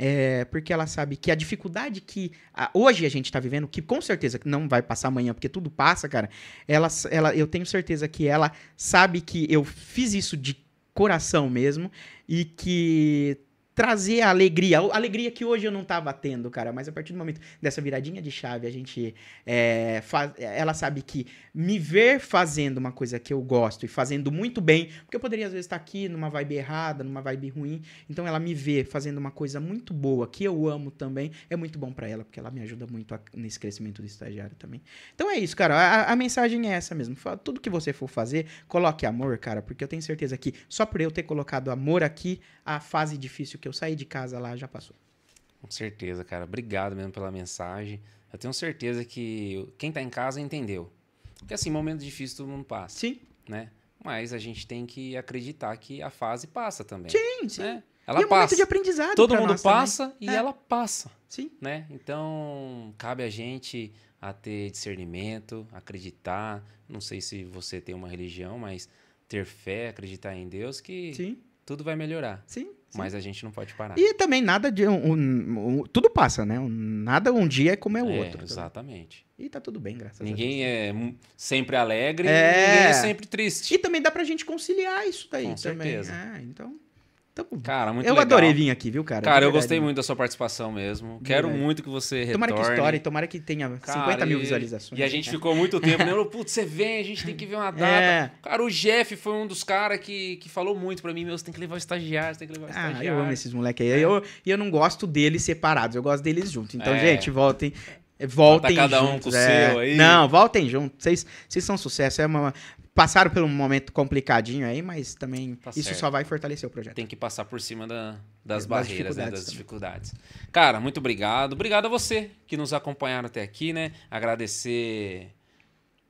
é, porque ela sabe que a dificuldade que a, hoje a gente está vivendo, que com certeza não vai passar amanhã, porque tudo passa, cara. Ela, ela, eu tenho certeza que ela sabe que eu fiz isso de coração mesmo e que trazer a alegria, a alegria que hoje eu não tava tendo, cara, mas a partir do momento dessa viradinha de chave, a gente, é, faz, ela sabe que me ver fazendo uma coisa que eu gosto e fazendo muito bem, porque eu poderia às vezes estar aqui numa vibe errada, numa vibe ruim, então ela me vê fazendo uma coisa muito boa, que eu amo também, é muito bom para ela, porque ela me ajuda muito a, nesse crescimento do estagiário também. Então é isso, cara, a, a mensagem é essa mesmo, tudo que você for fazer, coloque amor, cara, porque eu tenho certeza que só por eu ter colocado amor aqui, a fase difícil que eu saí de casa lá já passou. Com certeza, cara. Obrigado mesmo pela mensagem. Eu tenho certeza que quem está em casa entendeu. Porque assim, momento difícil todo mundo passa. Sim. Né? Mas a gente tem que acreditar que a fase passa também. Sim, né? sim. Né? Ela e é um passa. momento de aprendizado. Todo mundo nós, passa também. e é. ela passa. Sim. Né? Então, cabe a gente a ter discernimento, acreditar. Não sei se você tem uma religião, mas ter fé, acreditar em Deus, que Sim tudo vai melhorar. Sim. Sim. Mas a gente não pode parar. E também nada de. Um, um, um, tudo passa, né? nada um dia é como é o é, outro. Tá exatamente. e tá tudo bem, graças ninguém a Deus. Ninguém é sempre alegre é. ninguém é sempre triste. E também dá pra gente conciliar isso daí Com também. Certeza. É, então. Então, cara, muito Eu legal. adorei vir aqui, viu, cara? Cara, eu gostei muito da sua participação mesmo. Quero muito que você retorne. Tomara que história, tomara que tenha cara, 50 mil visualizações. E a gente né? ficou muito tempo, né? Putz, você vem, a gente tem que ver uma data. É. Cara, o Jeff foi um dos caras que, que falou muito pra mim, meu, você tem que levar o estagiário, você tem que levar o estagiário. Ah, eu amo esses moleques aí. É. E eu, eu não gosto deles separados, eu gosto deles juntos. Então, é. gente, voltem. É, voltem Mata cada juntos, um com o seu é. aí. Não, voltem juntos. Vocês são sucesso. É uma... Passaram por um momento complicadinho aí, mas também tá isso só vai fortalecer o projeto. Tem que passar por cima da, das, é, barreiras, né, dificuldades né? das dificuldades. Cara, muito obrigado. Obrigado a você que nos acompanharam até aqui, né? Agradecer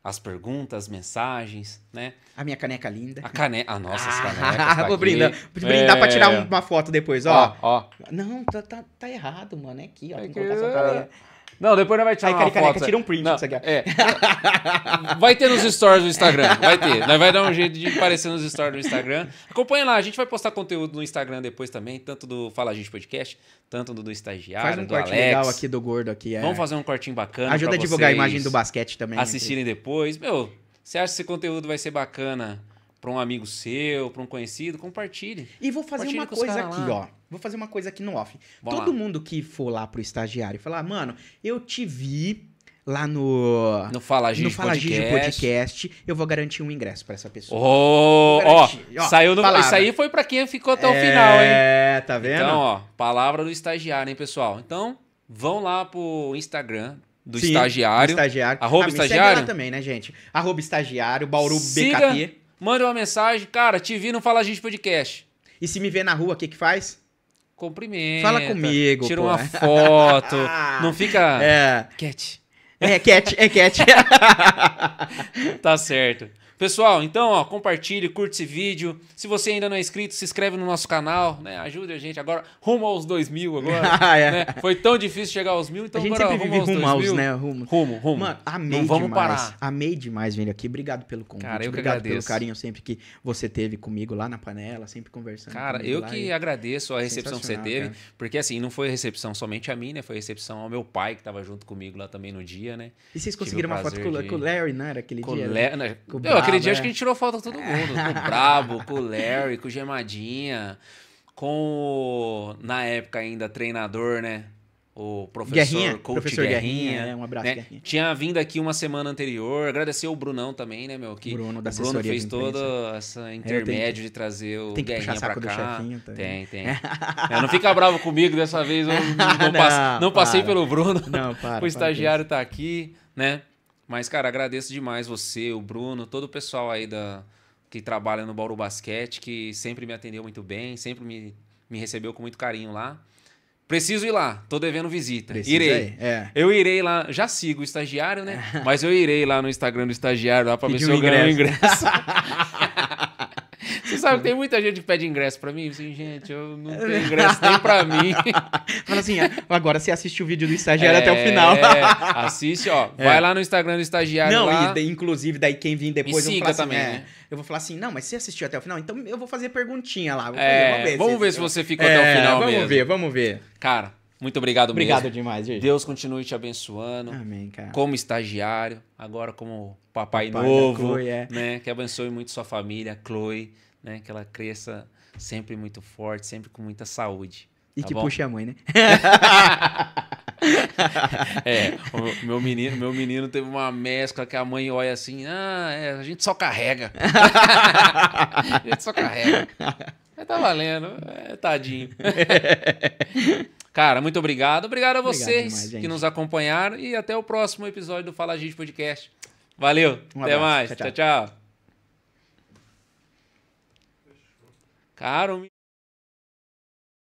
as perguntas, as mensagens, né? A minha caneca linda. A caneca. Ah, nossa, as ah, canecas. Ah, vou brindar. Brindar é. pra tirar uma foto depois, ó. Ó, ó. Não, tá, tá, tá errado, mano. É aqui, ó. É tem que colocar essa caneca. Não, depois não vai tirar Aí, uma foto. tira um né? print. Não, é. vai ter nos stories do Instagram, vai ter. Nós vai dar um jeito de aparecer nos stories do Instagram. Acompanha lá, a gente vai postar conteúdo no Instagram depois também, tanto do Fala Gente Podcast, tanto do, do Estagiário, Faz um corte Alex. legal aqui do Gordo aqui. É. Vamos fazer um cortinho bacana Ajuda a divulgar a imagem do basquete também. Né, assistirem depois. Meu, você acha que esse conteúdo vai ser bacana para um amigo seu, para um conhecido? Compartilhe. E vou fazer Compartilhe uma coisa aqui, lá. ó. Vou fazer uma coisa aqui no off. Vou Todo lá. mundo que for lá pro estagiário falar, mano, eu te vi lá no. No Fala Gigi, no Fala Gigi podcast. Eu vou garantir um ingresso para essa pessoa. Oh, ó, ó, saiu no, palavra. Isso aí foi para quem ficou até é, o final, hein? É, tá vendo? Então, ó, palavra do estagiário, hein, pessoal? Então, vão lá pro Instagram. Do Sim, estagiário. estagiário. Arroba ah, estagiário. também, né, gente? Arroba estagiário, Bauru Siga, BKP. Manda uma mensagem. Cara, te vi no Fala Gente Podcast. E se me vê na rua, o que que faz? cumprimenta. Fala comigo. Tira pô. uma foto. não fica. É. Cat. É, cat, é cat. tá certo. Pessoal, então, ó, compartilhe, curte esse vídeo. Se você ainda não é inscrito, se inscreve no nosso canal, né? Ajude a gente agora. Rumo aos 2 mil agora. Né? é. né? Foi tão difícil chegar aos mil, então a gente agora sempre rumo vive rumo aos, aos né? Rumo. Rumo, rumo. Mano, amei não vamos demais. parar. Amei demais vindo aqui. Obrigado pelo convite. Cara, eu Obrigado pelo carinho sempre que você teve comigo lá na panela, sempre conversando. Cara, eu que e... agradeço a recepção que você teve, cara. porque assim, não foi recepção somente a mim, né? Foi recepção ao meu pai que tava junto comigo lá também no dia, né? E vocês conseguiram uma foto com o Larry, né? era aquele com dia? Le... Né? Eu, Aquele dia né? acho que a gente tirou foto com todo mundo. Com o Brabo, com o Larry, com o Gemadinha, com o, na época ainda, treinador, né? O professor Guerrinha, coach professor Guerrinha. Guerrinha né? Um abraço, né? Guerrinha. Tinha vindo aqui uma semana anterior. Agradecer o Brunão também, né, meu? Que Bruno, da o Bruno fez todo essa é, intermédio de trazer o tem que Guerrinha puxar saco pra cá. Do chefinho também. Tem, tem. é, não fica bravo comigo dessa vez. Eu não, não, não, passe, não passei pelo Bruno. Não, para, o estagiário para, tá aqui, né? Mas, cara, agradeço demais você, o Bruno, todo o pessoal aí da, que trabalha no Bauru Basquete, que sempre me atendeu muito bem, sempre me, me recebeu com muito carinho lá. Preciso ir lá, tô devendo visita. Precisa irei. É. Eu irei lá, já sigo o estagiário, né? Mas eu irei lá no Instagram do estagiário lá pra Pedi ver se um eu ganho o ingresso. Você sabe que tem uhum. muita gente que pede ingresso pra mim? Assim, gente, eu não tenho é ingresso nem pra mim. Fala assim, ah, agora você assiste o vídeo do estagiário é, até o final. assiste, ó. É. Vai lá no Instagram do estagiário. Não, lá. e inclusive, daí quem vir depois eu vou falar assim, também, assim, né? Eu vou falar assim, não, mas você assistiu até o final, então eu vou fazer perguntinha lá. Vou fazer, é, vamos ver, vamos ver se, você ficou até o final vamos mesmo. Vamos ver, vamos ver. Cara, muito obrigado, obrigado mesmo. Obrigado demais, gente. Deus continue te abençoando. Amém, cara. Como estagiário, agora como papai, papai novo, Chloe, é. né? Que abençoe muito sua família, Chloe, né? Que ela cresça sempre muito forte, sempre com muita saúde. E tá que bom? puxe a mãe, né? é, o meu menino, meu menino teve uma mescla que a mãe olha assim, ah, é, a gente só carrega. a gente só carrega. Mas tá valendo, é, tadinho. Cara, muito obrigado. Obrigado a vocês obrigado demais, que nos acompanharam e até o próximo episódio do Fala Gente Podcast. Valeu, um até abraço. mais. Tchau, tchau. tchau. Caro.